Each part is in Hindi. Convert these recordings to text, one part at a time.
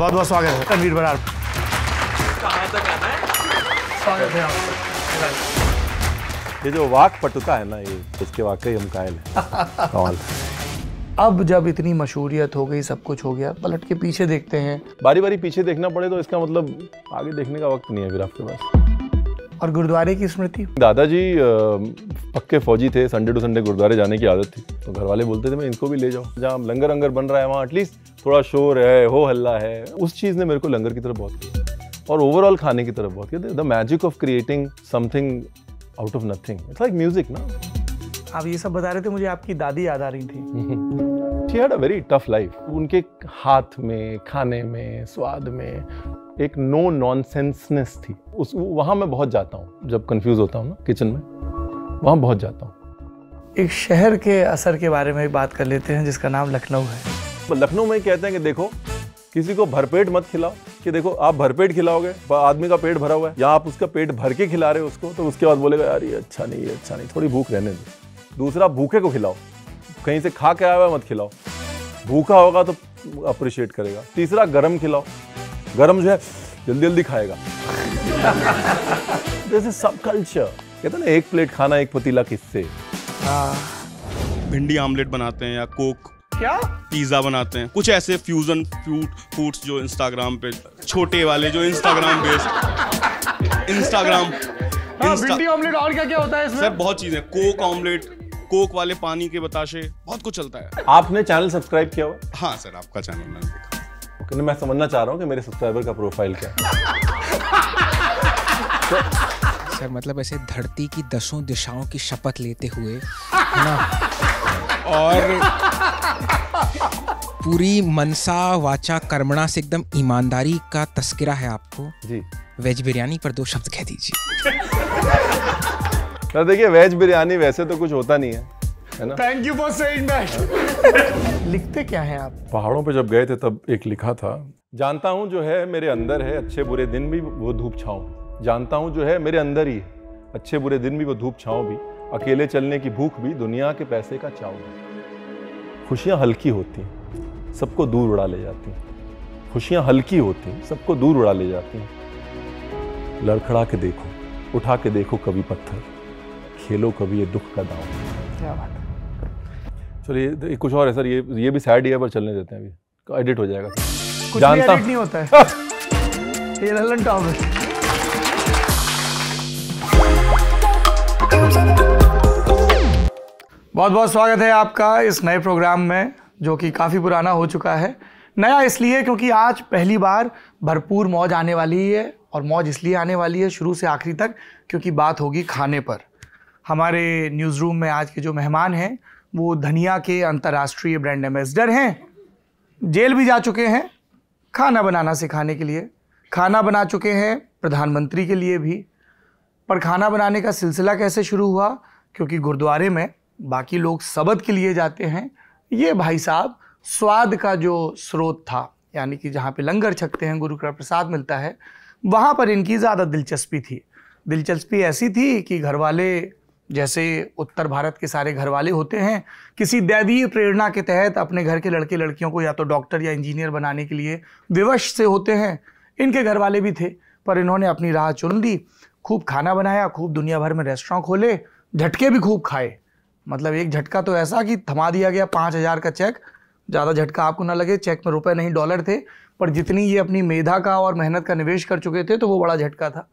बहुत बहुत स्वागत है तनवीर बरार स्वागत है ये जो वाक पटुता है ना ये इसके वाकई हम कायल हैं अब जब इतनी मशहूरियत हो गई सब कुछ हो गया पलट के पीछे देखते हैं बारी बारी पीछे देखना पड़े तो इसका मतलब आगे देखने का वक्त नहीं है फिर आपके पास और गुरुद्वारे की स्मृति दादाजी पक्के फौजी थे संडे टू संडे गुरुद्वारे जाने की आदत थी तो घर वाले बोलते थे मैं इनको भी ले जाओ जहाँ लंगर अंगर बन रहा है वहाँ एटलीस्ट थोड़ा शोर है हो हल्ला है उस चीज़ ने मेरे को लंगर की तरफ बहुत और ओवरऑल खाने की तरफ बहुत the magic of creating something out of nothing it's like music ना आप ये सब बता रहे थे मुझे आपकी दादी याद आ रही थी she had a very tough life उनके हाथ में खाने में स्वाद में एक नो नॉनसेंसनेस थी उस वहाँ मैं बहुत जाता हूँ जब कंफ्यूज होता हूँ ना किचन में वहाँ बहुत जाता हूँ एक शहर के असर के बारे में बात कर लेते हैं जिसका नाम लखनऊ है लखनऊ में कहते हैं कि देखो किसी को भरपेट मत खिलाओ कि देखो आप भरपेट खिलाओगे आदमी का पेट भरा हुआ है या आप उसका पेट भर के खिला रहे हो उसको तो उसके बाद बोलेगा यार ये अच्छा नहीं ये अच्छा नहीं थोड़ी भूख रहने दो दूसरा भूखे को खिलाओ कहीं से खा के आया हुआ मत खिलाओ भूखा होगा तो अप्रिशिएट करेगा तीसरा गर्म खिलाओ गर्म जो है जल्दी जल्दी खाएगा जैसे सब कल्चर कहते ना एक प्लेट खाना एक पतीला किससे हाँ। भिंडी आमलेट बनाते हैं या कोक क्या पिज्जा बनाते हैं कुछ ऐसे फ्यूजन फ्रूट फूड्स जो इंस्टाग्राम पे छोटे वाले जो इंस्टाग्राम बेस्ड इंस्टाग्राम भिंडी ऑमलेट और क्या क्या होता है इसमें सर बहुत चीजें कोक ऑमलेट कोक वाले पानी के बताशे बहुत कुछ चलता है आपने चैनल सब्सक्राइब किया हुआ हाँ सर आपका चैनल मैंने देखा क्योंकि मैं समझना चाह रहा हूँ कि मेरे सब्सक्राइबर का प्रोफाइल क्या है सर मतलब ऐसे धरती की दसों दिशाओं की शपथ लेते हुए ना और पूरी मनसा वाचा कर्मणा से एकदम ईमानदारी का तस्करा है आपको जी वेज बिरयानी पर दो शब्द कह दीजिए देखिए वेज बिरयानी वैसे तो कुछ होता नहीं है thank you for saying that लिखते क्या हैं आप पहाड़ों पे जब गए थे तब एक लिखा था जानता हूँ जो है मेरे अंदर है अच्छे बुरे दिन भी वो धूप छाओ जानता हूँ जो है मेरे अंदर ही है अच्छे बुरे दिन भी वो धूप छाओ भी अकेले चलने की भूख भी दुनिया के पैसे का चाव भी खुशियाँ हल्की होती सबको दूर उड़ा ले जाती खुशियाँ हल्की होती सबको दूर उड़ा ले जाती हैं लड़खड़ा के देखो उठा के देखो कभी पत्थर खेलो कभी ये दुख का दाव क्या बात तो ये चलिए कुछ और है सर ये ये भी सैड ही है पर चलने देते हैं अभी एडिट हो जाएगा कुछ जानता भी नहीं होता है ये ललन टॉप है बहुत बहुत स्वागत है आपका इस नए प्रोग्राम में जो कि काफ़ी पुराना हो चुका है नया इसलिए क्योंकि आज पहली बार भरपूर मौज आने वाली है और मौज इसलिए आने वाली है शुरू से आखिरी तक क्योंकि बात होगी खाने पर हमारे न्यूज़ रूम में आज के जो मेहमान हैं वो धनिया के अंतर्राष्ट्रीय ब्रांड एम्बेसडर हैं जेल भी जा चुके हैं खाना बनाना सिखाने के लिए खाना बना चुके हैं प्रधानमंत्री के लिए भी पर खाना बनाने का सिलसिला कैसे शुरू हुआ क्योंकि गुरुद्वारे में बाकी लोग सबद के लिए जाते हैं ये भाई साहब स्वाद का जो स्रोत था यानी कि जहाँ पे लंगर छकते हैं गुरु का प्रसाद मिलता है वहाँ पर इनकी ज़्यादा दिलचस्पी थी दिलचस्पी ऐसी थी कि घर वाले जैसे उत्तर भारत के सारे घर वाले होते हैं किसी दैवीय प्रेरणा के तहत अपने घर के लड़के लड़कियों को या तो डॉक्टर या इंजीनियर बनाने के लिए विवश से होते हैं इनके घर वाले भी थे पर इन्होंने अपनी राह चुन ली खूब खाना बनाया खूब दुनिया भर में रेस्टोरेंट खोले झटके भी खूब खाए मतलब एक झटका तो ऐसा कि थमा दिया गया पाँच हज़ार का चेक ज़्यादा झटका आपको ना लगे चेक में रुपए नहीं डॉलर थे पर जितनी ये अपनी मेधा का और मेहनत का निवेश कर चुके थे तो वो बड़ा झटका था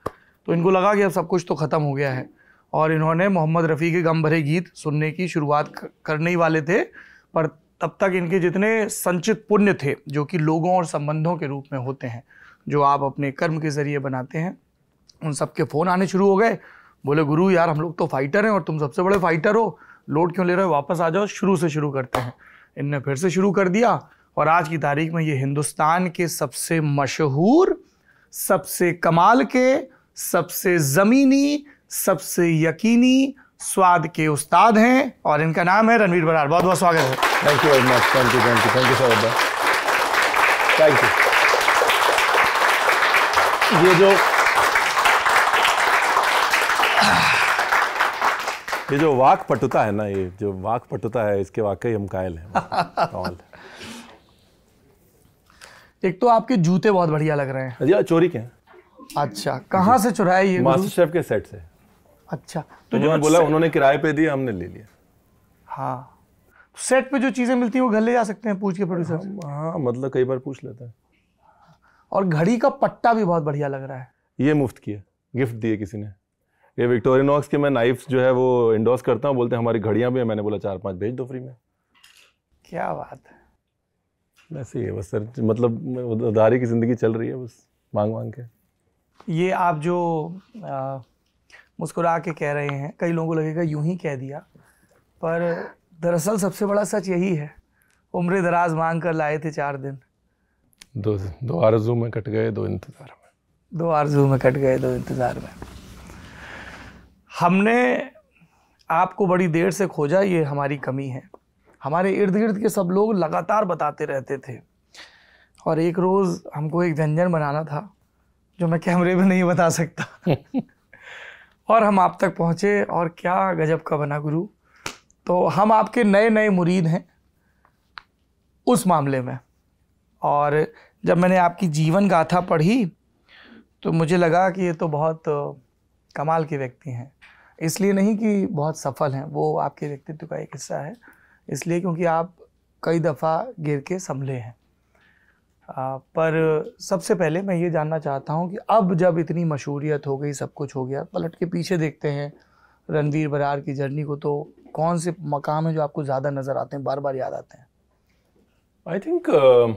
तो इनको लगा कि अब सब कुछ तो ख़त्म हो गया है और इन्होंने मोहम्मद रफ़ी के गम भरे गीत सुनने की शुरुआत करने ही वाले थे पर तब तक इनके जितने संचित पुण्य थे जो कि लोगों और संबंधों के रूप में होते हैं जो आप अपने कर्म के ज़रिए बनाते हैं उन सब के फ़ोन आने शुरू हो गए बोले गुरु यार हम लोग तो फाइटर हैं और तुम सबसे बड़े फाइटर हो लोड क्यों ले रहे हो वापस आ जाओ शुरू से शुरू करते हैं इनने फिर से शुरू कर दिया और आज की तारीख में ये हिंदुस्तान के सबसे मशहूर सबसे कमाल के सबसे ज़मीनी सबसे यकीनी स्वाद के उस्ताद हैं और इनका नाम है रणवीर बरार बहुत बहुत स्वागत है thank you very much thank you thank you thank you so much thank you ये जो ये जो वाक पटुता है ना ये जो वाक पटुता है इसके वाकई हम कायल हैं एक तो आपके जूते बहुत बढ़िया लग रहे हैं चोरी के अच्छा कहाँ से चुराए ये मास्टर शेफ के सेट से अच्छा तो उन्होंने तो बोला उन्होंने किराए पे दिया हमने ले लिया हाँ तो सेट पे जो चीजें मिलती हैं वो घर ले जा सकते हैं पूछ के प्रोड्यूसर हाँ हाँ मतलब कई बार पूछ लेता है और घड़ी का पट्टा भी बहुत बढ़िया लग रहा है ये मुफ्त किया गिफ्ट दिए किसी ने ये विक्टोरियनॉक्स के मैं नाइफ्स जो है वो इंडोर्स करता हूँ बोलते हैं हमारी घड़ियाँ भी हैं मैंने बोला चार पाँच भेज दो फ्री में क्या बात है वैसे ही है बस सर मतलब उधारी की ज़िंदगी चल रही है बस मांग मांग के ये आप जो आ, मुस्कुरा के कह रहे हैं कई लोगों को लगेगा यूं ही कह दिया पर दरअसल सबसे बड़ा सच यही है उम्र दराज मांग कर लाए थे चार दिन दो दो आरजू में कट गए दो इंतज़ार में दो आरजू में कट गए दो इंतज़ार में हमने आपको बड़ी देर से खोजा ये हमारी कमी है हमारे इर्द गिर्द के सब लोग लगातार बताते रहते थे और एक रोज़ हमको एक व्यंजन बनाना था जो मैं कैमरे में नहीं बता सकता और हम आप तक पहुँचे और क्या गजब का बना गुरु तो हम आपके नए नए मुरीद हैं उस मामले में और जब मैंने आपकी जीवन गाथा पढ़ी तो मुझे लगा कि ये तो बहुत कमाल के व्यक्ति हैं इसलिए नहीं कि बहुत सफल हैं वो आपके व्यक्तित्व का एक हिस्सा है इसलिए क्योंकि आप कई दफ़ा गिर के संभले हैं आ, पर सबसे पहले मैं ये जानना चाहता हूँ कि अब जब इतनी मशहूरियत हो गई सब कुछ हो गया पलट के पीछे देखते हैं रणवीर बरार की जर्नी को तो कौन से मकाम हैं जो आपको ज़्यादा नज़र आते हैं बार बार याद आते हैं आई थिंक uh,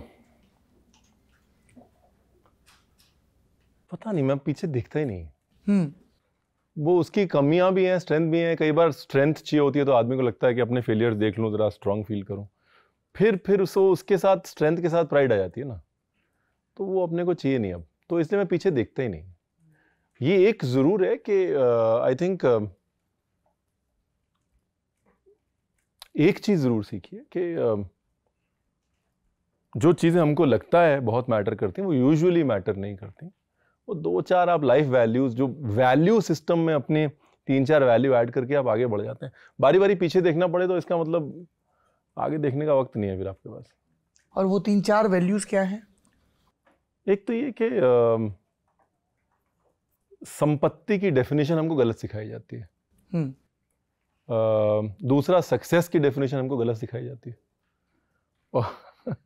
पता नहीं मैं पीछे देखता ही नहीं हम्म। वो उसकी कमियां भी हैं स्ट्रेंथ भी हैं कई बार स्ट्रेंथ चाहिए होती है तो आदमी को लगता है कि अपने फेलियर देख लूँ ज़रा स्ट्रांग फील करूँ फिर फिर उसको उसके साथ स्ट्रेंथ के साथ प्राइड आ जाती है ना तो वो अपने को चाहिए नहीं अब तो इसलिए मैं पीछे देखता ही नहीं ये एक ज़रूर है कि आई थिंक एक चीज़ ज़रूर सीखिए कि जो चीज़ें हमको लगता है बहुत मैटर करती हैं वो यूजुअली मैटर नहीं करती वो दो चार आप लाइफ वैल्यूज़ जो वैल्यू सिस्टम में अपने तीन चार वैल्यू ऐड करके आप आगे बढ़ जाते हैं बारी बारी पीछे देखना पड़े तो इसका मतलब आगे देखने का वक्त नहीं है फिर आपके पास और वो तीन चार वैल्यूज़ क्या हैं एक तो ये कि संपत्ति की डेफिनेशन हमको गलत सिखाई जाती है आ, हम्म। दूसरा सक्सेस की डेफिनेशन हमको गलत सिखाई जाती है और,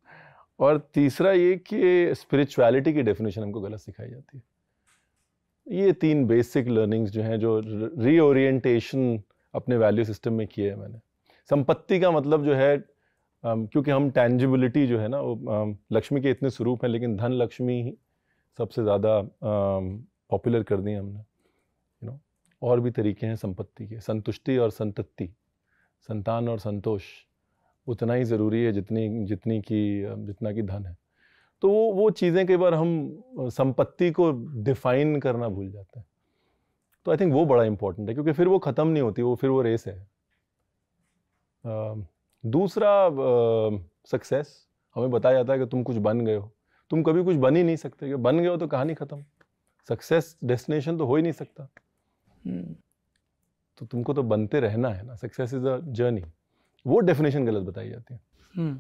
और तीसरा ये कि स्पिरिचुअलिटी की डेफिनेशन हमको गलत सिखाई जाती है ये तीन बेसिक लर्निंग्स जो हैं जो रीओरिएंटेशन अपने वैल्यू सिस्टम में किए हैं मैंने संपत्ति का मतलब जो है क्योंकि हम टेंजिबिलिटी जो है ना वो लक्ष्मी के इतने स्वरूप हैं लेकिन धन लक्ष्मी ही सबसे ज़्यादा पॉपुलर कर दी हमने यू नो और भी तरीके हैं संपत्ति के संतुष्टि और संतति संतान और संतोष उतना ही ज़रूरी है जितनी जितनी की जितना की धन है तो वो वो चीज़ें कई बार हम संपत्ति को डिफाइन करना भूल जाते हैं तो आई थिंक वो बड़ा इंपॉर्टेंट है क्योंकि फिर वो ख़त्म नहीं होती वो फिर वो रेस है दूसरा सक्सेस हमें बताया जाता है कि तुम कुछ बन गए हो तुम कभी कुछ बन ही नहीं सकते बन गए हो तो कहानी ख़त्म सक्सेस डेस्टिनेशन तो हो ही नहीं सकता हम्म। तो तुमको तो बनते रहना है ना सक्सेस इज अ जर्नी वो डेफिनेशन गलत बताई जाती है हम्म।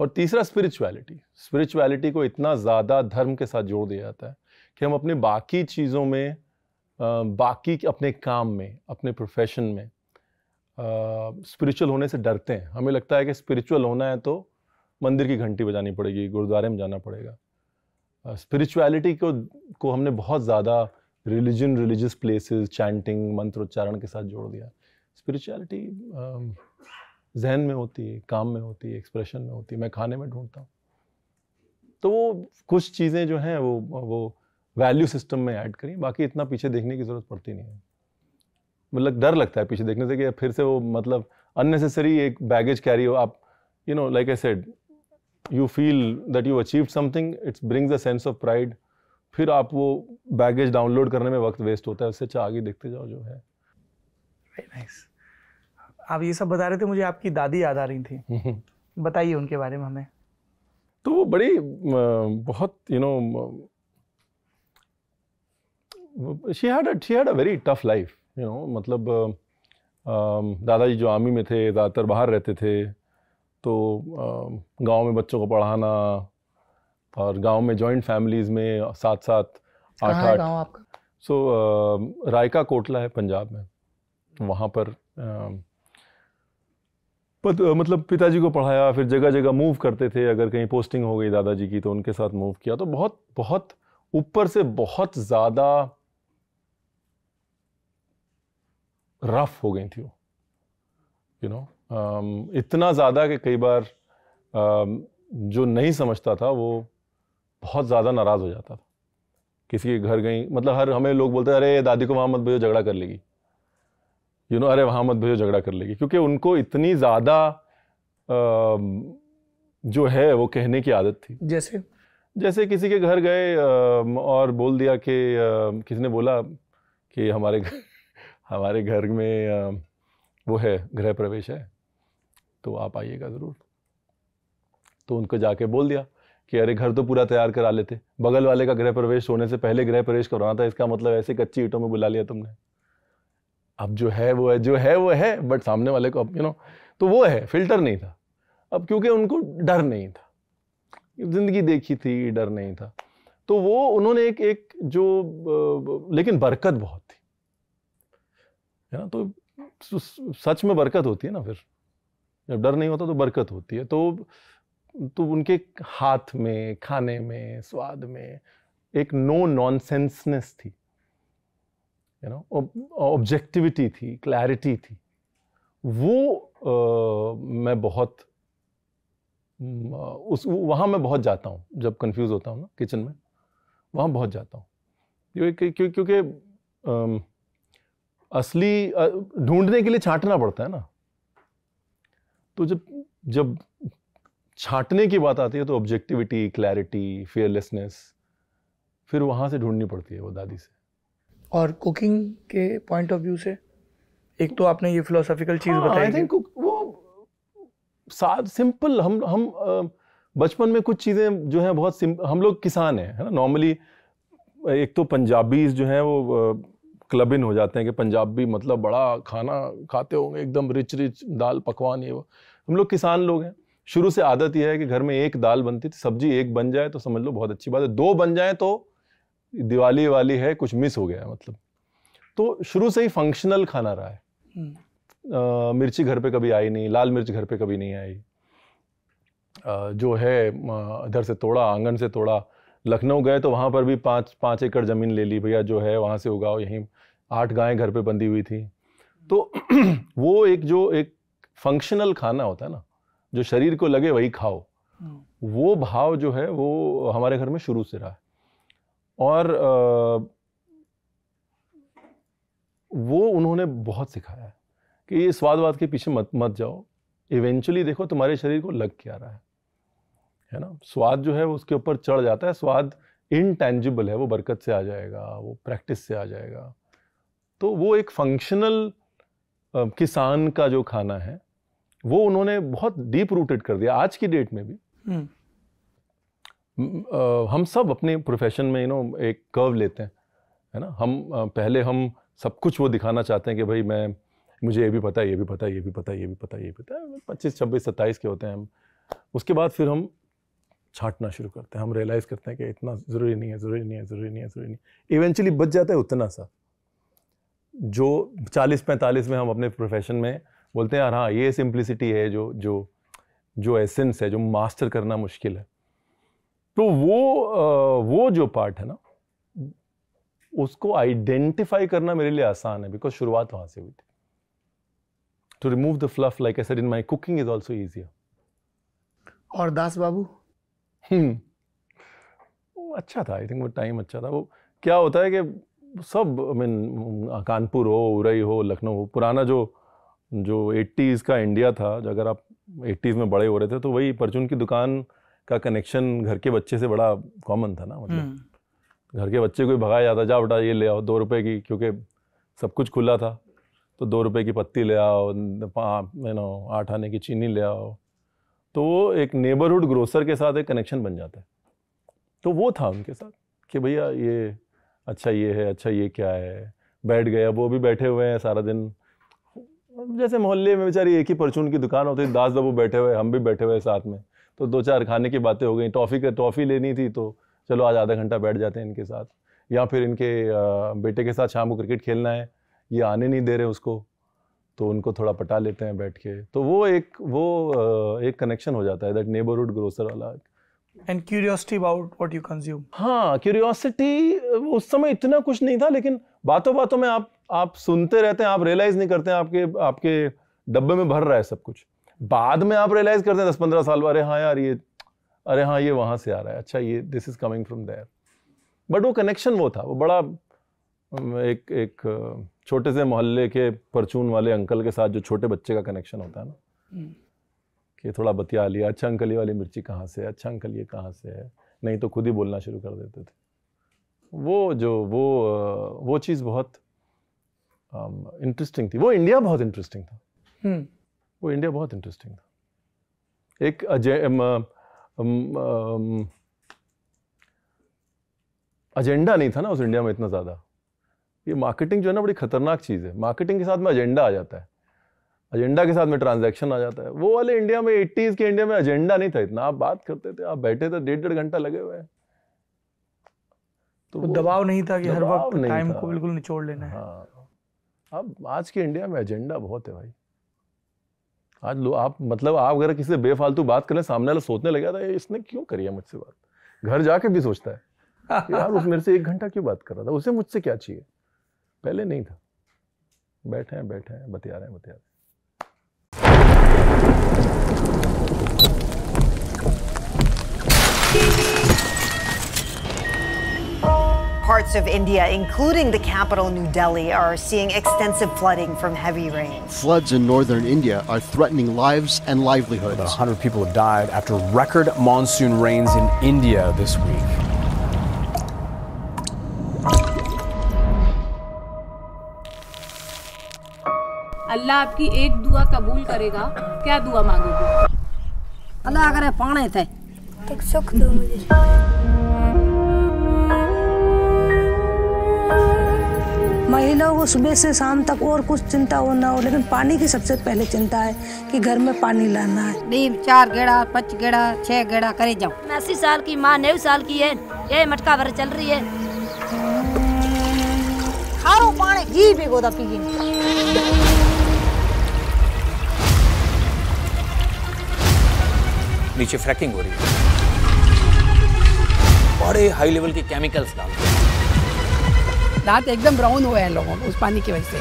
और तीसरा स्पिरिचुअलिटी स्पिरिचुअलिटी को इतना ज़्यादा धर्म के साथ जोड़ दिया जाता है कि हम अपने बाकी चीज़ों में बाकी अपने काम में अपने प्रोफेशन में स्पिरिचुअल होने से डरते हैं हमें लगता है कि स्पिरिचुअल होना है तो मंदिर की घंटी बजानी पड़ेगी गुरुद्वारे में जाना पड़ेगा स्पिरिचुअलिटी को को हमने बहुत ज़्यादा रिलीजन रिलीजियस प्लेसेस चैंटिंग मंत्रोच्चारण के साथ जोड़ दिया स्पिरिचुअलिटी जहन में होती है काम में होती है एक्सप्रेशन में होती है मैं खाने में ढूंढता हूँ तो वो कुछ चीज़ें जो हैं वो वो वैल्यू सिस्टम में ऐड करी बाकी इतना पीछे देखने की ज़रूरत पड़ती नहीं है मतलब डर लगता है पीछे देखने से कि फिर से वो मतलब अननेसेसरी एक बैगेज कैरी हो आप you know like I said you feel that you achieve something it's brings a sense of pride फिर आप वो बैगेज डाउनलोड करने में वक्त वेस्ट होता है उससे अच्छा आगे देखते जाओ जो है वेरी नाइस nice. आप ये सब बता रहे थे मुझे आपकी दादी याद आ रही थी हम्म। बताइए उनके बारे में हमें तो वो बड़ी बहुत you know she had she had a very tough life you know मतलब दादाजी जो आर्मी में थे ज़्यादातर बाहर रहते थे तो गांव में बच्चों को पढ़ाना और गांव में जॉइंट फैमिलीज़ में साथ साथ आठ आठ सो so, रायका कोटला है पंजाब में वहाँ पर पर मतलब पिताजी को पढ़ाया फिर जगह जगह मूव करते थे अगर कहीं पोस्टिंग हो गई दादाजी की तो उनके साथ मूव किया तो बहुत बहुत ऊपर से बहुत ज़्यादा रफ हो गई थी वो यू नो um, इतना ज़्यादा कि कई बार um, जो नहीं समझता था वो बहुत ज़्यादा नाराज़ हो जाता था किसी के घर गई मतलब हर हमें लोग बोलते अरे दादी को वहाँ मत भेजो झगड़ा कर लेगी यू नो अरे वहाँ मत भेजो झगड़ा कर लेगी क्योंकि उनको इतनी ज़्यादा um, जो है वो कहने की आदत थी जैसे जैसे किसी के घर गए um, और बोल दिया कि किसी ने बोला कि हमारे घर हमारे घर में वो है गृह प्रवेश है तो आप आइएगा ज़रूर तो उनको जाके बोल दिया कि अरे घर तो पूरा तैयार करा लेते बगल वाले का गृह प्रवेश होने से पहले गृह प्रवेश करवाना था इसका मतलब ऐसे कच्ची ईटों में बुला लिया तुमने अब जो है वो है जो है वो है बट सामने वाले को अब यू नो तो वो है फिल्टर नहीं था अब क्योंकि उनको डर नहीं था ज़िंदगी देखी थी डर नहीं था तो वो उन्होंने एक एक जो लेकिन बरकत बहुत है ना तो सच में बरकत होती है ना फिर जब डर नहीं होता तो बरकत होती है तो तो उनके हाथ में खाने में स्वाद में एक नो नॉनसेंसनेस थी यू नो ऑब्जेक्टिविटी थी क्लैरिटी थी वो आ, मैं बहुत उस वहाँ मैं बहुत जाता हूँ जब कंफ्यूज होता हूँ ना किचन में वहाँ बहुत जाता हूँ क्योंकि क्योंकि असली ढूंढने के लिए छांटना पड़ता है ना तो जब जब छांटने की बात आती है तो ऑब्जेक्टिविटी क्लैरिटी फेयरलेसनेस फिर वहां से ढूंढनी पड़ती है वो दादी से और कुकिंग के पॉइंट ऑफ व्यू से एक तो आपने ये फिलोसॉफिकल चीज़ हाँ, बताई थिंक वो साथ सिंपल हम हम बचपन में कुछ चीज़ें जो हैं बहुत हम लोग किसान हैं है ना नॉर्मली एक तो पंजाबीज जो हैं वो क्लब इन हो जाते हैं कि पंजाबी मतलब बड़ा खाना खाते होंगे एकदम रिच रिच दाल पकवान ये वो हम लोग किसान लोग हैं शुरू से आदत यह है कि घर में एक दाल बनती थी सब्जी एक बन जाए तो समझ लो बहुत अच्छी बात है दो बन जाए तो दिवाली वाली है कुछ मिस हो गया मतलब तो शुरू से ही फंक्शनल खाना रहा है आ, हम्म। मिर्ची घर पे कभी आई नहीं लाल मिर्च घर पे कभी नहीं आई आ, जो है इधर से तोड़ा आंगन से तोड़ा लखनऊ गए तो वहाँ पर भी पाँच पाँच एकड़ ज़मीन ले ली भैया जो है वहाँ से उगाओ यहीं आठ गायें घर पे बंधी हुई थी तो वो एक जो एक फंक्शनल खाना होता है ना जो शरीर को लगे वही खाओ हम्म। वो भाव जो है वो हमारे घर में शुरू से रहा है और आ, वो उन्होंने बहुत सिखाया है कि ये स्वाद वाद के पीछे मत मत जाओ इवेंचुअली देखो तुम्हारे शरीर को लग क्या रहा है है ना स्वाद जो है उसके ऊपर चढ़ जाता है स्वाद इनटेंजिबल है वो बरकत से आ जाएगा वो प्रैक्टिस से आ जाएगा तो वो एक फंक्शनल किसान का जो खाना है वो उन्होंने बहुत डीप रूटेड कर दिया आज की डेट में भी हुँ. हम्म। हम सब अपने प्रोफेशन में यू नो एक कर्व लेते हैं है ना हम पहले हम सब कुछ वो दिखाना चाहते हैं कि भाई मैं मुझे ये भी पता है ये भी पता है ये भी पता है ये भी पता है ये भी पता है पच्चीस छब्बीस सत्ताईस के होते हैं हम उसके बाद फिर हम छाटना शुरू करते हैं हम रियलाइज़ करते हैं कि इतना ज़रूरी नहीं है ज़रूरी नहीं है ज़रूरी नहीं है ज़रूरी नहीं इवेंचुअली बच जाता है उतना सा जो चालीस पैंतालीस में हम अपने प्रोफेशन में बोलते हैं यार हाँ ये सिंप्लिसिटी है जो जो जो एसेंस है जो मास्टर करना मुश्किल है तो वो वो जो पार्ट है ना उसको आइडेंटिफाई करना मेरे लिए आसान है बिकॉज शुरुआत वहाँ से हुई थी to remove the fluff like I said in my cooking is also easier और दास बाबू हम्म। वो अच्छा था आई थिंक वो टाइम अच्छा था वो क्या होता है कि सब आई मीन कानपुर हो उरई हो लखनऊ हो पुराना जो जो एट्टीज़ का इंडिया था जो अगर आप एट्टीज़ में बड़े हो रहे थे तो वही परचून की दुकान का कनेक्शन घर के बच्चे से बड़ा कॉमन था ना मतलब हम्म। घर के बच्चे को भी भगाया जाता जा बेटा ये ले आओ दो रुपए की क्योंकि सब कुछ खुला था तो दो रुपए की पत्ती ले आओ यू नो आठ आने की चीनी ले आओ तो वो एक नेबरहुड ग्रोसर के साथ एक कनेक्शन बन जाता है तो वो था उनके साथ कि भैया ये अच्छा ये है अच्छा ये क्या है बैठ गए अब वो भी बैठे हुए हैं सारा दिन जैसे मोहल्ले में बेचारी एक ही परचून की दुकान होती दास बाबू बैठे हुए हम भी बैठे हुए साथ में तो दो चार खाने की बातें हो गई टॉफ़ी का टॉफ़ी लेनी थी तो चलो आज आधा घंटा बैठ जाते हैं इनके साथ या फिर इनके बेटे के साथ शाम को क्रिकेट खेलना है ये आने नहीं दे रहे उसको तो उनको थोड़ा पटा लेते हैं बैठ के तो वो एक वो एक कनेक्शन हो जाता है दैट नेबरहुड ग्रोसर वाला and curiosity about what you consume हाँ क्यूरियोसिटी उस समय इतना कुछ नहीं था लेकिन बातों बातों में आप आप सुनते रहते हैं आप रियलाइज नहीं करते हैं आपके आपके डब्बे में भर रहा है सब कुछ बाद में आप रियलाइज करते हैं दस पंद्रह साल बाद अरे हाँ यार ये अरे हाँ ये वहाँ से आ रहा है अच्छा ये this is coming from there but वो कनेक्शन वो था वो बड़ा एक एक छोटे से मोहल्ले के परचून वाले अंकल के साथ जो छोटे बच्चे का कनेक्शन होता है ना हम्म। कि थोड़ा बतिया लिया अच्छा अंकल ये वाली मिर्ची कहाँ से है अच्छा अंकल ये कहाँ से है नहीं तो खुद ही बोलना शुरू कर देते थे वो जो वो वो चीज़ बहुत इंटरेस्टिंग थी वो इंडिया बहुत इंटरेस्टिंग था हम्म। वो इंडिया बहुत इंटरेस्टिंग था एक एजेंडा नहीं था ना उस इंडिया में इतना ज़्यादा ये मार्केटिंग जो है ना बड़ी खतरनाक चीज़ है मार्केटिंग के साथ में एजेंडा आ जाता है एजेंडा के साथ में ट्रांजेक्शन आ जाता है वो वाले इंडिया में एट्टीज़ के इंडिया में एजेंडा नहीं था इतना आप बात करते थे आप बैठे थे डेढ़ डेढ़ घंटा लगे हुए हैं तो दबाव नहीं था कि हर वक्त टाइम को बिल्कुल निचोड़ लेना है हाँ। अब आज के इंडिया में एजेंडा बहुत है भाई आज लो आप मतलब आप अगर किसी से बेफालतू बात करें सामने वाला सोचने लगा था इसने क्यों करी है मुझसे बात घर जाके भी सोचता है यार उस मेरे से एक घंटा क्यों बात कर रहा था उसे मुझसे क्या चाहिए पहले नहीं था बैठे हैं बैठे हैं बतिया रहे हैं बतिया रहे Parts of India, including the capital New Delhi, are seeing extensive flooding from heavy rains. Floods in northern India are threatening lives and livelihoods. About 100 people have died after record monsoon rains in India this week. अल्लाह आपकी एक दुआ कबूल करेगा क्या दुआ मांगोगे अल्लाह अगर पाने थे एक सुख दो मुझे महिलाओं को सुबह से शाम तक और कुछ चिंता हो ना हो लेकिन पानी की सबसे पहले चिंता है कि घर में पानी लाना है नहीं चार गेड़ा पाँच गेड़ा छह गेड़ा करे जाओ मैं अस्सी साल की माँ नौ साल की है ये मटका भर चल रही है खाओ पानी घी भी गोदा पी नीचे फ्रैकिंग हो रही है बड़े हाई लेवल के केमिकल्स डाल दांत एकदम ब्राउन हुए हैं लोगों उस पानी की वजह से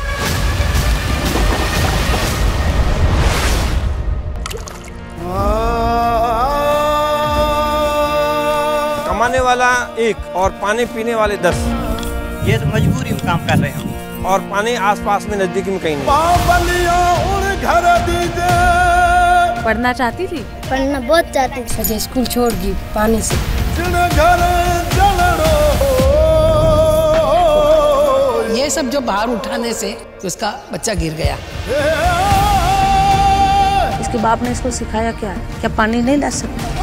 कमाने वाला एक और पानी पीने वाले दस ये तो मजबूरी में काम कर रहे हैं और पानी आसपास में नजदीकी में कहीं नहीं पढ़ना चाहती थी पढ़ना बहुत चाहती थी अच्छा, स्कूल छोड़ गई पानी से ये सब जो बाहर उठाने से तो उसका बच्चा गिर गया इसके बाप ने इसको सिखाया क्या क्या पानी नहीं डाल सकता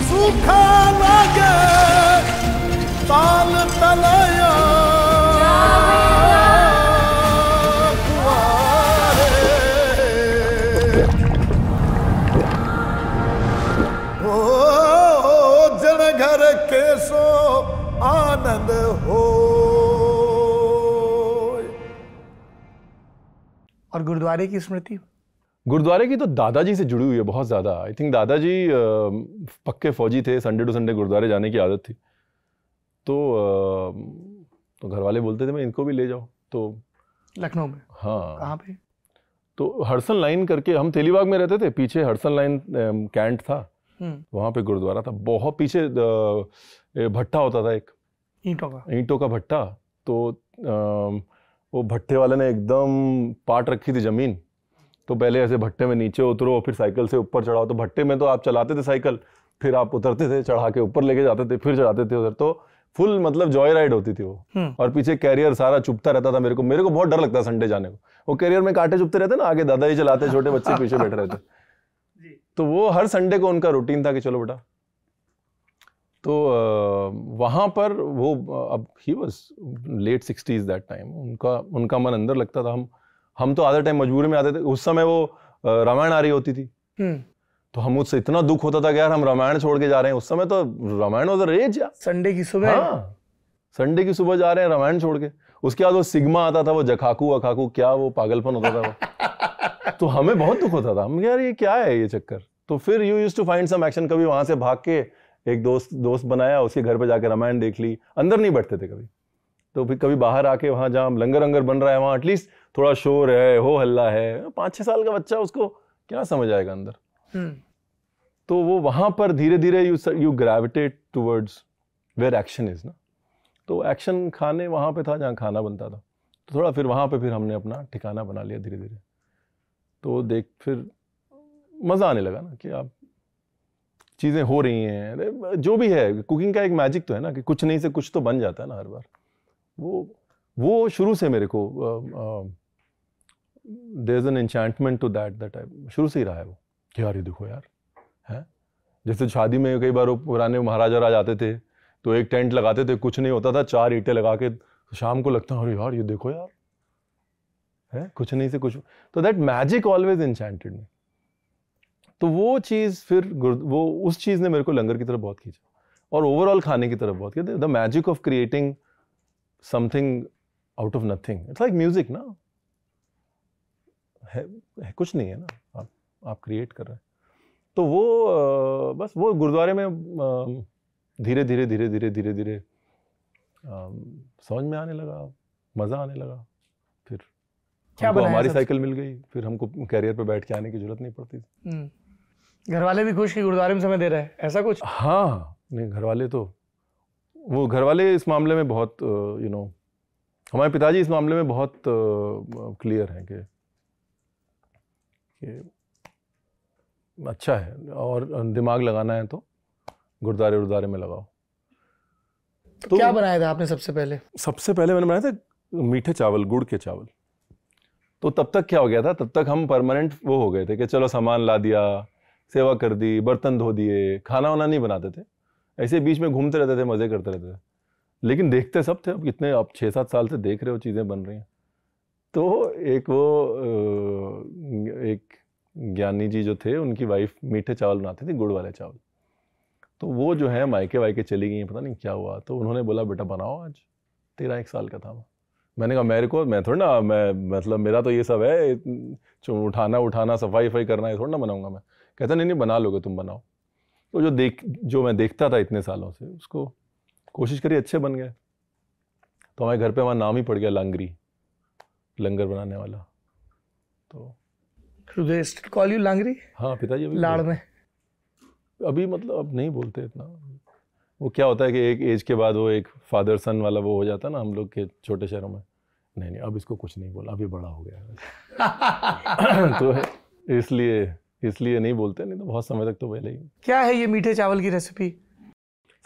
आनंद हो और गुरुद्वारे की स्मृति गुरुद्वारे की तो दादाजी से जुड़ी हुई है बहुत ज़्यादा आई थिंक दादाजी पक्के फौजी थे संडे टू संडे गुरुद्वारे जाने की आदत थी तो तो घर वाले बोलते थे मैं इनको भी ले जाओ तो लखनऊ में हाँ कहाँ पे तो हरसन लाइन करके हम तेलीबाग में रहते थे पीछे हरसन लाइन कैंट था हम्म। वहां पे गुरुद्वारा था बहुत पीछे भट्टा होता था एक ईंटों का ईंटों का भट्टा तो वो भट्टे वाले ने एकदम पाट रखी थी ज़मीन तो पहले ऐसे भट्टे में नीचे उतरो फिर साइकिल से ऊपर चढ़ाओ तो भट्टे में तो आप चलाते थे साइकिल फिर आप उतरते थे चढ़ा के ऊपर लेके जाते थे फिर चढ़ाते थे उधर तो फुल मतलब जॉय राइड होती थी वो हम्म। और पीछे कैरियर सारा चुपता रहता था मेरे को मेरे को बहुत डर लगता संडे जाने को वो कैरियर में कांटे चुपते रहते ना आगे दादाजी चलाते छोटे बच्चे पीछे बैठे रहते तो वो हर संडे को उनका रूटीन था कि चलो बेटा तो वहाँ पर वो अब he was late sixties that time उनका उनका मन अंदर लगता था हम हम तो आधा टाइम मजबूरी में आते थे उस समय वो रामायण आ रही होती थी हम्म। तो हम उससे इतना दुख होता था कि यार हम रामायण छोड़ के जा रहे हैं उस समय तो रामायण उधर रेज संडे की सुबह हाँ संडे की सुबह जा रहे हैं रामायण छोड़ के उसके बाद वो सिग्मा आता था वो जखाकू अखाकू क्या वो पागलपन होता था वो तो हमें बहुत दुख होता था हम यार ये क्या है ये चक्कर तो फिर you use to find some action कभी वहां से भाग के एक दोस्त दोस्त बनाया उसके घर पर जाकर रामायण देख ली अंदर नहीं बैठते थे कभी तो फिर कभी बाहर आके वहाँ जहाँ लंगर अंगर बन रहा है वहाँ एटलीस्ट थोड़ा शोर है हो हल्ला है पाँच छः साल का बच्चा उसको क्या समझ आएगा अंदर हम्म। तो वो वहाँ पर धीरे धीरे you you gravitate towards where action is ना तो एक्शन खाने वहाँ पे था जहाँ खाना बनता था तो थोड़ा फिर वहाँ पे फिर हमने अपना ठिकाना बना लिया धीरे धीरे तो देख फिर मज़ा आने लगा ना कि आप चीज़ें हो रही हैं अरे जो भी है कुकिंग का एक मैजिक तो है ना कि कुछ नहीं से कुछ तो बन जाता है ना हर बार वो वो शुरू से मेरे को there is an enchantment to that that I शुरू से ही रहा है वो कि यार ये देखो यार है जैसे शादी में कई बार वो पुराने महाराजा राज आते थे तो एक टेंट लगाते थे कुछ नहीं होता था चार ईटें लगा के शाम को लगता है अरे यार ये देखो यार है कुछ नहीं से कुछ तो दैट मैजिक ऑलवेज इंचैंटेड में तो वो चीज़ फिर वो उस चीज़ ने मेरे को लंगर की तरफ बहुत खींचा और ओवरऑल खाने की तरफ बहुत खींचा the magic of creating something out of nothing it's like music ना है, है कुछ नहीं है ना आप आप क्रिएट कर रहे हैं तो वो बस वो गुरुद्वारे में धीरे धीरे धीरे धीरे धीरे धीरे समझ में आने लगा मज़ा आने लगा क्या हमको हमारी साइकिल मिल गई फिर हमको कैरियर पर बैठ के आने की जरूरत नहीं पड़ती थी हम्म। घर वाले भी खुश कि गुरुद्वारे में समय दे रहे हैं ऐसा कुछ हाँ नहीं घर वाले तो वो घर वाले इस मामले में बहुत यू नो हमारे पिताजी इस मामले में बहुत क्लियर हैं कि अच्छा है और दिमाग लगाना है तो गुरुद्वारे गुरुद्वारे में लगाओ तो क्या तो बनाया था आपने सबसे पहले सबसे पहले मैंने बनाया था मीठे चावल गुड़ के चावल तो तब तक क्या हो गया था तब तक हम परमानेंट वो हो गए थे कि चलो सामान ला दिया सेवा कर दी बर्तन धो दिए खाना वाना नहीं बनाते थे ऐसे बीच में घूमते रहते थे मज़े करते रहते थे लेकिन देखते सब थे अब कितने आप छः सात साल से देख रहे हो चीज़ें बन रही हैं तो एक वो एक ज्ञानी जी जो थे उनकी वाइफ मीठे चावल बनाते थे गुड़ वाले चावल तो वो जो है मायके वायके चली गई पता नहीं क्या हुआ तो उन्होंने बोला बेटा बनाओ आज तेरह एक साल का था मैं मैंने कहा मेरे को मैं थोड़ी ना मैं मतलब मेरा तो ये सब है उठाना उठाना सफाई वफाई करना ये थोड़ा ना बनाऊंगा मैं कहता नहीं नहीं बना लोगे तुम बनाओ तो जो देख जो मैं देखता था इतने सालों से उसको कोशिश करी अच्छे बन गए तो हमारे घर पे हमारा नाम ही पड़ गया लांगरी लंगर बनाने वाला तो कॉल यू लांगरी हाँ पिताजी अभी लाड़ में अभी मतलब अब नहीं बोलते इतना वो क्या होता है कि एक एज के बाद वो एक फादर सन वाला वो हो जाता है ना हम लोग के छोटे शहरों में नहीं नहीं अब इसको कुछ नहीं बोला अभी बड़ा हो गया तो इसलिए इसलिए नहीं बोलते नहीं तो बहुत समय तक तो पहले ही क्या है ये मीठे चावल की रेसिपी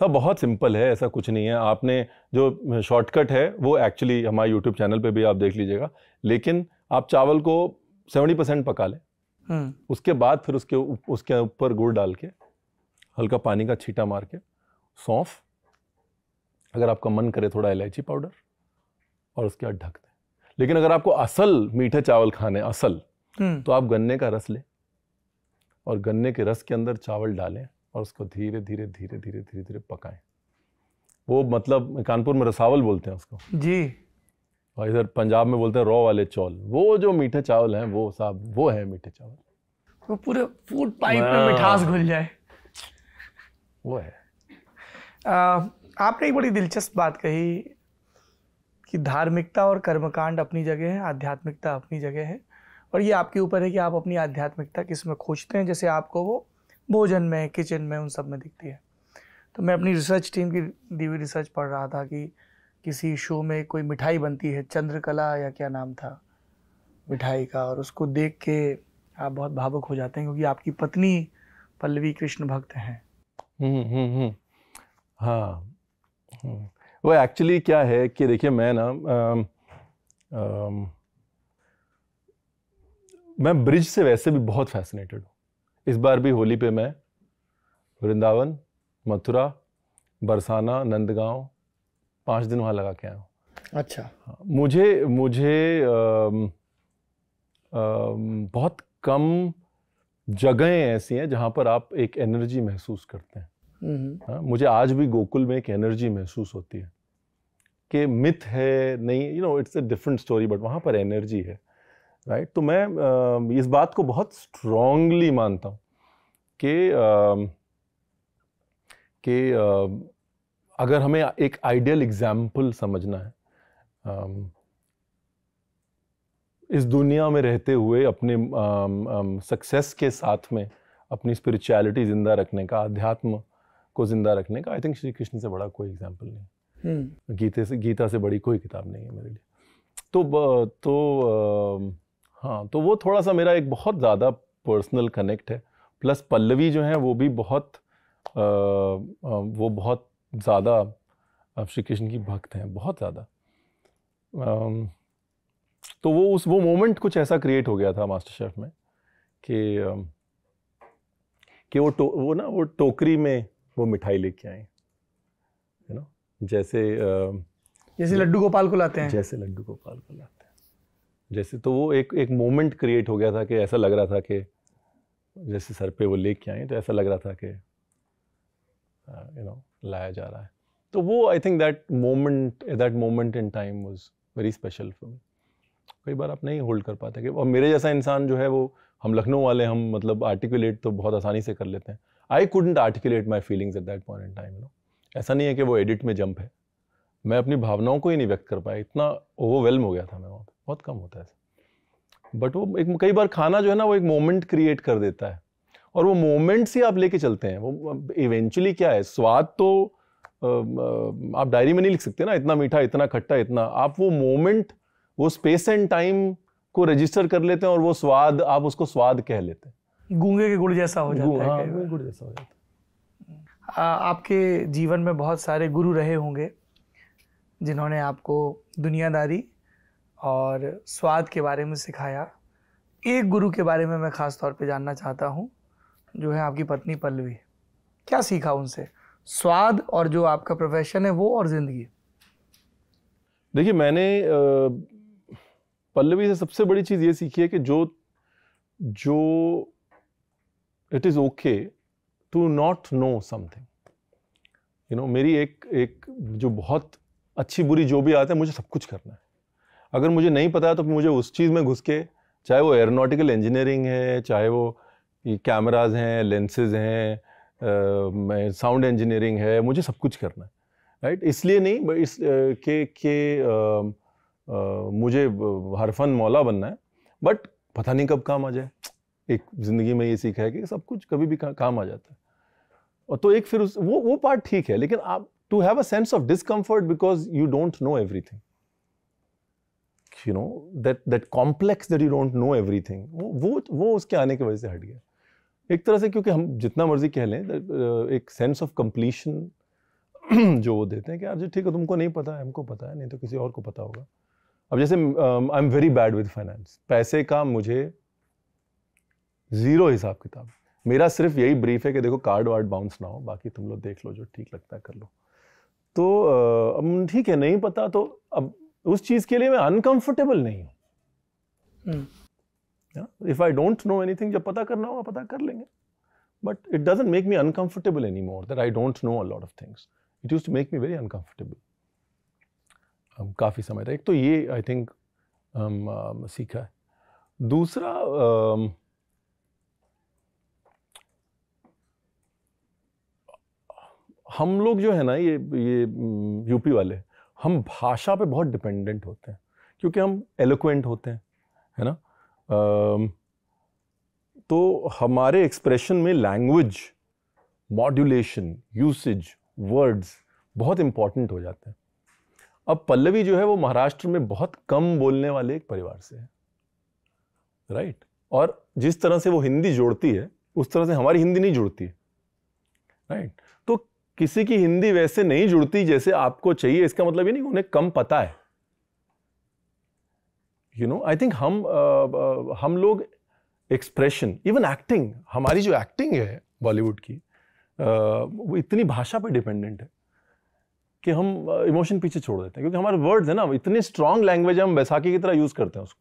सब बहुत सिंपल है ऐसा कुछ नहीं है आपने जो शॉर्टकट है वो एक्चुअली हमारे यूट्यूब चैनल पे भी आप देख लीजिएगा लेकिन आप चावल को सेवेंटी परसेंट पका लें हम्म। उसके बाद फिर उसके उसके ऊपर गुड़ डाल के हल्का पानी का छीटा मार के सौंफ अगर आपका मन करे थोड़ा इलायची पाउडर और उसके बाद ढक लेकिन अगर आपको असल मीठे चावल खाने असल हम्म। तो आप गन्ने का रस लें और गन्ने के रस के अंदर चावल डालें और उसको धीरे धीरे धीरे धीरे धीरे धीरे पकाएं वो मतलब कानपुर में रसावल बोलते हैं उसको जी और इधर पंजाब में बोलते हैं रॉ वाले चौल वो जो मीठे चावल हैं वो साहब वो है मीठे चावल वो पूरे फूड पाइप में मिठास घुल जाए वो है आ, आपने एक बड़ी दिलचस्प बात कही कि धार्मिकता और कर्मकांड अपनी जगह है आध्यात्मिकता अपनी जगह है और ये आपके ऊपर है कि आप अपनी आध्यात्मिकता किस में खोजते हैं जैसे आपको वो भोजन में किचन में उन सब में दिखती है तो मैं अपनी रिसर्च टीम की दीवी रिसर्च पढ़ रहा था कि किसी शो में कोई मिठाई बनती है चंद्रकला या क्या नाम था मिठाई का और उसको देख के आप बहुत भावुक हो जाते हैं क्योंकि आपकी पत्नी पल्लवी कृष्ण भक्त हैं हम्म, हम्म, हम्म। हाँ वो एक्चुअली क्या है कि देखिए मैं ना मैं ब्रिज से वैसे भी बहुत फैसिनेटेड हूँ इस बार भी होली पे मैं वृंदावन मथुरा बरसाना नंदगांव पाँच दिन वहाँ लगा के आया हूँ अच्छा हाँ, मुझे मुझे आ, बहुत कम जगहें ऐसी हैं जहाँ पर आप एक एनर्जी महसूस करते हैं हम्म। हाँ, मुझे आज भी गोकुल में एक एनर्जी महसूस होती है कि मिथ है नहीं you know it's a different story but वहाँ पर एनर्जी है राइट तो मैं इस बात को बहुत स्ट्रांगली मानता हूँ कि कि अगर हमें एक आइडियल एग्जाम्पल समझना है इस दुनिया में रहते हुए अपने सक्सेस के साथ में अपनी स्पिरिचुअलिटी ज़िंदा रखने का अध्यात्म को जिंदा रखने का आई थिंक श्री कृष्ण से बड़ा कोई एग्जाम्पल नहीं hmm. गीते से गीता से बड़ी कोई किताब नहीं है मेरे लिए तो तो हाँ तो वो थोड़ा सा मेरा एक बहुत ज़्यादा पर्सनल कनेक्ट है प्लस पल्लवी जो है वो भी बहुत आ, वो बहुत ज़्यादा श्री कृष्ण की भक्त हैं बहुत ज़्यादा तो वो उस वो मोमेंट कुछ ऐसा क्रिएट हो गया था मास्टर शेफ में कि कि वो टो, वो ना वो टोकरी में वो मिठाई लेके आए है जैसे जैसे लड्डू गोपाल को लाते हैं जैसे लड्डू गोपाल को लाते हैं जैसे तो वो एक एक मोमेंट क्रिएट हो गया था कि ऐसा लग रहा था कि जैसे सर पे वो लेके आए तो ऐसा लग रहा था कि यू नो लाया जा रहा है तो वो I think that moment that moment in time was very special for me कई बार आप नहीं होल्ड कर पाते कि और मेरे जैसा इंसान जो है वो हम लखनऊ वाले हम मतलब आर्टिकुलेट तो बहुत आसानी से कर लेते हैं I couldn't articulate my feelings at that point time no ऐसा नहीं है कि वो एडिट में जंप है मैं अपनी भावनाओं को ही नहीं व्यक्त कर पाया इतना ओवरवेलम हो गया था मैं वहाँ पर बहुत कम होता है ऐसा बट वो एक कई बार खाना जो है ना वो एक मोमेंट क्रिएट कर देता है और वो मोमेंट्स ही आप लेके चलते हैं वो इवेंचुअली क्या है स्वाद तो आप डायरी में नहीं लिख सकते ना इतना मीठा इतना खट्टा इतना आप वो मोमेंट वो स्पेस एंड टाइम को रजिस्टर कर लेते हैं और वो स्वाद आप उसको स्वाद कह लेते हैं गूंगे के गुड़ जैसा हो जाता है हाँ, गुड़ जैसा हो जाता है आपके जीवन में बहुत सारे गुरु रहे होंगे जिन्होंने आपको दुनियादारी और स्वाद के बारे में सिखाया एक गुरु के बारे में मैं ख़ास तौर पे जानना चाहता हूँ जो है आपकी पत्नी पल्लवी क्या सीखा उनसे स्वाद और जो आपका प्रोफेशन है वो और ज़िंदगी देखिए मैंने पल्लवी से सबसे बड़ी चीज़ ये सीखी है कि जो जो it is okay to not know something you know मेरी एक एक जो बहुत अच्छी बुरी जो भी आते हैं मुझे सब कुछ करना है अगर मुझे नहीं पता है तो मुझे उस चीज़ में घुस के चाहे वो एरोनॉटिकल इंजीनियरिंग है चाहे वो कैमराज हैं लेंसेज हैं साउंड इंजीनियरिंग है मुझे सब कुछ करना है राइट right? इसलिए नहीं इस के के आ, आ, मुझे हरफन मौला बनना है बट पता नहीं कब काम आ जाए एक ज़िंदगी में ये सीखा है कि सब कुछ कभी भी का, काम आ जाता है और तो एक फिर उस वो वो पार्ट ठीक है लेकिन आप to have a sense of discomfort because you don't know everything you know that that complex that you don't know everything thing वो वो उसके आने की वजह से हट गया एक तरह से क्योंकि हम जितना मर्जी कह लें uh, एक सेंस ऑफ कंप्लीशन जो वो देते हैं कि यार जी ठीक है तुमको नहीं पता है हमको पता है नहीं तो किसी और को पता होगा अब जैसे I am very bad with finance पैसे का मुझे ज़ीरो हिसाब किताब मेरा सिर्फ यही ब्रीफ है कि देखो कार्ड वार्ड बाउंस ना हो बाकी तुम लोग देख लो जो ठीक लगता है कर लो तो अब ठीक है नहीं पता तो अब उस चीज़ के लिए मैं अनकंफर्टेबल नहीं हूँ if I don't know anything जब पता करना होगा पता कर लेंगे but it doesn't make me uncomfortable any more that I don't know a lot of things it use to make me very uncomfortable हम काफ़ी समय था एक तो ये आई थिंक um, uh, सीखा है दूसरा uh, हम लोग जो है ना ये ये यूपी वाले हम भाषा पे बहुत डिपेंडेंट होते हैं क्योंकि हम एलोक्वेंट होते हैं है ना आ, तो हमारे एक्सप्रेशन में लैंग्वेज मॉड्यूलेशन यूसेज वर्ड्स बहुत इंपॉर्टेंट हो जाते हैं अब पल्लवी जो है वो महाराष्ट्र में बहुत कम बोलने वाले एक परिवार से है राइट right? और जिस तरह से वो हिंदी जोड़ती है उस तरह से हमारी हिंदी नहीं जुड़ती है राइट किसी की हिंदी वैसे नहीं जुड़ती जैसे आपको चाहिए इसका मतलब ये नहीं उन्हें कम पता है यू नो आई थिंक हम uh, हम लोग एक्सप्रेशन इवन एक्टिंग हमारी जो एक्टिंग है बॉलीवुड की uh, वो इतनी भाषा पर डिपेंडेंट है कि हम इमोशन पीछे छोड़ देते हैं क्योंकि हमारे वर्ड्स है ना इतने स्ट्रांग लैंग्वेज हम बैसाखी की तरह यूज़ करते हैं उसको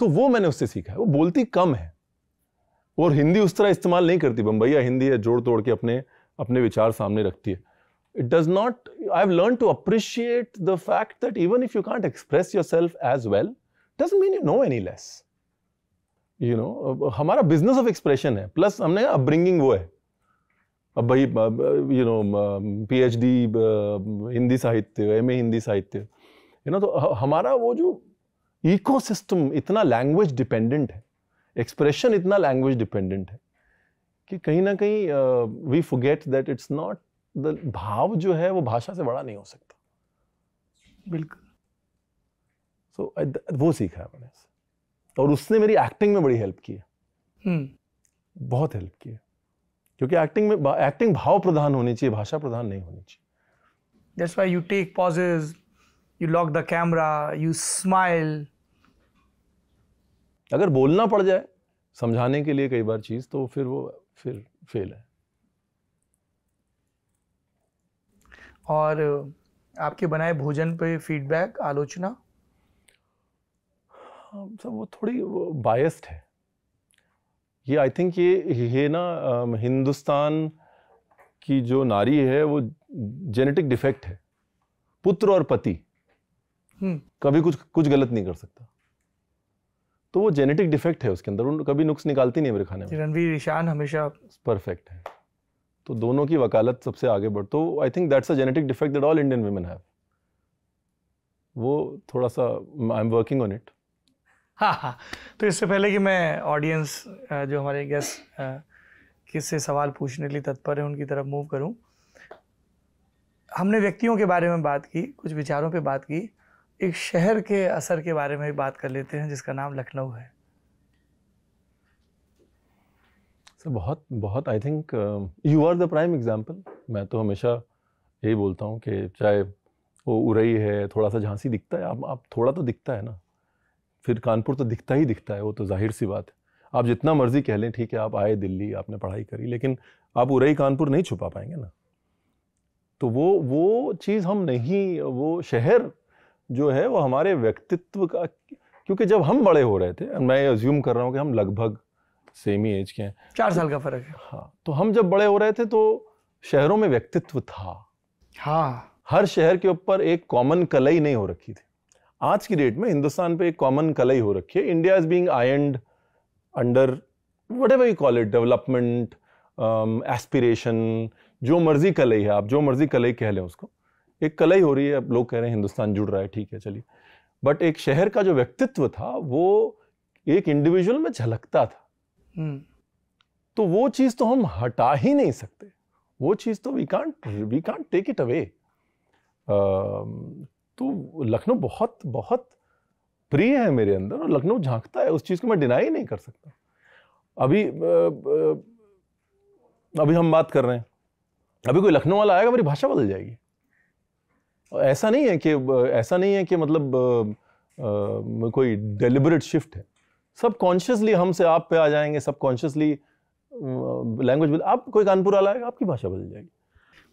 तो वो मैंने उससे सीखा है वो बोलती कम है और हिंदी उस तरह इस्तेमाल नहीं करती बम्बैया हिंदी है जोड़ तोड़ के अपने अपने विचार सामने रखती है it does not I have learn to appreciate the fact that even if you can't express yourself as well doesn't mean you know any less you know हमारा बिजनेस ऑफ एक्सप्रेशन है प्लस हमने अपब्रिंगिंग वो है अब भाई you know P H D Hindi साहित्य एम ए हिंदी साहित्य यू नो तो हमारा वो जो इकोसिस्टम इतना लैंग्वेज डिपेंडेंट है एक्सप्रेशन इतना लैंग्वेज डिपेंडेंट है कि कहीं ना कहीं we forget that it's not the भाव जो है वो भाषा से बड़ा नहीं हो सकता बिल्कुल सो so, वो सीखा है मैंने और उसने मेरी एक्टिंग में बड़ी हेल्प की है हम्म। बहुत हेल्प की है क्योंकि एक्टिंग में एक्टिंग भाव प्रधान होनी चाहिए भाषा प्रधान नहीं होनी चाहिए that's why you take pauses you lock the camera you smile अगर बोलना पड़ जाए समझाने के लिए कई बार चीज़ तो फिर वो फिर फेल है और आपके बनाए भोजन पे फीडबैक आलोचना हाँ, सब वो थोड़ी बायस्ड है ये आई थिंक ये ये ना हिंदुस्तान की जो नारी है वो जेनेटिक डिफेक्ट है पुत्र और पति हम्म। कभी कुछ कुछ गलत नहीं कर सकता तो वो जेनेटिक डिफेक्ट है उसके अंदर उन कभी नुक्स निकालती नहीं है मेरे खाने में रणवीर ईशान हमेशा परफेक्ट है तो दोनों की वकालत सबसे आगे बढ़ तो I think that's a genetic defect that all Indian women have वो थोड़ा सा I am working on it हाँ हाँ तो इससे पहले कि मैं ऑडियंस जो हमारे गेस्ट किससे सवाल पूछने के लिए तत्पर है उनकी तरफ मूव करूं हमने व्यक्तियों के बारे में बात की कुछ विचारों पे बात की एक शहर के असर के बारे में बात कर लेते हैं जिसका नाम लखनऊ है सर बहुत बहुत I think you are the prime example मैं तो हमेशा यही बोलता हूँ कि चाहे वो उरई है थोड़ा सा झांसी दिखता है आप आप थोड़ा तो दिखता है ना फिर कानपुर तो दिखता ही दिखता है वो तो जाहिर सी बात है आप जितना मर्जी कह लें ठीक है आप आए दिल्ली आपने पढ़ाई करी लेकिन आप उरई कानपुर नहीं छुपा पाएंगे ना तो वो वो चीज़ हम नहीं वो शहर जो है वो हमारे व्यक्तित्व का क्योंकि जब हम बड़े हो रहे थे मैं अज्यूम कर रहा हूँ कि हम लगभग सेम ही एज के हैं चार साल का फर्क है हाँ तो हम जब बड़े हो रहे थे तो शहरों में व्यक्तित्व था हाँ हर शहर के ऊपर एक कॉमन कलई नहीं हो रखी थी आज की डेट में हिंदुस्तान पे एक कॉमन कलई हो रखी है India is being ironed under whatever you call it development aspiration जो मर्जी कलई है आप जो मर्जी कलई कह लें उसको एक कलई हो रही है अब लोग कह रहे हैं हिंदुस्तान जुड़ रहा है ठीक है चलिए बट एक शहर का जो व्यक्तित्व था वो एक इंडिविजुअल में झलकता था हम्म। तो वो चीज़ तो हम हटा ही नहीं सकते वो चीज़ तो we can't we can't take it away तो लखनऊ बहुत बहुत प्रिय है मेरे अंदर और लखनऊ झांकता है उस चीज़ को मैं डिनाई नहीं कर सकता अभी अभी हम बात कर रहे हैं अभी कोई लखनऊ वाला आएगा मेरी भाषा बदल जाएगी ऐसा नहीं है कि ऐसा नहीं है कि मतलब आ, कोई डेलिबरेट शिफ्ट है सब कॉन्शियसली हमसे आप पे आ जाएंगे सब कॉन्शियसली लैंग्वेज बदल आप कोई कानपुर वाला आएगा आपकी भाषा बदल जाएगी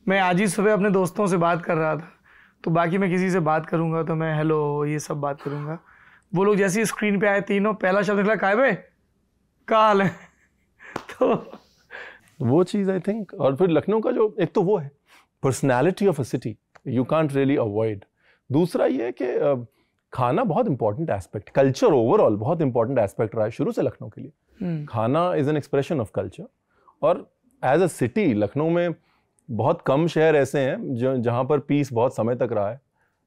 मैं आज ही सुबह अपने दोस्तों से बात कर रहा था तो बाकी मैं किसी से बात करूंगा तो मैं हेलो ये सब बात करूंगा वो लोग जैसे ही स्क्रीन पे आए तीनों पहला शब्द निकला काय भाई का हाल है तो वो चीज़ आई थिंक और फिर लखनऊ का जो एक तो वो है personality of a city you can't really avoid दूसरा ये कि खाना बहुत इंपॉर्टेंट एस्पेक्ट कल्चर ओवरऑल बहुत इंपॉर्टेंट एस्पेक्ट रहा है शुरू से लखनऊ के लिए hmm. खाना is an expression of culture और एज अ सिटी लखनऊ में बहुत कम शहर ऐसे हैं जो जहाँ पर पीस बहुत समय तक रहा है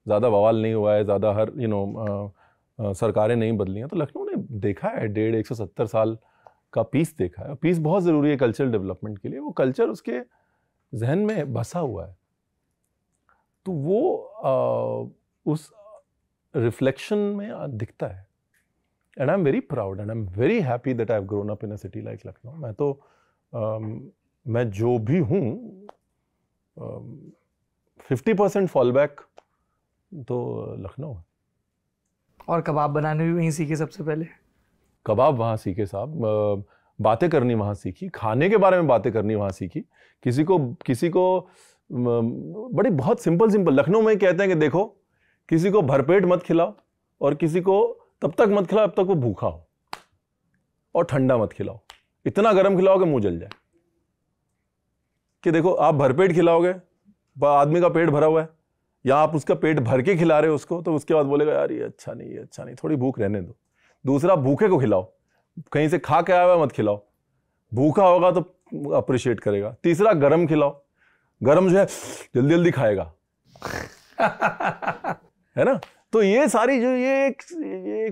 ज़्यादा बवाल नहीं हुआ है ज़्यादा हर यू you नो know, सरकारें नहीं बदली हैं तो लखनऊ ने देखा है डेढ़ एक सौ सत्तर साल का पीस देखा है पीस बहुत ज़रूरी है कल्चरल डेवलपमेंट के लिए वो कल्चर उसके जहन में बसा हुआ है तो वो आ, उस रिफ्लेक्शन में दिखता है and I am very proud and I am very happy that I have grown up in a city like Lucknow मैं तो आ, मैं जो भी हूँ फिफ्टी परसेंट फॉल बैक तो लखनऊ है और कबाब बनाने भी वहीं सीखे सबसे पहले कबाब वहाँ सीखे साहब बातें करनी वहाँ सीखी खाने के बारे में बातें करनी वहाँ सीखी किसी को किसी को बड़ी बहुत सिंपल सिंपल लखनऊ में कहते हैं कि देखो किसी को भरपेट मत खिलाओ और किसी को तब तक मत खिलाओ जब तक वो भूखा हो और ठंडा मत खिलाओ इतना गर्म खिलाओ कि मुंह जल जाए कि देखो आप भरपेट खिलाओगे आदमी का पेट भरा हुआ है या आप उसका पेट भर के खिला रहे हो उसको तो उसके बाद बोलेगा यार ये अच्छा नहीं ये अच्छा नहीं थोड़ी भूख रहने दो दूसरा भूखे को खिलाओ कहीं से खा के आया हुआ मत खिलाओ भूखा होगा तो अप्रिशिएट करेगा तीसरा गर्म खिलाओ गर्म जो है जल्दी जल्दी खाएगा है ना तो ये सारी जो ये एक ये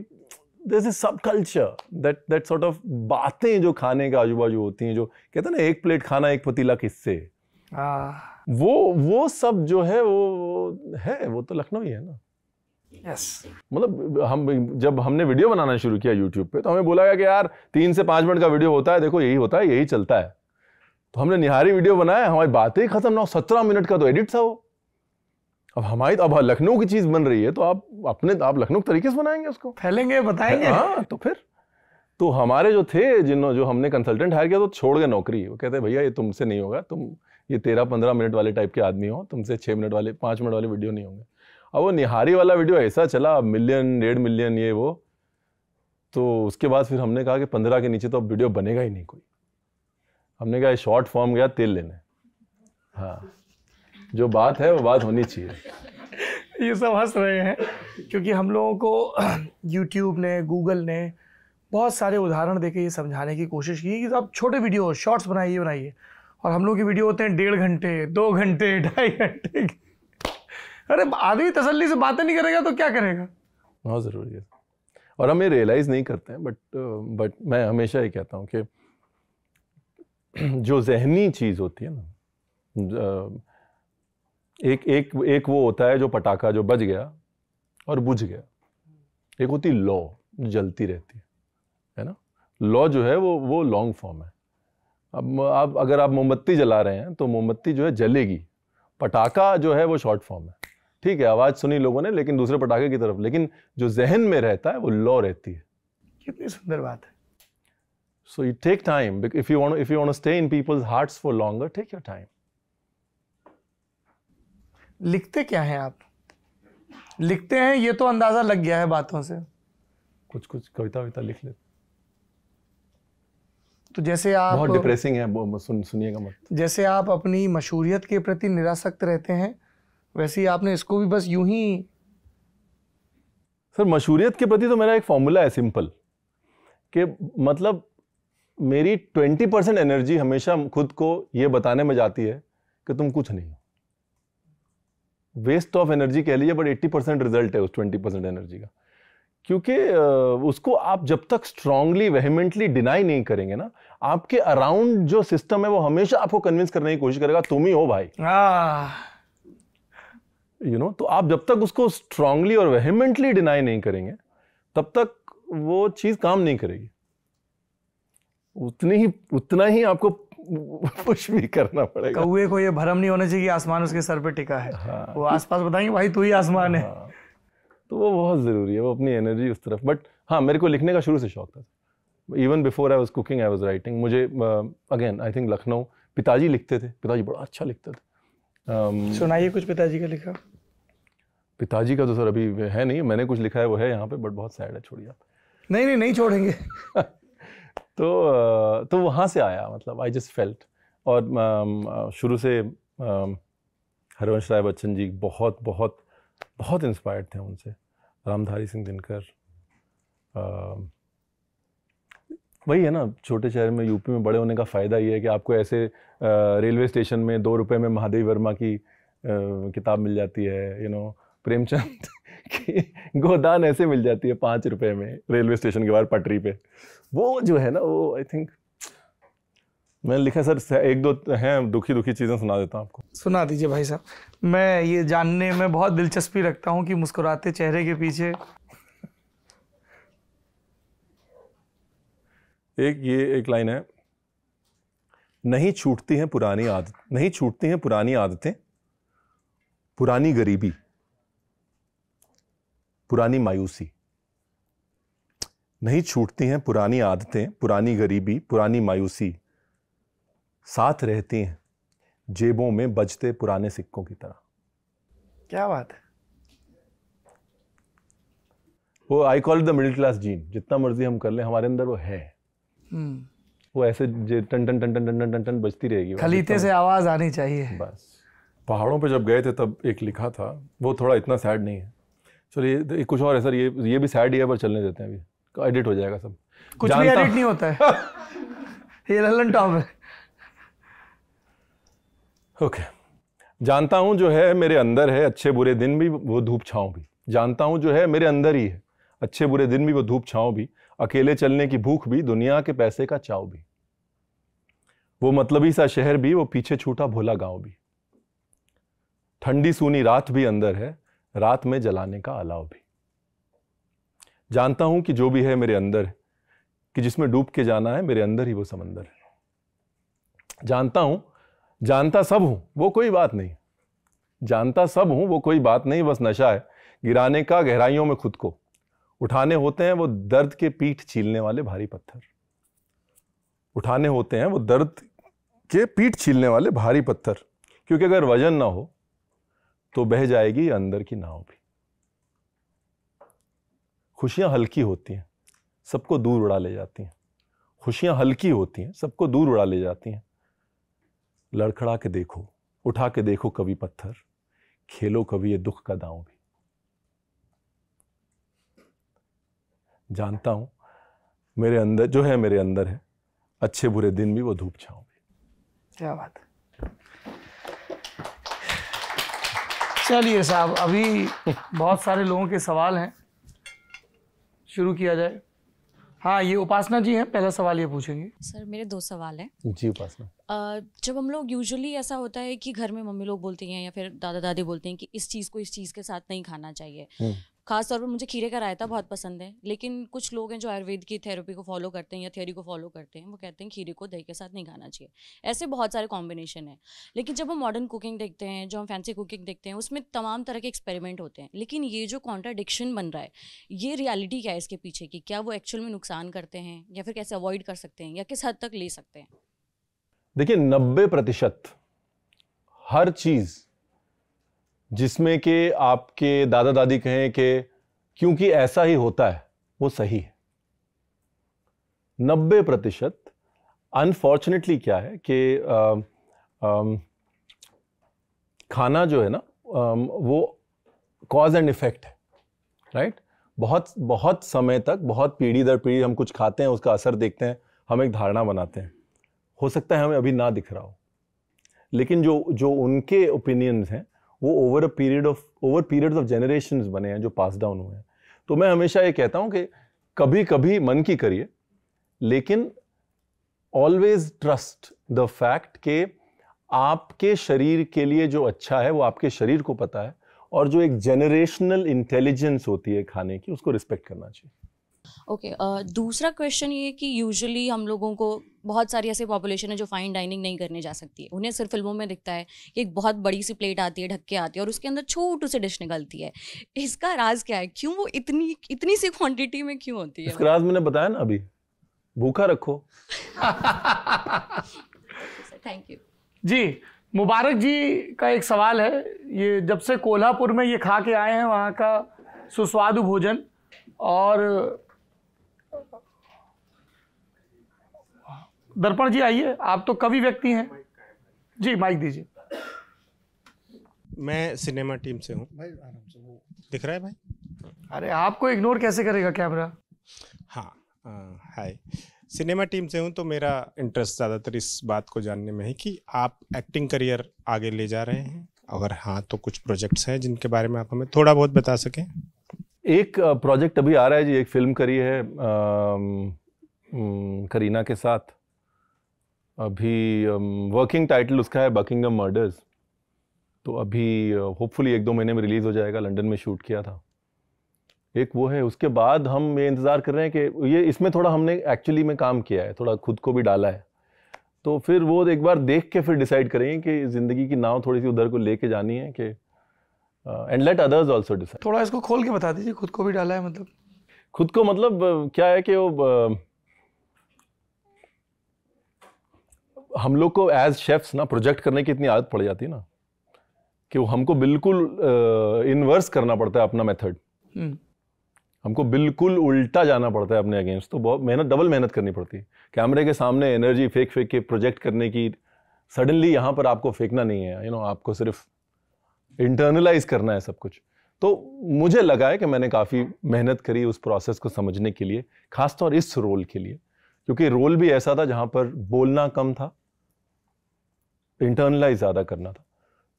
दिस इज सब culture that that sort of बातें जो खाने के आजू बाजू होती हैं जो कहते हैं ना एक प्लेट खाना एक पतीला किससे हाँ। वो वो सब जो है वो है वो तो लखनऊ ही है ना यस मतलब हम जब हमने वीडियो बनाना शुरू किया यूट्यूब पे तो हमें बोला गया कि यार तीन से पांच मिनट का वीडियो होता है देखो यही होता है यही चलता है तो हमने निहारी वीडियो बनाया हमारी बातें ही खत्म ना हो सत्रह मिनट का तो एडिट था वो अब हमारी तो, अब हाँ, लखनऊ की चीज़ बन रही है तो आप अपने आप लखनऊ तरीके से बनाएंगे उसको फैलेंगे बताएंगे हाँ तो फिर तो हमारे जो थे जिन्हों जो हमने कंसल्टेंट हायर किया तो छोड़ गए नौकरी वो कहते भैया ये तुमसे नहीं होगा तुम ये तेरह पंद्रह मिनट वाले टाइप के आदमी हो तुमसे छः मिनट वाले पाँच मिनट वाले वीडियो नहीं होंगे अब वो निहारी वाला वीडियो ऐसा चला मिलियन डेढ़ मिलियन ये वो तो उसके बाद फिर हमने कहा कि पंद्रह के नीचे तो अब वीडियो बनेगा ही नहीं कोई हमने कहा शॉर्ट फॉर्म गया तेल लेने हाँ जो बात है वो बात होनी चाहिए ये सब हंस रहे हैं क्योंकि हम लोगों को यूट्यूब ने गूगल ने बहुत सारे उदाहरण देके ये समझाने की कोशिश की कि आप छोटे वीडियो शॉर्ट्स बनाइए बनाइए और हम लोग के वीडियो होते हैं डेढ़ घंटे दो घंटे ढाई घंटे अरे आदमी तसल्ली से बातें नहीं करेगा तो क्या करेगा बहुत ज़रूरी है और हम ये रियलाइज़ नहीं करते हैं बट बट मैं हमेशा ये कहता हूँ कि जो जहनी चीज़ होती है ना एक एक एक वो होता है जो पटाखा जो बज गया और बुझ गया एक होती लॉ जो जलती रहती है है ना लॉ जो है वो वो लॉन्ग फॉर्म है अब आप अगर आप मोमबत्ती जला रहे हैं तो मोमबत्ती जो है जलेगी पटाखा जो है वो शॉर्ट फॉर्म है ठीक है आवाज़ सुनी लोगों ने लेकिन दूसरे पटाखे की तरफ लेकिन जो जहन में रहता है वो लॉ रहती है कितनी सुंदर बात है So you take time. If you want to, if you want to stay in people's hearts for longer, take your time. लिखते क्या हैं आप लिखते हैं ये तो अंदाजा लग गया है बातों से कुछ कुछ कविता विता लिख लेते तो जैसे आप बहुत डिप्रेसिंग है सुन सुनिएगा मत जैसे आप अपनी मशहूरियत के प्रति निरासक्त रहते हैं वैसे ही आपने इसको भी बस यूं ही सर मशहूरियत के प्रति तो मेरा एक फॉर्मूला है सिंपल कि मतलब मेरी ट्वेंटी परसेंट एनर्जी हमेशा खुद को ये बताने में जाती है कि तुम कुछ नहीं हो वेस्ट ऑफ एनर्जी कह लीजिए बट एट्टी परसेंट रिजल्ट है उस ट्वेंटी परसेंट एनर्जी का क्योंकि उसको आप जब तक स्ट्रांगली वेहमेंटली डिनाई नहीं करेंगे ना आपके अराउंड जो सिस्टम है वो हमेशा आपको कन्विंस करने की कोशिश करेगा तुम ही हो भाई यू नो know, तो आप जब तक उसको स्ट्रांगली और वेहमेंटली डिनाई नहीं करेंगे तब तक वो चीज़ काम नहीं करेगी उतनी ही उतना ही आपको कुछ भी करना पड़ेगा कौए को ये भरम नहीं होना चाहिए कि आसमान उसके सर पे टिका है हाँ। वो आसपास बताएंगे भाई तू ही आसमान हाँ। है तो वो बहुत ज़रूरी है वो अपनी एनर्जी उस तरफ बट हाँ मेरे को लिखने का शुरू से शौक था even before I was cooking I was writing मुझे अगेन आई थिंक लखनऊ पिताजी लिखते थे पिताजी बड़ा अच्छा लिखते थे um, सुनाइए कुछ पिताजी का लिखा पिताजी का तो सर अभी है नहीं मैंने कुछ लिखा है वो है यहाँ पे बट बहुत सैड है छोड़िए आप नहीं नहीं नहीं छोड़ेंगे तो तो वहाँ से आया मतलब आई जस्ट फेल्ट और शुरू से हरिवंश राय बच्चन जी बहुत बहुत बहुत इंस्पायर्ड थे उनसे रामधारी सिंह दिनकर वही है ना छोटे शहर में यूपी में बड़े होने का फ़ायदा ये है कि आपको ऐसे रेलवे स्टेशन में दो रुपए में महादेव वर्मा की किताब मिल जाती है यू नो प्रेमचंद गोदान ऐसे मिल जाती है पाँच रुपए में रेलवे स्टेशन के बाहर पटरी पे वो जो है ना वो आई थिंक मैंने लिखा सर एक दो हैं दुखी दुखी चीज़ें सुना देता हूँ आपको सुना दीजिए भाई साहब मैं ये जानने में बहुत दिलचस्पी रखता हूँ कि मुस्कुराते चेहरे के पीछे एक ये एक लाइन है नहीं छूटती हैं पुरानी आदत नहीं छूटती हैं पुरानी आदतें पुरानी गरीबी पुरानी मायूसी नहीं छूटती हैं पुरानी आदतें पुरानी गरीबी पुरानी मायूसी साथ रहती हैं जेबों में बजते पुराने सिक्कों की तरह क्या बात है वो I call the middle class जीन जितना मर्जी हम कर लें हमारे अंदर वो है हम्म। वो ऐसे टन टन टन टन टन टन टन बजती रहेगी खलीते से आवाज आनी चाहिए बस पहाड़ों पे जब गए थे तब एक लिखा था वो थोड़ा इतना सैड नहीं है चलिए कुछ और है सर ये ये भी सैड है पर चलने देते हैं अभी एडिट हो जाएगा सब कुछ भी एडिट नहीं होता है ये ललन टॉप है ओके जानता हूँ जो है मेरे अंदर है अच्छे बुरे दिन भी वो धूप छाँव भी जानता हूँ जो है मेरे अंदर ही है अच्छे बुरे दिन भी वो धूप छाँव भी अकेले चलने की भूख भी दुनिया के पैसे का चाव भी वो मतलबी सा शहर भी वो पीछे छूटा भोला गांव भी ठंडी सूनी रात भी अंदर है रात में जलाने का अलाव भी जानता हूं कि जो भी है मेरे अंदर कि जिसमें डूब के जाना है मेरे अंदर ही वो समंदर है जानता हूं जानता सब हूं वो कोई बात नहीं जानता सब हूं वो कोई बात नहीं बस नशा है गिराने का गहराइयों में खुद को उठाने होते हैं वो दर्द के पीठ छीलने वाले भारी पत्थर उठाने होते हैं वो दर्द के पीठ छीलने वाले भारी पत्थर क्योंकि अगर वजन ना हो तो बह जाएगी अंदर की नाव भी खुशियां हल्की होती हैं सबको दूर उड़ा ले जाती हैं खुशियां हल्की होती हैं सबको दूर उड़ा ले जाती हैं लड़खड़ा के देखो उठा के देखो कभी पत्थर खेलो कभी ये दुख का दांव भी जानता हूं मेरे अंदर जो है मेरे अंदर है अच्छे बुरे दिन भी वो धूप छाँव भी क्या बात है चलिए साहब अभी बहुत सारे लोगों के सवाल हैं शुरू किया जाए हाँ ये उपासना जी हैं पहला सवाल ये पूछेंगे सर मेरे दो सवाल हैं जी उपासना जब हम लोग यूजुअली ऐसा होता है कि घर में मम्मी लोग बोलती हैं या फिर दादा दादी बोलते हैं कि इस चीज़ को इस चीज़ के साथ नहीं खाना चाहिए हम्म। खासतौर पर मुझे खीरे का रायता बहुत पसंद है लेकिन कुछ लोग हैं जो आयुर्वेद की थेरेपी को फॉलो करते हैं या थेरी को फॉलो करते हैं वो कहते हैं खीरे को दही के साथ नहीं खाना चाहिए ऐसे बहुत सारे कॉम्बिनेशन है लेकिन जब हम मॉडर्न कुकिंग देखते हैं जो हम फैंसी कुकिंग देखते हैं उसमें तमाम तरह के एक्सपेरिमेंट होते हैं लेकिन ये जो कॉन्ट्राडिक्शन बन रहा है ये रियलिटी क्या है इसके पीछे की क्या वो एक्चुअल में नुकसान करते हैं या फिर कैसे अवॉइड कर सकते हैं या किस हद तक ले सकते हैं देखिए नब्बे प्रतिशत हर चीज़ जिसमें कि आपके दादा दादी कहें कि क्योंकि ऐसा ही होता है वो सही है नब्बे प्रतिशत अनफॉर्चुनेटली क्या है कि आ, आ, खाना जो है ना आ, वो कॉज एंड इफेक्ट है राइट बहुत बहुत समय तक बहुत पीढ़ी दर पीढ़ी हम कुछ खाते हैं उसका असर देखते हैं हम एक धारणा बनाते हैं हो सकता है हमें अभी ना दिख रहा हो लेकिन जो जो उनके ओपिनियंस हैं वो over a period of over period of generation बने हैं जो पास डाउन हुए हैं तो मैं हमेशा ये कहता हूँ कि कभी कभी मन की करिए लेकिन ऑलवेज ट्रस्ट द फैक्ट के आपके शरीर के लिए जो अच्छा है वो आपके शरीर को पता है और जो एक जनरेशनल इंटेलिजेंस होती है खाने की उसको रिस्पेक्ट करना चाहिए ओके okay, uh, दूसरा क्वेश्चन ये कि यूजुअली हम लोगों को बहुत सारी ऐसी पॉपुलेशन है जो फाइन डाइनिंग नहीं करने जा सकती है उन्हें सिर्फ फिल्मों में दिखता है कि एक बहुत बड़ी सी प्लेट आती है ढक्के आती है और उसके अंदर छोटू से डिश निकलती है इसका राज क्या है क्यों वो इतनी इतनी सी क्वांटिटी में क्यों होती है इसका राज मैंने बताया ना अभी भूखा रखो थैंक यू जी मुबारक जी का एक सवाल है ये जब से कोल्हापुर में ये खा के आए हैं वहाँ का सुस्वादु भोजन और दर्पण जी आइए आप तो कवि व्यक्ति हैं जी माइक दीजिए मैं सिनेमा टीम से हूँ दिख रहा है भाई अरे आपको इग्नोर कैसे करेगा कैमरा हाँ हाय सिनेमा टीम से हूँ तो मेरा इंटरेस्ट ज़्यादातर इस बात को जानने में है कि आप एक्टिंग करियर आगे ले जा रहे हैं अगर हाँ तो कुछ प्रोजेक्ट्स हैं जिनके बारे में आप हमें थोड़ा बहुत बता सकें एक प्रोजेक्ट अभी आ रहा है जी एक फिल्म करी है आ, करीना के साथ अभी वर्किंग um, टाइटल उसका है बकिंगम मर्डर्स तो अभी होपफुली uh, एक दो महीने में रिलीज़ हो जाएगा लंदन में शूट किया था एक वो है उसके बाद हम ये इंतज़ार कर रहे हैं कि ये इसमें थोड़ा हमने एक्चुअली में काम किया है थोड़ा खुद को भी डाला है तो फिर वो एक बार देख के फिर डिसाइड करेंगे कि ज़िंदगी की नाव थोड़ी सी उधर को लेके जानी है कि and let others also decide थोड़ा इसको खोल के बता दीजिए खुद को भी डाला है मतलब खुद को मतलब uh, क्या है कि वो uh, हम लोग को एज शेफ्स ना प्रोजेक्ट करने की इतनी आदत पड़ जाती है ना कि वो हमको बिल्कुल इन्वर्स करना पड़ता है अपना मेथड हम्म। हमको बिल्कुल उल्टा जाना पड़ता है अपने अगेंस्ट तो बहुत मेहनत डबल मेहनत करनी पड़ती है कैमरे के सामने एनर्जी फेंक फेंक के प्रोजेक्ट करने की सडनली यहाँ पर आपको फेंकना नहीं है यू you नो know, आपको सिर्फ इंटरनलाइज करना है सब कुछ तो मुझे लगा है कि मैंने काफ़ी मेहनत करी उस प्रोसेस को समझने के लिए खासतौर इस रोल के लिए क्योंकि रोल भी ऐसा था जहाँ पर बोलना कम था इंटरनलाइज ज़्यादा करना था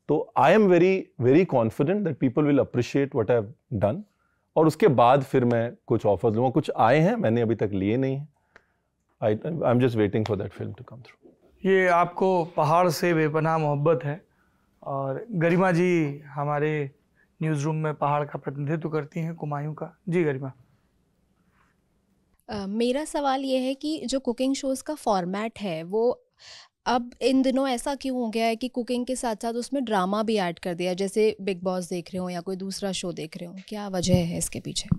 तो I am very very confident that people will appreciate what have done और उसके बाद फिर मैं कुछ ऑफर्स लूँगा कुछ आए हैं मैंने अभी तक लिए नहीं हैं I I am just waiting for that film to come through ये आपको पहाड़ से बेपनाह मोहब्बत है और गरिमा जी हमारे न्यूज़ रूम में पहाड़ का प्रतिनिधित्व करती हैं कुमायूं का जी गरिमा Uh, मेरा सवाल यह है कि जो कुकिंग शोज़ का फॉर्मेट है वो अब इन दिनों ऐसा क्यों हो गया है कि कुकिंग के साथ साथ उसमें ड्रामा भी ऐड कर दिया जैसे बिग बॉस देख रहे हो या कोई दूसरा शो देख रहे हो क्या वजह है इसके पीछे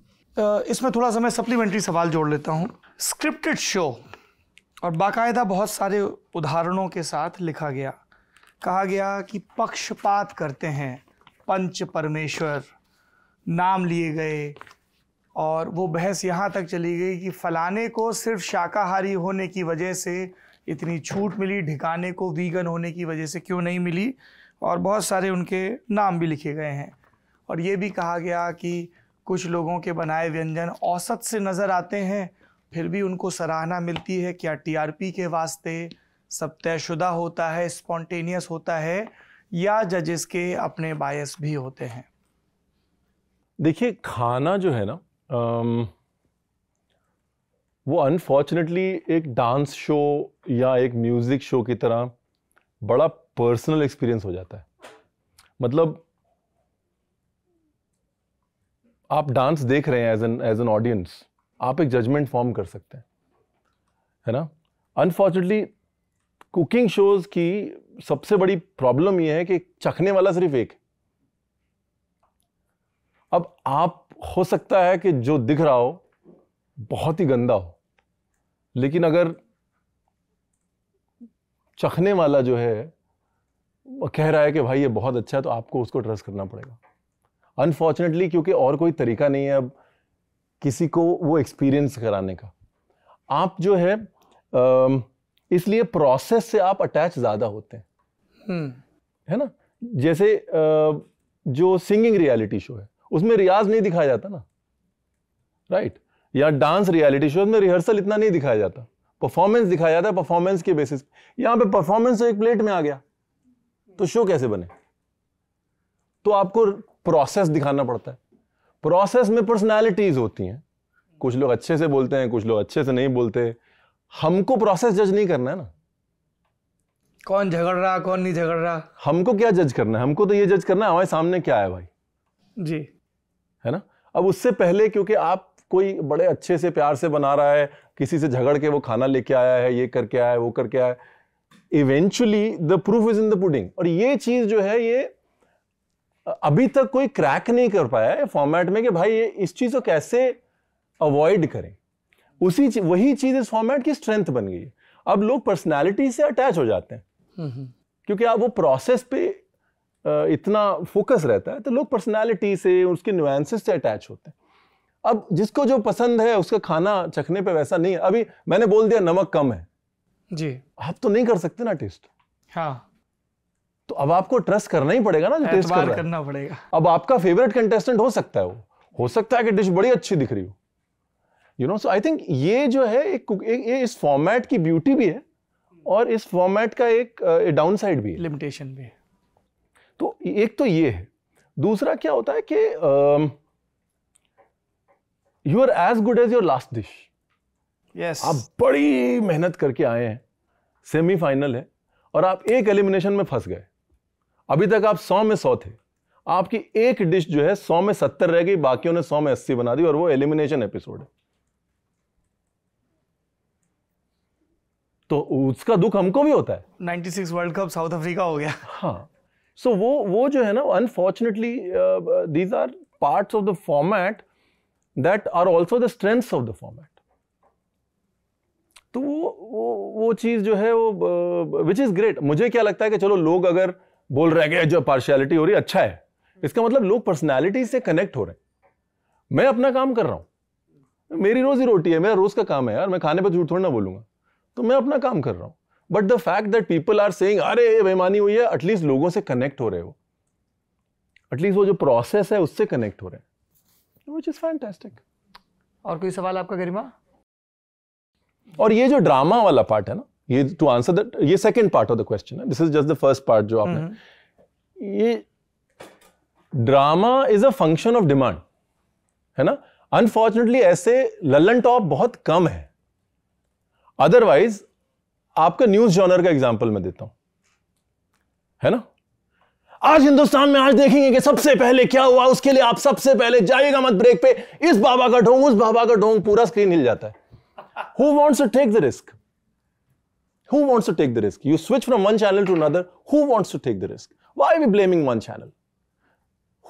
इसमें थोड़ा सा मैं सप्लीमेंट्री सवाल जोड़ लेता हूँ स्क्रिप्टेड शो और बाकायदा बहुत सारे उदाहरणों के साथ लिखा गया कहा गया कि पक्षपात करते हैं पंच परमेश्वर नाम लिए गए और वो बहस यहाँ तक चली गई कि फलाने को सिर्फ शाकाहारी होने की वजह से इतनी छूट मिली ढिकाने को वीगन होने की वजह से क्यों नहीं मिली और बहुत सारे उनके नाम भी लिखे गए हैं और ये भी कहा गया कि कुछ लोगों के बनाए व्यंजन औसत से नज़र आते हैं फिर भी उनको सराहना मिलती है क्या टीआरपी के वास्ते सब तयशुदा होता है स्पॉन्टेनियस होता है या जजेस के अपने बायस भी होते हैं देखिए खाना जो है ना आम... वो अनफॉर्चुनेटली एक डांस शो या एक म्यूज़िक शो की तरह बड़ा पर्सनल एक्सपीरियंस हो जाता है मतलब आप डांस देख रहे हैं as an as an audience आप एक जजमेंट फॉर्म कर सकते हैं है ना अनफॉर्चुनेटली कुकिंग शोज की सबसे बड़ी प्रॉब्लम यह है कि चखने वाला सिर्फ एक अब आप हो सकता है कि जो दिख रहा हो बहुत ही गंदा हो लेकिन अगर चखने वाला जो है कह रहा है कि भाई ये बहुत अच्छा है तो आपको उसको ट्रस्ट करना पड़ेगा अनफॉर्चुनेटली क्योंकि और कोई तरीका नहीं है अब किसी को वो एक्सपीरियंस कराने का आप जो है इसलिए प्रोसेस से आप अटैच ज़्यादा होते हैं हम्म। है ना जैसे जो सिंगिंग रियलिटी शो है उसमें रियाज नहीं दिखाया जाता ना राइट या डांस रियलिटी शोज में रिहर्सल इतना नहीं दिखाया जाता परफॉर्मेंस दिखाया जाता है परफॉर्मेंस के बेसिस यहां पे परफॉर्मेंस तो एक प्लेट में आ गया तो शो कैसे बने तो आपको प्रोसेस दिखाना पड़ता है प्रोसेस में पर्सनालिटीज होती हैं कुछ लोग अच्छे से बोलते हैं कुछ लोग अच्छे से नहीं बोलते हमको प्रोसेस जज नहीं करना है ना कौन झगड़ रहा कौन नहीं झगड़ रहा हमको क्या जज करना है हमको तो ये जज करना है हमारे सामने क्या है भाई जी है ना अब उससे पहले क्योंकि आप कोई बड़े अच्छे से प्यार से बना रहा है किसी से झगड़ के वो खाना लेके आया है ये करके आया है वो करके आया है eventually the proof is in the pudding और ये चीज जो है ये अभी तक कोई क्रैक नहीं कर पाया है फॉर्मेट में कि भाई ये इस चीज को कैसे अवॉइड करें उसी चीज़, वही चीज इस फॉर्मेट की स्ट्रेंथ बन गई है अब लोग पर्सनैलिटी से अटैच हो जाते हैं हम्म, हम्म। क्योंकि आप वो प्रोसेस पे इतना फोकस रहता है तो लोग पर्सनैलिटी से उसके न्यूएंसेस से अटैच होते हैं अब जिसको जो पसंद है उसका खाना चखने पे वैसा नहीं है अभी मैंने बोल दिया नमक कम है जी आप तो नहीं कर सकते ना टेस्ट हाँ तो अब आपको ट्रस्ट करना ही पड़ेगा ना जो टेस्ट कर रहा है। करना पड़ेगा अब आपका फेवरेट कंटेस्टेंट हो सकता है वो हो सकता है कि डिश बड़ी अच्छी दिख रही हो you know so I think ये जो है एक, एक, एक इस फॉर्मेट की ब्यूटी भी है और इस फॉर्मेट का एक डाउन साइड भी है लिमिटेशन भी है तो एक तो ये है दूसरा क्या होता है कि you are as good as your last dish yes आप बड़ी मेहनत करके आए हैं सेमीफाइनल है और आप एक एलिमिनेशन में फंस गए अभी तक आप सौ में सौ थे आपकी एक डिश जो है सौ में सत्तर रह गई बाकियों ने सौ में अस्सी बना दी और वो एलिमिनेशन एपिसोड है तो उसका दुख हमको भी होता है 96 वर्ल्ड कप साउथ अफ्रीका हो गया हाँ सो so, वो वो जो है ना unfortunately these are parts of the format that are also the strength of the format तो वो वो वो चीज़ जो है वो विच इज़ ग्रेट मुझे क्या लगता है कि चलो लोग अगर बोल रहे हैं जो पार्शियलिटी हो रही है अच्छा है इसका मतलब लोग पर्सनैलिटी से कनेक्ट हो रहे हैं मैं अपना काम कर रहा हूं मेरी रोज़ ही रोटी है मेरा रोज़ का काम है यार मैं खाने पर झूठ थोड़ा ना बोलूंगा तो मैं अपना काम कर रहा हूँ but the fact that people are saying अरे ये बेमानी हुई है एटलीस्ट लोगों से कनेक्ट हो रहे हो एटलीस्ट वो जो प्रोसेस है उससे कनेक्ट हो रहे हैं विच इज़ फैंटेस्टिक और कोई सवाल आपका गरिमा और ये जो ड्रामा वाला पार्ट है ना ये टू आंसर दैट ये second part of the question है this is just the first part जो आपने ये drama is a function of demand है ना अनफॉर्चुनेटली ऐसे ललन टॉप तो बहुत कम है अदरवाइज आपका न्यूज जॉनर का एग्जाम्पल मैं देता हूं है ना आज हिंदुस्तान में आज देखेंगे कि सबसे पहले क्या हुआ उसके लिए आप सबसे पहले जाइएगा मत ब्रेक पे इस बाबा का ढोंग उस बाबा का ढोंग पूरा स्क्रीन हिल जाता है who wants to take the risk who wants to take the risk you switch from one channel to another who wants to take the risk why we blaming one channel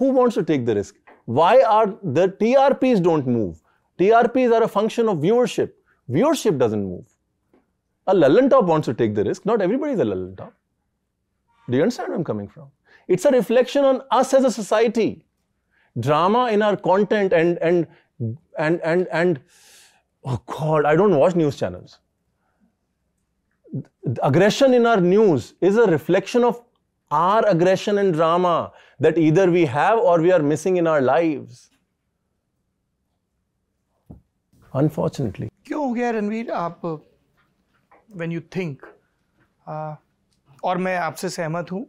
who wants to take the risk why are the T R Ps don't move T R Ps are a function of viewership viewership doesn't move a Lallantop wants to take the risk not everybody is a Lallantop the understand I am coming It's a reflection on us as a society. Drama in our content and and and and and oh god, I don't watch news channels. The aggression in our news is a reflection of our aggression and drama that either we have or we are missing in our lives. Unfortunately. क्यों हो when you think uh, और मैं आपसे सहमत हूँ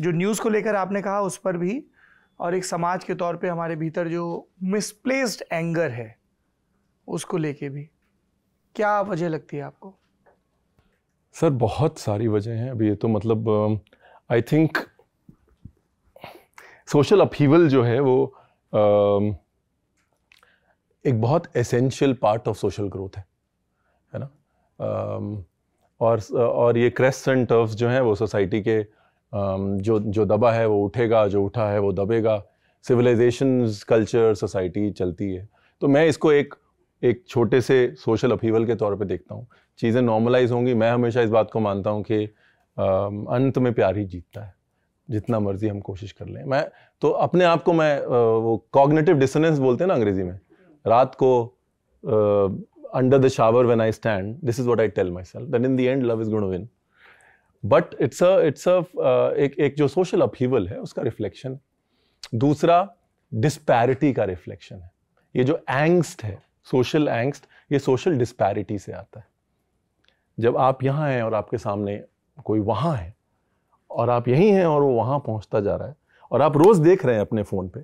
जो न्यूज़ को लेकर आपने कहा उस पर भी और एक समाज के तौर पे हमारे भीतर जो मिसप्लेस्ड एंगर है उसको लेके भी क्या वजह लगती है आपको सर बहुत सारी वजह हैं अभी ये तो मतलब आई थिंक सोशल अपीवल जो है वो uh, एक बहुत essential part of social growth है है ना uh, और और ये क्रेसेंट टर्फ जो हैं वो सोसाइटी के uh, Um, जो जो दबा है वो उठेगा जो उठा है वो दबेगा सिविलाइजेशन कल्चर सोसाइटी चलती है तो मैं इसको एक एक छोटे से सोशल अपीवल के तौर पे देखता हूँ चीज़ें नॉर्मलाइज होंगी मैं हमेशा इस बात को मानता हूँ कि um, अंत में प्यार ही जीतता है जितना मर्जी हम कोशिश कर लें मैं तो अपने आप को मैं वो कॉग्नेटिव डिसोनेंस बोलते हैं ना अंग्रेजी में रात को under the shower when I stand this is what I tell myself then in the end love is gonna win but it's a it's a एक एक जो सोशल अपहीवल है उसका रिफ्लेक्शन दूसरा डिस्पैरिटी का रिफ्लेक्शन है ये जो एंगस्ट है सोशल एंगस्ट ये सोशल डिस्पैरिटी से आता है जब आप यहाँ हैं और आपके सामने कोई वहाँ है और आप यहीं हैं और वो वहाँ पहुँचता जा रहा है और आप रोज़ देख रहे हैं अपने फ़ोन पे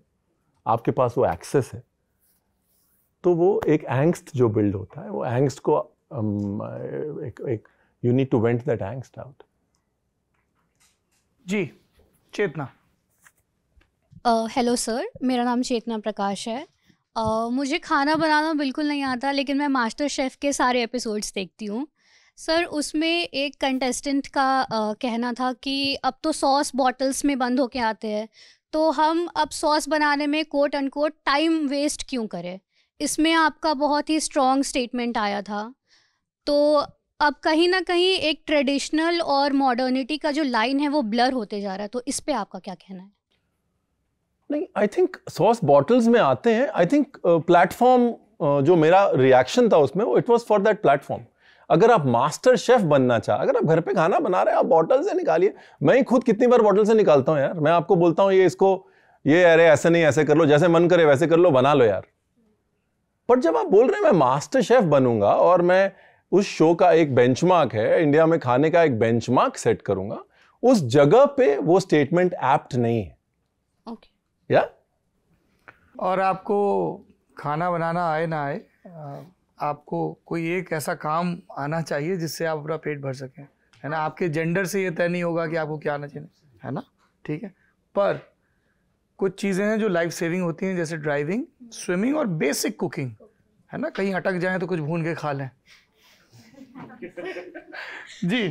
आपके पास वो एक्सेस है तो वो एक एंगस्ट जो बिल्ड होता है वो एंगस्ट को um, एक, you need to vent that that out जी चेतना हेलो uh, सर मेरा नाम चेतना प्रकाश है uh, मुझे खाना बनाना बिल्कुल नहीं आता लेकिन मैं मास्टर शेफ़ के सारे एपिसोड्स देखती हूँ सर उसमें एक कंटेस्टेंट का uh, कहना था कि अब तो सॉस बॉटल्स में बंद होके आते हैं तो हम अब सॉस बनाने में कोट अनकोट टाइम वेस्ट क्यों करें इसमें आपका बहुत ही स्ट्रॉन्ग स्टेटमेंट आया था तो अब कहीं ना कहीं एक ट्रेडिशनल और मॉडर्निटी का जो लाइन है वो ब्लर होते जा रहा है तो इस पे आपका क्या कहना है नहीं आई थिंक सॉस बॉटल्स में आते हैं आई थिंक प्लेटफॉर्म जो मेरा रिएक्शन था उसमें वो it was for that platform अगर आप मास्टर शेफ बनना चाह अगर आप घर पे खाना बना रहे हैं आप बॉटल से निकालिए मैं ही खुद कितनी बार बॉटल से निकालता हूँ यार मैं आपको बोलता हूँ ये इसको ये अरे ऐसे नहीं ऐसे कर लो जैसे मन करे वैसे कर लो बना लो यार पर जब आप बोल रहे हैं मैं मास्टर शेफ बनूंगा और मैं उस शो का एक बेंचमार्क है इंडिया में खाने का एक बेंचमार्क सेट करूंगा उस जगह पे वो स्टेटमेंट एप्ट नहीं है okay. या और आपको खाना बनाना आए ना आए आपको कोई एक ऐसा काम आना चाहिए जिससे आप अपना पेट भर सकें है ना आपके जेंडर से ये तय नहीं होगा कि आपको क्या आना चाहिए है ना ठीक है पर कुछ चीज़ें हैं जो लाइफ सेविंग होती हैं जैसे ड्राइविंग स्विमिंग और बेसिक कुकिंग है ना कहीं अटक जाए तो कुछ भून के खा लें जी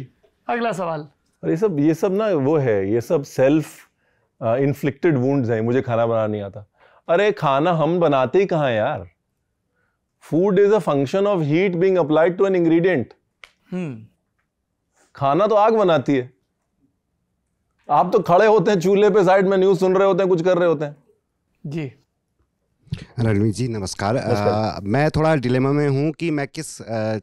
अगला सवाल अरे सब ये सब ना वो है ये सब सेल्फ इन्फ्लिक्टेड वूंड्स हैं मुझे खाना बनाना नहीं आता अरे खाना हम बनाते ही कहाँ यार food is a function of heat being applied to an ingredient खाना तो आग बनाती है आप तो खड़े होते हैं चूल्हे पे साइड में न्यूज सुन रहे होते हैं कुछ कर रहे होते हैं जी रणवीर जी नमस्कार, आ, मैं थोड़ा डिलेमा में हूँ कि मैं किस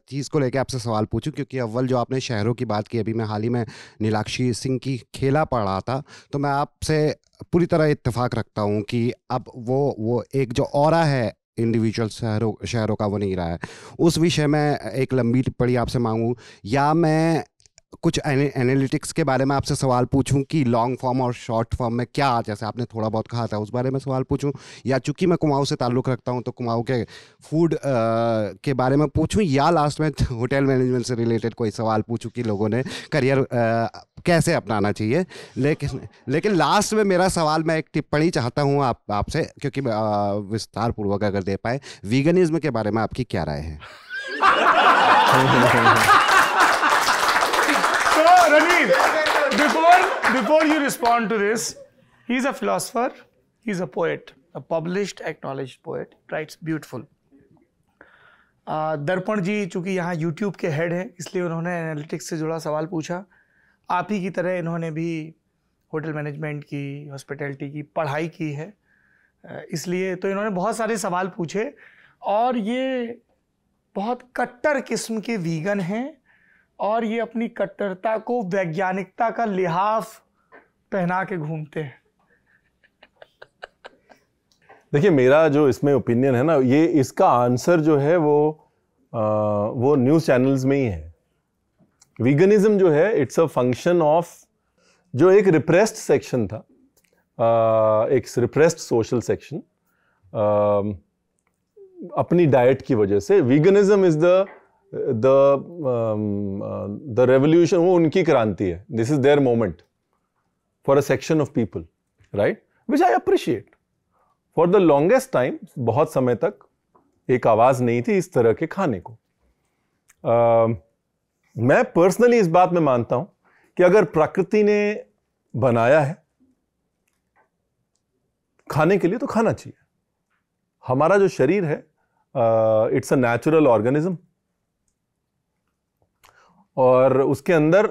चीज़ को लेकर आपसे सवाल पूछूं क्योंकि अव्वल जो आपने शहरों की बात की अभी मैं हाल ही में नीलाक्षी सिंह की खेला पढ़ रहा था तो मैं आपसे पूरी तरह इत्तेफाक रखता हूँ कि अब वो वो एक जो और है इंडिविजुअल शहरों शहरों का वो नहीं रहा है उस विषय में एक लंबी टिप्पणी आपसे मांगूँ या मैं कुछ एनालिटिक्स के बारे में आपसे सवाल पूछूं कि लॉन्ग फॉर्म और शॉर्ट फॉर्म में क्या जैसे आपने थोड़ा बहुत कहा था उस बारे में सवाल पूछूं या चूंकि मैं कुमाऊं से ताल्लुक़ रखता हूं तो कुमाऊं के फूड आ, के बारे में पूछूं या लास्ट में होटल मैनेजमेंट से रिलेटेड कोई सवाल पूछूं कि लोगों ने करियर आ, कैसे अपनाना चाहिए लेकिन लेकिन लास्ट में मेरा सवाल मैं एक टिप्पणी चाहता हूँ आप आपसे क्योंकि विस्तारपूर्वक अगर दे पाए वीगनिज़्म के बारे में आपकी क्या राय है Raneev, before, before you respond to this, he's a philosopher, he's a poet, a published, acknowledged poet, writes beautiful. दर्पण uh, जी चूंकि यहाँ यूट्यूब के हेड हैं इसलिए उन्होंने एनालिटिक्स से जुड़ा सवाल पूछा आप ही की तरह इन्होंने भी होटल मैनेजमेंट की हॉस्पिटैलिटी की पढ़ाई की है uh, इसलिए तो इन्होंने बहुत सारे सवाल पूछे और ये बहुत कट्टर किस्म के वीगन हैं और ये अपनी कट्टरता को वैज्ञानिकता का लिहाज पहना के घूमते हैं देखिए मेरा जो इसमें ओपिनियन है ना ये इसका आंसर जो है वो आ, वो न्यूज़ चैनल्स में ही है वीगनिज्म जो है इट्स अ फंक्शन ऑफ जो एक रिप्रेस्ड सेक्शन था आ, एक रिप्रेस्ड सोशल सेक्शन अपनी डाइट की वजह से veganism is the the the revolution वो उनकी क्रांति है this is there moment for a section of people right which I appreciate for the longest time बहुत समय तक एक आवाज़ नहीं थी इस तरह के खाने को uh, मैं पर्सनली इस बात में मानता हूं कि अगर प्रकृति ने बनाया है खाने के लिए तो खाना चाहिए हमारा जो शरीर है इट्स अ नेचुरल ऑर्गेनिज्म और उसके अंदर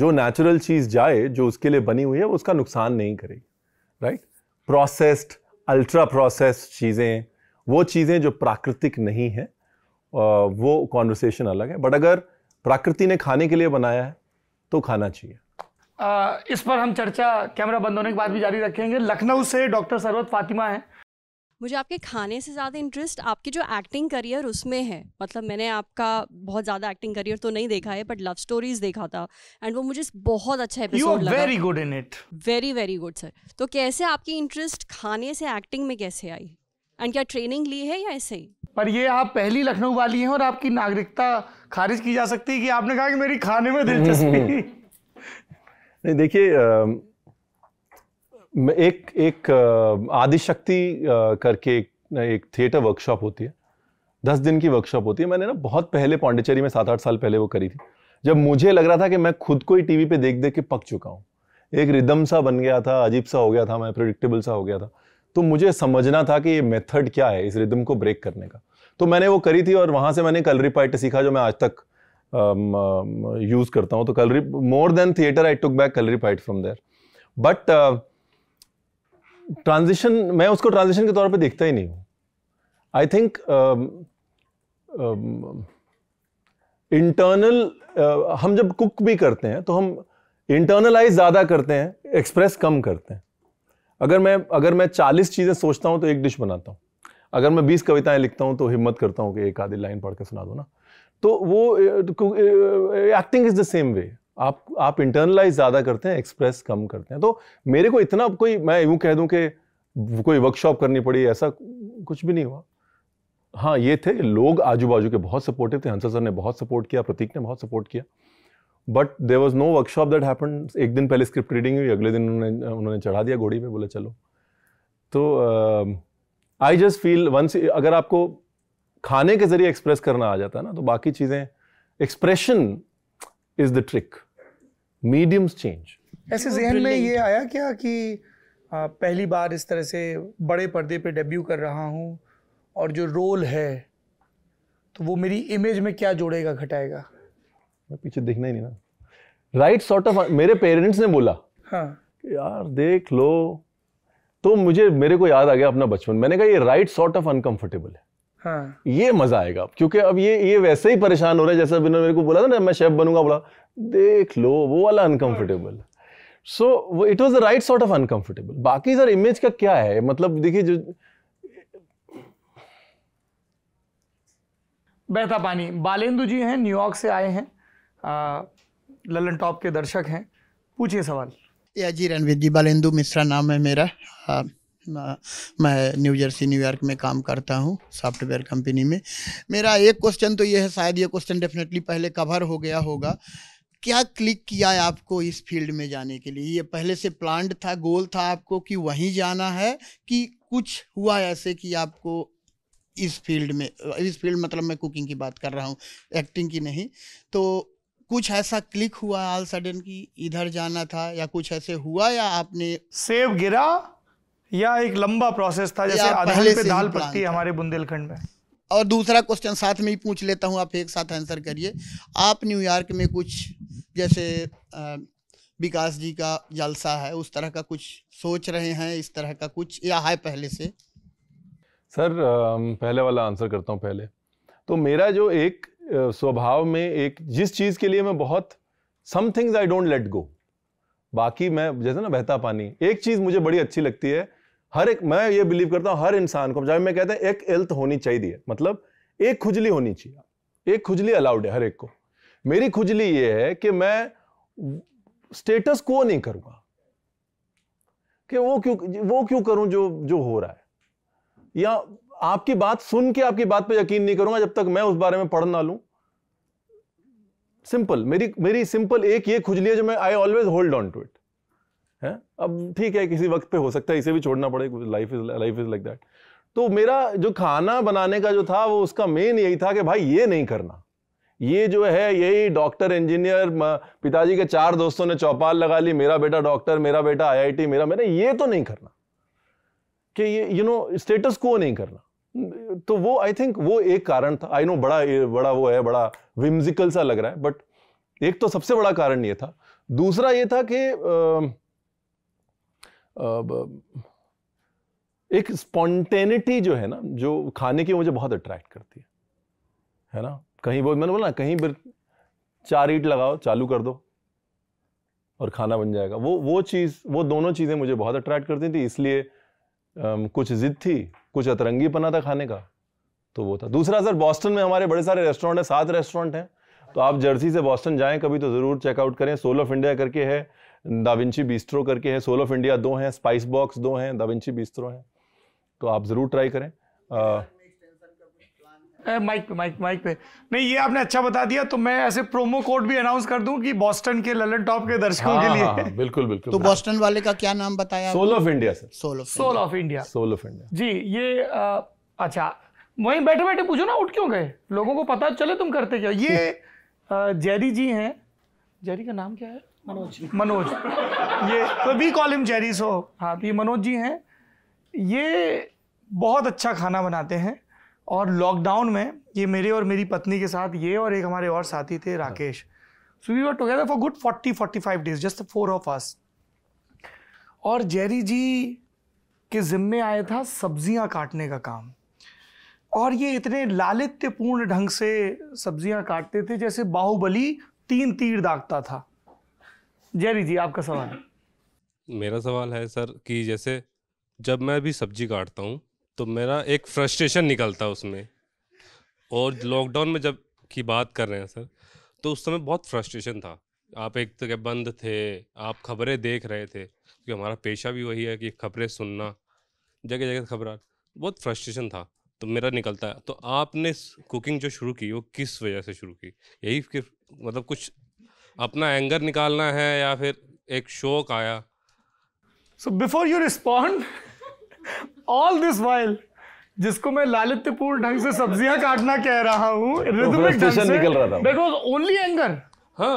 जो नेचुरल चीज़ जाए जो उसके लिए बनी हुई है उसका नुकसान नहीं करेगी राइट प्रोसेस्ड अल्ट्रा प्रोसेस्ड चीज़ें वो चीज़ें जो प्राकृतिक नहीं हैं वो कॉन्वर्सेशन अलग है बट अगर प्रकृति ने खाने के लिए बनाया है तो खाना चाहिए आ, इस पर हम चर्चा कैमरा बंद होने के बाद भी जारी रखेंगे लखनऊ से डॉक्टर सरवत फातिमा हैं मुझे आपके खाने से ज़्यादा इंटरेस्ट आपके जो एक्टिंग करियर उसमें है मतलब मैंने आपका बहुत ज़्यादा एक्टिंग करियर तो नहीं देखा है बट लव स्टोरीज देखा था एंड वो मुझे बहुत अच्छा एपिसोड लगा very good in it very very good sir तो कैसे आपकी इंटरेस्ट खाने से एक्टिंग में कैसे आई एंड क्या ट्रेनिंग ली है या ऐसे ही पर ये आप पहली लखनऊ वाली हैं और आपकी नागरिकता खारिज की जा सकती है कि आपने कहा कि मेरी खाने में दिलचस्पी नहीं देखिए एक एक आदिशक्ति करके एक, एक थिएटर वर्कशॉप होती है दस दिन की वर्कशॉप होती है मैंने ना बहुत पहले पांडिचेरी में सात आठ साल पहले वो करी थी जब मुझे लग रहा था कि मैं खुद को ही टीवी पे देख देख के पक चुका हूँ एक रिदम सा बन गया था अजीब सा हो गया था मैं प्रिडिक्टेबल सा हो गया था तो मुझे समझना था कि ये मेथड क्या है इस रिदम को ब्रेक करने का तो मैंने वो करी थी और वहाँ से मैंने कलरी पाइट सीखा जो मैं आज तक यूज़ करता हूँ तो Kalari more than theatre I took back Kalaripayattu from there but transition मैं उसको ट्रांजिशन के तौर पे देखता ही नहीं हूँ आई थिंक इंटरनल हम जब कुक भी करते हैं तो हम इंटरनलाइज ज़्यादा करते हैं एक्सप्रेस कम करते हैं अगर मैं अगर मैं चालीस चीज़ें सोचता हूँ तो एक डिश बनाता हूँ अगर मैं बीस कविताएं लिखता हूँ तो हिम्मत करता हूँ कि एक आधी लाइन पढ़ के सुना दो ना तो वो acting is the same way आप आप इंटरनलाइज ज़्यादा करते हैं एक्सप्रेस कम करते हैं तो मेरे को इतना कोई मैं यूँ कह दूँ कि कोई वर्कशॉप करनी पड़ी ऐसा कुछ भी नहीं हुआ हाँ ये थे लोग आजू बाजू के बहुत सपोर्टिव थे हंसा सर ने बहुत सपोर्ट किया प्रतीक ने बहुत सपोर्ट किया but there was no workshop that happen एक दिन पहले स्क्रिप्ट रीडिंग हुई अगले दिन उन्होंने उन्होंने चढ़ा दिया घोड़ी में बोले चलो तो आई जस्ट फील वंस अगर आपको खाने के ज़रिए एक्सप्रेस करना आ जाता है ना तो बाकी चीज़ें expression is the trick mediums change ऐसे जहन में ये आया क्या कि पहली बार इस तरह से बड़े पर्दे पे डेब्यू कर रहा हूँ और जो रोल है तो वो मेरी इमेज में क्या जोड़ेगा घटाएगा मैं पीछे देखना ही नहीं ना राइट सॉर्ट ऑफ मेरे पेरेंट्स ने बोला हाँ यार देख लो तो मुझे मेरे को याद आ गया अपना बचपन मैंने कहा ये राइट सॉर्ट ऑफ अनकंफर्टेबल है हाँ। ये मजा आएगा क्योंकि अब ये ये वैसे ही परेशान हो रहा है जैसा इन्होंने मेरे को बोला था ना मैं शेफ बनूंगा बोला देख लो वो वाला अनकंफर्टेबल सो वो it was the right sort of uncomfortable बाकी सर इमेज का क्या है मतलब देखिए जो बहता पानी बालेंदु जी हैं न्यूयॉर्क से आए हैं ललन टॉप के दर्शक हैं पूछिए सवाल या जी रणवीर जी बालेंदु मिश्रा नाम है मेरा आ, मैं न्यू जर्सी न्यूयॉर्क में काम करता हूँ सॉफ्टवेयर कंपनी में मेरा एक क्वेश्चन तो ये है शायद ये क्वेश्चन डेफिनेटली पहले कवर हो गया होगा क्या क्लिक किया है आपको इस फील्ड में जाने के लिए ये पहले से प्लान था गोल था आपको कि वहीं जाना है कि कुछ हुआ ऐसे कि आपको इस फील्ड में इस फील्ड मतलब मैं कुकिंग की बात कर रहा हूँ एक्टिंग की नहीं तो कुछ ऐसा क्लिक हुआ ऑल सडन कि इधर जाना था या कुछ ऐसे हुआ या आपने सेव गिरा या एक लंबा प्रोसेस था जैसे आधार पे दाल पकती है हमारे बुंदेलखंड में और दूसरा क्वेश्चन साथ में ही पूछ लेता हूँ आप एक साथ आंसर करिए आप न्यूयॉर्क में कुछ जैसे विकास जी का जलसा है उस तरह का कुछ सोच रहे हैं इस तरह का कुछ या है पहले से सर पहले वाला आंसर करता हूँ पहले तो मेरा जो एक स्वभाव में एक जिस चीज़ के लिए मैं बहुत some things I don't let go बाकी मैं जैसे ना बहता पानी एक चीज़ मुझे बड़ी अच्छी लगती है हर एक मैं ये बिलीव करता हूँ हर इंसान को जब मैं कहते हैं एक इल्त होनी चाहिए मतलब एक खुजली होनी चाहिए एक खुजली अलाउड है हर एक को मेरी खुजली ये है कि मैं स्टेटस को नहीं करूंगा कि वो क्यों वो क्यों करूं जो जो हो रहा है या आपकी बात सुन के आपकी बात पे यकीन नहीं करूंगा जब तक मैं उस बारे में पढ़ ना लू सिंपल मेरी मेरी सिंपल एक ये खुजली है जो मैं I always hold on to it है अब ठीक है किसी वक्त पे हो सकता है इसे भी छोड़ना पड़े life is life is like that तो मेरा जो खाना बनाने का जो था वो उसका मेन यही था कि भाई ये नहीं करना ये जो है यही डॉक्टर इंजीनियर पिताजी के चार दोस्तों ने चौपाल लगा ली मेरा बेटा डॉक्टर मेरा बेटा आईआईटी मेरा मेरा ये तो नहीं करना कि ये यू नो स्टेटस को नहीं करना तो वो आई थिंक वो एक कारण था आई नो बड़ा बड़ा वो है बड़ा विम्जिकल सा लग रहा है बट एक तो सबसे बड़ा कारण ये था दूसरा ये था कि आ, एक स्पॉन्टेनिटी जो है ना जो खाने की मुझे बहुत अट्रैक्ट करती है है ना कहीं वो मैंने बोला ना कहीं पर चार ईट लगाओ चालू कर दो और खाना बन जाएगा वो वो चीज़ वो दोनों चीज़ें मुझे बहुत अट्रैक्ट करती थी इसलिए कुछ ज़िद थी कुछ अतरंगी पना था खाने का तो वो था दूसरा सर बॉस्टन में हमारे बड़े सारे रेस्टोरेंट हैं सात रेस्टोरेंट हैं तो आप जर्सी से बॉस्टन जाएं कभी तो ज़रूर चेकआउट करें सोल ऑफ इंडिया करके है दाविंची बीस्ट्रो करके है सोल ऑफ इंडिया दो हैं स्पाइस बॉक्स दो हैं दाविंची बीस्ट्रो हैं तो आप ज़रूर ट्राई करें माइक पे माइक माइक पे नहीं ये आपने अच्छा बता दिया तो मैं ऐसे प्रोमो कोड भी अनाउंस कर दूं कि बॉस्टन के ललन टॉप के दर्शकों हाँ, के लिए हाँ, हाँ, बिल्कुल बिल्कुल तो बॉस्टन वाले का क्या नाम बताया soul of India sir soul of soul of India soul of India जी ये आ, अच्छा वहीं बैठे बैठे पूछो ना उठ क्यों गए लोगों को पता चले तुम करते क्या ये जेरी जी हैं जेरी का नाम क्या है मनोज मनोज ये वी तो कॉल हिम जेरी सो हाँ तो ये मनोज जी हैं ये बहुत अच्छा खाना बनाते हैं और लॉकडाउन में ये मेरे और मेरी पत्नी के साथ ये और एक हमारे और साथी थे Rakesh so we were together for good forty forty five days just four of us और जेरी जी के जिम्मे आया था सब्जियां काटने का काम और ये इतने लालित्यपूर्ण ढंग से सब्जियां काटते थे जैसे बाहुबली तीन तीर दागता था जेरी जी आपका सवाल मेरा सवाल है सर कि जैसे जब मैं भी सब्जी काटता हूँ तो मेरा एक फ्रस्ट्रेशन निकलता है उसमें और लॉकडाउन में जब की बात कर रहे हैं सर तो उस समय बहुत फ्रस्ट्रेशन था आप एक तो बंद थे आप खबरें देख रहे थे क्योंकि हमारा पेशा भी वही है कि खबरें सुनना जगह जगह खबर बहुत फ्रस्ट्रेशन था तो मेरा निकलता है तो आपने कुकिंग जो शुरू की वो किस वजह से शुरू की यही कि मतलब कुछ अपना एंगर निकालना है या फिर एक शोक आया so before you respond all this while जिसको मैं लालित्यपूर्ण ढंग से सब्जियां काटना कह रहा हूं रिदमिक तो ढंग से निकल रहा था दैट वाज ओनली एंगर हाँ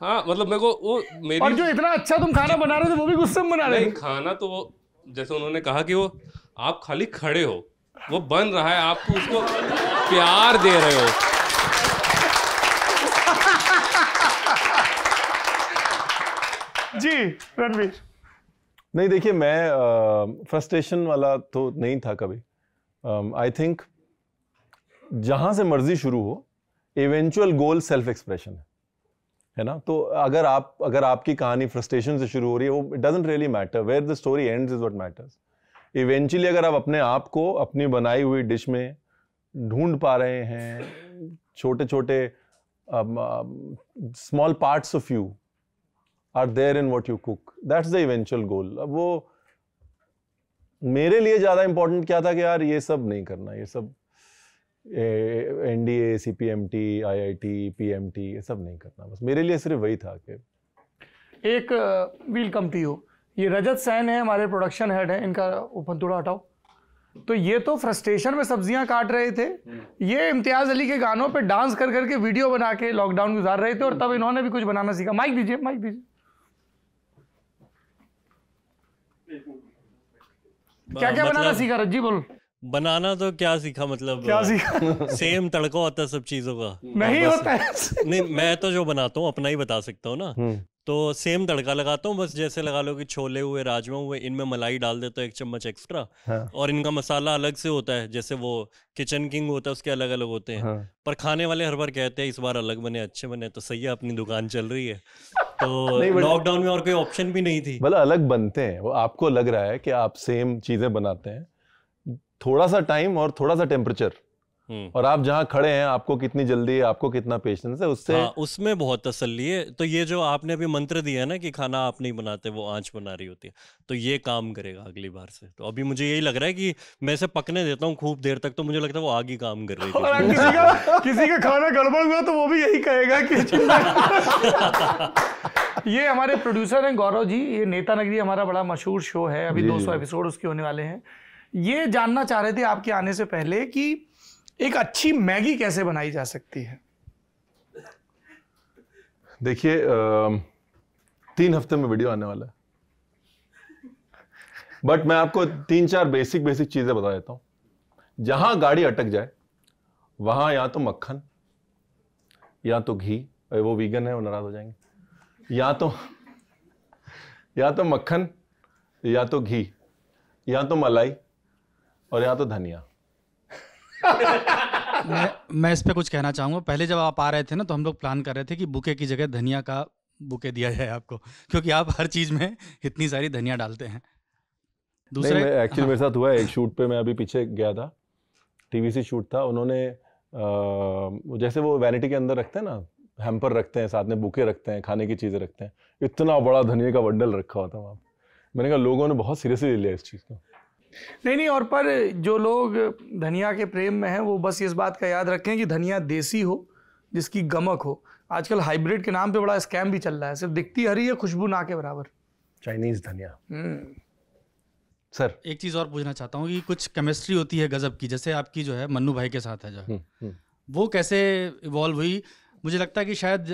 हाँ मतलब मेरे को वो मेरी और जो इतना अच्छा तुम खाना बना रहे थे तो वो भी गुस्से में बना रहे नहीं खाना तो वो जैसे उन्होंने कहा कि वो आप खाली खड़े हो वो बन रहा है आपको उसको प्यार दे रहे हो जी रणवीर नहीं देखिए मैं फ्रस्ट्रेशन वाला तो नहीं था कभी आई थिंक जहां से मर्जी शुरू हो इवेंचुअल गोल सेल्फ एक्सप्रेशन है है ना तो अगर आप अगर आपकी कहानी फ्रस्ट्रेशन से शुरू हो रही है वो it doesn't really matter where the story ends is what matters eventually अगर आप अपने आप को अपनी बनाई हुई डिश में ढूंढ पा रहे हैं छोटे छोटे small parts of you are there in what you cook that's the eventual goal अब वो मेरे लिए ज़्यादा इम्पोर्टेंट क्या था कि यार ये सब नहीं करना ये सब N D A C P M T I I T P M T ये सब नहीं करना बस मेरे लिए सिर्फ वही था कि एक वील कम टू यू ये रजत सैन है हमारे प्रोडक्शन हेड है इनका ओपन थोड़ा हटाओ तो ये तो फ्रस्ट्रेशन में सब्जियां काट रहे थे ये इम्तियाज अली के गानों पे डांस कर करके वीडियो बना के लॉकडाउन गुजार रहे थे और तब इन्होंने भी कुछ बनाना सीखा माइक दीजिए माइक दीजिए क्या क्या बनाना मतलब सीखा रज्जी बोल बनाना तो क्या सीखा मतलब क्या सीखा सेम तड़का होता है सब चीजों का नहीं होता है नहीं मैं तो जो बनाता हूँ अपना ही बता सकता हूँ ना हम्म। तो सेम तड़का लगाता हूँ बस जैसे लगा लो कि छोले हुए राजमा हुए इनमें मलाई डाल देता हूँ एक चम्मच एक्स्ट्रा हाँ। और इनका मसाला अलग से होता है जैसे वो किचन किंग होता है उसके अलग अलग होते हैं हाँ। पर खाने वाले हर बार कहते हैं इस बार अलग बने अच्छे बने तो सही है अपनी दुकान चल रही है तो लॉकडाउन में और कोई ऑप्शन भी नहीं थी मतलब अलग बनते हैं वो आपको लग रहा है कि आप सेम चीज़ें बनाते हैं थोड़ा सा टाइम और थोड़ा सा टेम्परेचर हम्म। और आप जहाँ खड़े हैं आपको कितनी जल्दी है आपको कितना पेशेंस है उससे हाँ, उसमें बहुत तसल्ली है तो ये जो आपने अभी मंत्र दिया ना कि खाना आप नहीं बनाते वो आँच बना रही होती है तो ये काम करेगा अगली बार से तो अभी मुझे यही लग रहा है कि मैं इसे पकने देता हूँ खूब देर तक तो मुझे लगता है वो आगे काम कर रही है किसी का किसी का खाना गड़बड़ हुआ तो वो भी यही कहेगा कि ये हमारे प्रोड्यूसर हैं गौरव जी ये नेता नगरी हमारा बड़ा मशहूर शो है अभी 200 एपिसोड उसके होने वाले हैं ये जानना चाह रहे थे आपके आने से पहले कि एक अच्छी मैगी कैसे बनाई जा सकती है देखिए तीन हफ्ते में वीडियो आने वाला है बट मैं आपको तीन चार बेसिक बेसिक चीज़ें बता देता हूं जहां गाड़ी अटक जाए वहां या तो मक्खन या तो घी वो वीगन है वो नाराज़ हो जाएंगे या तो या तो मक्खन या तो घी या तो मलाई और या तो धनिया मैं मैं इस पे कुछ कहना चाहूंगा पहले जब आप आ रहे थे ना तो हम लोग प्लान कर रहे थे कि बुके की जगह धनिया का बुके दिया जाए आपको क्योंकि आप हर चीज़ में इतनी सारी धनिया डालते हैं दूसरा एक्चुअली हाँ। मेरे साथ हुआ एक शूट पे मैं अभी पीछे गया था टीवीसी शूट था उन्होंने आ, जैसे वो वैनिटी के अंदर रखते हैं ना हैम्पर रखते हैं साथ में बुके रखते हैं खाने की चीज़ें रखते हैं इतना बड़ा धनिया का बंडल रखा हुआ था वहाँ मैंने कहा लोगों ने बहुत सीरियसली ले लिया इस चीज़ को नहीं नहीं और पर जो लोग धनिया के प्रेम में हैं वो बस इस बात का याद रखें कि धनिया देसी हो जिसकी गमक हो आजकल हाइब्रिड के नाम पे बड़ा स्कैम भी चल रहा है सिर्फ दिखती हरी है खुशबू ना के बराबर चाइनीज धनिया हम्म। सर एक चीज़ और पूछना चाहता हूँ कि कुछ केमिस्ट्री होती है गज़ब की जैसे आपकी जो है मन्नू भाई के साथ है जो है हम्म, हम्म। वो कैसे इवॉल्व हुई मुझे लगता है कि शायद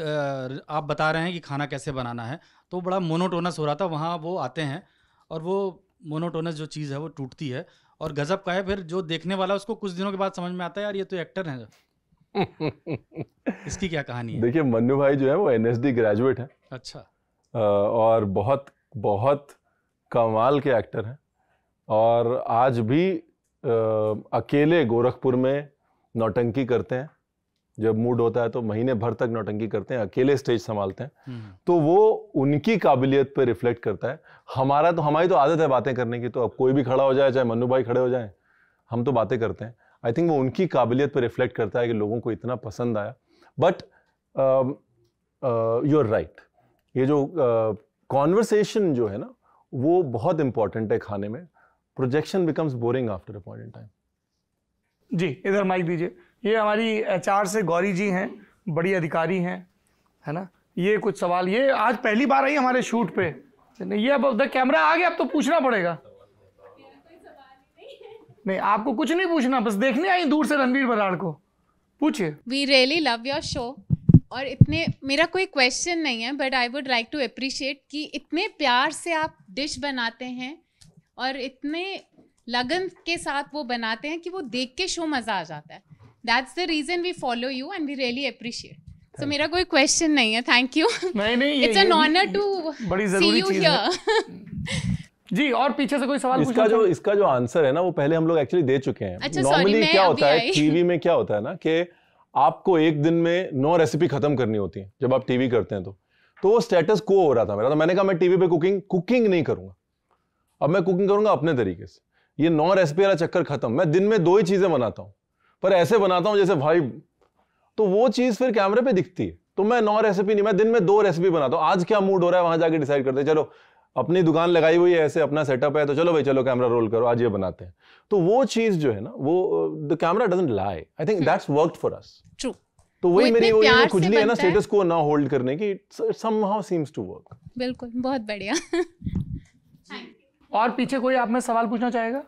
आप बता रहे हैं कि खाना कैसे बनाना है तो बड़ा मोनोटोनस हो रहा था वहाँ वो आते हैं और वो मोनोटोनस जो चीज़ है वो टूटती है और गजब का है फिर जो देखने वाला उसको कुछ दिनों के बाद समझ में आता है यार ये तो एक्टर है इसकी क्या कहानी है देखिए मन्नू भाई जो है वो एनएसडी ग्रेजुएट है अच्छा और बहुत बहुत कमाल के एक्टर हैं और आज भी अकेले गोरखपुर में नौटंकी करते हैं जब मूड होता है तो महीने भर तक नौटंकी करते हैं अकेले स्टेज संभालते हैं हम्म। तो वो उनकी काबिलियत पर रिफ्लेक्ट करता है हमारा तो हमारी तो आदत है बातें करने की तो अब कोई भी खड़ा हो जाए चाहे मनु भाई खड़े हो जाए हम तो बातें करते हैं आई थिंक वो उनकी काबिलियत पर रिफ्लेक्ट करता है कि लोगों को इतना पसंद आया बट यू आर राइट ये जो कॉन्वर्सेशन uh, जो है ना वो बहुत इंपॉर्टेंट है खाने में projection becomes boring after a point in time जी इधर माइक दीजिए ये हमारी एचआर से गौरी जी हैं बड़ी अधिकारी हैं है ना ये कुछ सवाल ये आज पहली बार आई हमारे शूट पे नहीं ये अब द कैमरा आ गया अब तो पूछना पड़ेगा नहीं आपको कुछ नहीं पूछना बस देखने आई दूर से रणवीर बराड़ को पूछिए we really love your show और इतने मेरा कोई क्वेश्चन नहीं है but I would like to appreciate कि इतने प्यार से आप डिश बनाते हैं और इतने लगन के साथ वो बनाते हैं कि वो देख के शो मज़ा आ जाता है that's the reason we follow you and we really appreciate so मेरा कोई क्वेश्चन नहीं है थैंक यू नहीं नहीं it's an honour to see you here जी और पीछे से कोई सवाल इसका जो इसका जो आंसर है ना वो पहले हम लोग एक्चुअली दे चुके हैं अच्छा, नॉर्मली क्या होता है टीवी में क्या होता है ना कि आपको एक दिन में नौ रेसिपी खत्म करनी होती है जब आप टीवी करते हैं तो तो वो स्टेटस को हो रहा था मेरा तो मैंने कहा मैं टीवी पे कुकिंग कुकिंग नहीं करूंगा अब मैं कुकिंग करूंगा अपने तरीके से ये नौ रेसिपी वाला चक्कर खत्म मैं दिन में दो ही चीजें बनाता हूँ पर ऐसे बनाता हूँ जैसे भाई तो वो चीज़ फिर कैमरे पे दिखती है तो मैं नौ रेसिपी नहीं मैं दिन में दो रेसिपी बनाता हूँ आज क्या मूड हो रहा है वहाँ जाके डिसाइड करते हैं चलो अपनी दुकान लगाई हुई है ऐसे अपना सेटअप है तो चलो भाई चलो कैमरा रोल करो आज ये बनाते हैं तो वो चीज़ जो है ना वो the camera doesn't lie I think that's work for us true तो वही मेरी वो खुजली है ना स्टेटस को ना होल्ड करने की समहाउ सीम्स टू वर्क बिल्कुल बहुत बढ़िया और पीछे कोई आप में सवाल पूछना चाहेगा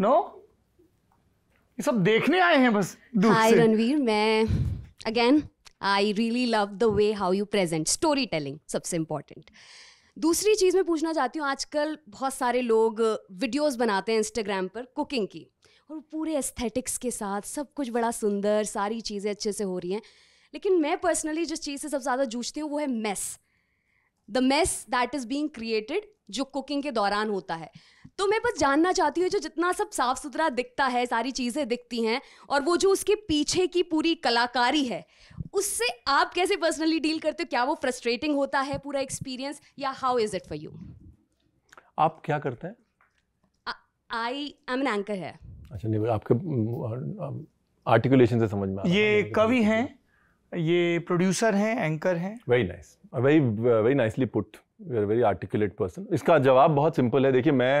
नो no? ये सब देखने आए हैं बस हाय रणवीर मैं again I really love the way how you present story telling सबसे इंपॉर्टेंट दूसरी चीज़ मैं पूछना चाहती हूँ आजकल बहुत सारे लोग वीडियोस बनाते हैं इंस्टाग्राम पर कुकिंग की और पूरे एस्थेटिक्स के साथ सब कुछ बड़ा सुंदर सारी चीज़ें अच्छे से हो रही हैं लेकिन मैं पर्सनली जिस चीज़ से सबसे ज़्यादा जूझती हूँ वो है mess the mess that is being created जो कुकिंग के दौरान होता है तो मैं बस जानना चाहती हूँ जो जितना सब साफ सुथरा दिखता है सारी चीज़ें दिखती हैं और वो जो उसके पीछे की पूरी कलाकारी है उससे आप कैसे पर्सनली डील करते हो क्या वो फ्रस्ट्रेटिंग होता है पूरा एक्सपीरियंस या how is it for you आप क्या करते हैं आई एम एन एंकर है अच्छा नहीं आपके आर्टिकुलेशन से समझ में ये कवि हैं ये प्रोड्यूसर हैं एंकर हैं very nice very very nicely put very articulate person इसका जवाब बहुत सिंपल है देखिए मैं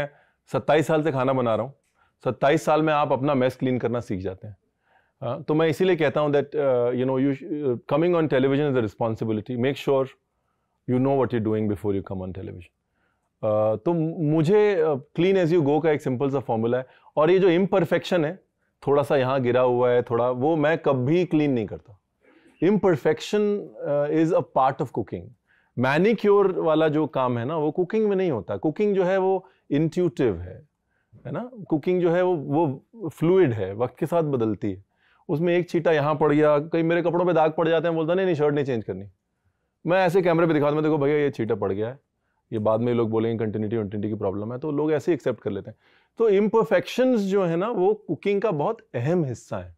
सत्ताईस साल से खाना बना रहा हूँ सत्ताईस साल में आप अपना मेस क्लीन करना सीख जाते हैं uh, तो मैं इसीलिए कहता हूँ that you know you coming on television is a responsibility make sure you know what you doing before you come on television तो मुझे क्लीन एज यू गो का एक सिंपल सा फॉर्मूला है और ये जो इम्परफेक्शन है थोड़ा सा यहाँ गिरा हुआ है थोड़ा वो मैं कभी क्लीन नहीं करता imperfection is a part of cooking manicure वाला जो काम है ना वो कुकिंग में नहीं होता कुकिंग जो है वो इंट्यूटिव है है ना कुकिंग जो है वो वो फ्लूड है वक्त के साथ बदलती है उसमें एक छीटा यहाँ पड़ गया कहीं मेरे कपड़ों पे दाग पड़ जाते हैं बोलता नहीं नहीं शर्ट नहीं चेंज करनी मैं ऐसे कैमरे पे दिखा दूँ देखो भैया ये छीटा पड़ गया है ये बाद में लोग बोलेंगे कंटिन्यूटी वंटिनिटी की प्रॉब्लम है तो लोग ऐसे एक्सेप्ट कर लेते हैं तो इम्परफेक्शन जो है ना वो कुकिंग का बहुत अहम हिस्सा है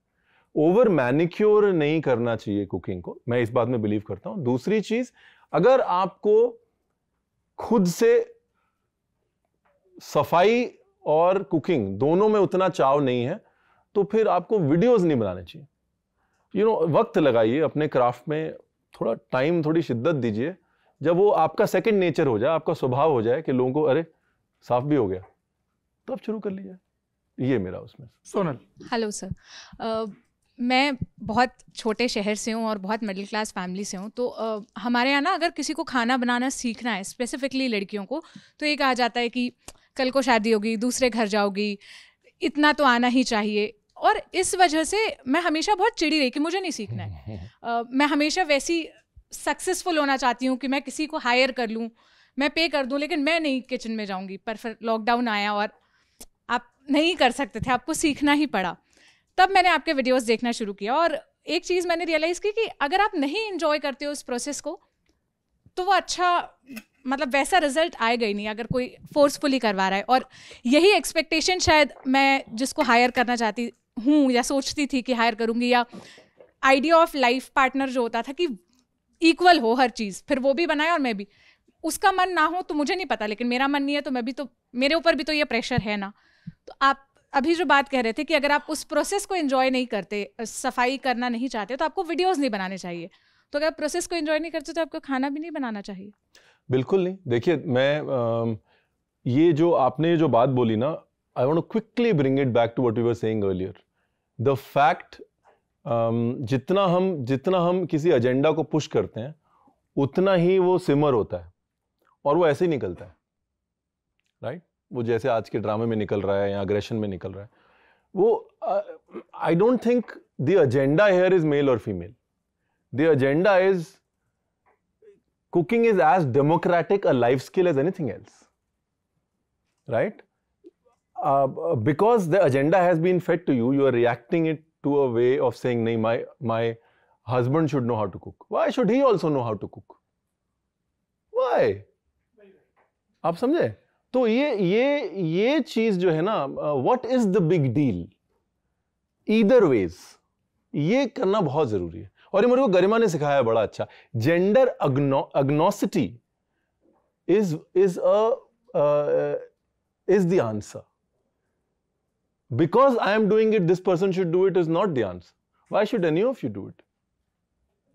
ओवर मैनिक्योर नहीं करना चाहिए कुकिंग को मैं इस बात में बिलीव करता हूँ दूसरी चीज़ अगर आपको खुद से सफाई और कुकिंग दोनों में उतना चाव नहीं है तो फिर आपको वीडियोस नहीं बनाने चाहिए यू you नो know, वक्त लगाइए अपने क्राफ्ट में थोड़ा टाइम थोड़ी शिद्दत दीजिए जब वो आपका सेकंड नेचर हो जाए आपका स्वभाव हो जाए कि लोगों को अरे साफ भी हो गया तो आप शुरू कर लीजिए ये मेरा उसमें सोनल हेलो सर मैं बहुत छोटे शहर से हूँ और बहुत मिडिल क्लास फैमिली से हूँ तो आ, हमारे यहाँ ना अगर किसी को खाना बनाना सीखना है स्पेसिफिकली लड़कियों को तो एक आ जाता है कि कल को शादी होगी दूसरे घर जाओगी इतना तो आना ही चाहिए और इस वजह से मैं हमेशा बहुत चिड़ी रही कि मुझे नहीं सीखना है uh, मैं हमेशा वैसी सक्सेसफुल होना चाहती हूँ कि मैं किसी को हायर कर लूँ मैं पे कर दूँ लेकिन मैं नहीं किचन में जाऊँगी पर फिर लॉकडाउन आया और आप नहीं कर सकते थे आपको सीखना ही पड़ा तब मैंने आपके वीडियोस देखना शुरू किया और एक चीज़ मैंने रियलाइज़ की कि अगर आप नहीं इन्जॉय करते हो उस प्रोसेस को तो वो अच्छा मतलब वैसा रिजल्ट आएगा ही नहीं अगर कोई फोर्सफुली करवा रहा है और यही एक्सपेक्टेशन शायद मैं जिसको हायर करना चाहती हूँ या सोचती थी कि हायर करूँगी या आइडिया ऑफ लाइफ पार्टनर जो होता था कि इक्वल हो हर चीज़ फिर वो भी बनाए और मैं भी उसका मन ना हो तो मुझे नहीं पता लेकिन मेरा मन नहीं है तो मैं भी तो मेरे ऊपर भी तो ये प्रेशर है ना तो आप अभी जो बात कह रहे थे कि अगर आप उस प्रोसेस को इन्जॉय नहीं करते सफाई करना नहीं चाहते तो आपको वीडियोज़ नहीं बनाने चाहिए तो अगर प्रोसेस को इन्जॉय नहीं करते तो आपको खाना भी नहीं बनाना चाहिए बिल्कुल नहीं देखिए मैं आ, ये जो आपने जो बात बोली ना I want quickly bring it back to what you're saying saying earlier the fact जितना हम जितना हम किसी एजेंडा को पुश करते हैं उतना ही वो सिमर होता है और वो ऐसे ही निकलता है राइट right? वो जैसे आज के ड्रामे में निकल रहा है या अग्रेशन में निकल रहा है वो I don't think the agenda here is male और female the agenda is cooking is as democratic a life skill as anything else right uh, because the agenda has been fed to you you are reacting it to a way of saying nahi my my husband should know how to cook why should he also know how to cook why आप समझे तो ये ये ये चीज जो है ना what is the big deal either way ये करना बहुत जरूरी है और ये मेरे को गरिमा ने सिखाया बड़ा अच्छा gender agnosticity is is a is the answer because I am doing it this person should do it is not the answer Why should any of you do it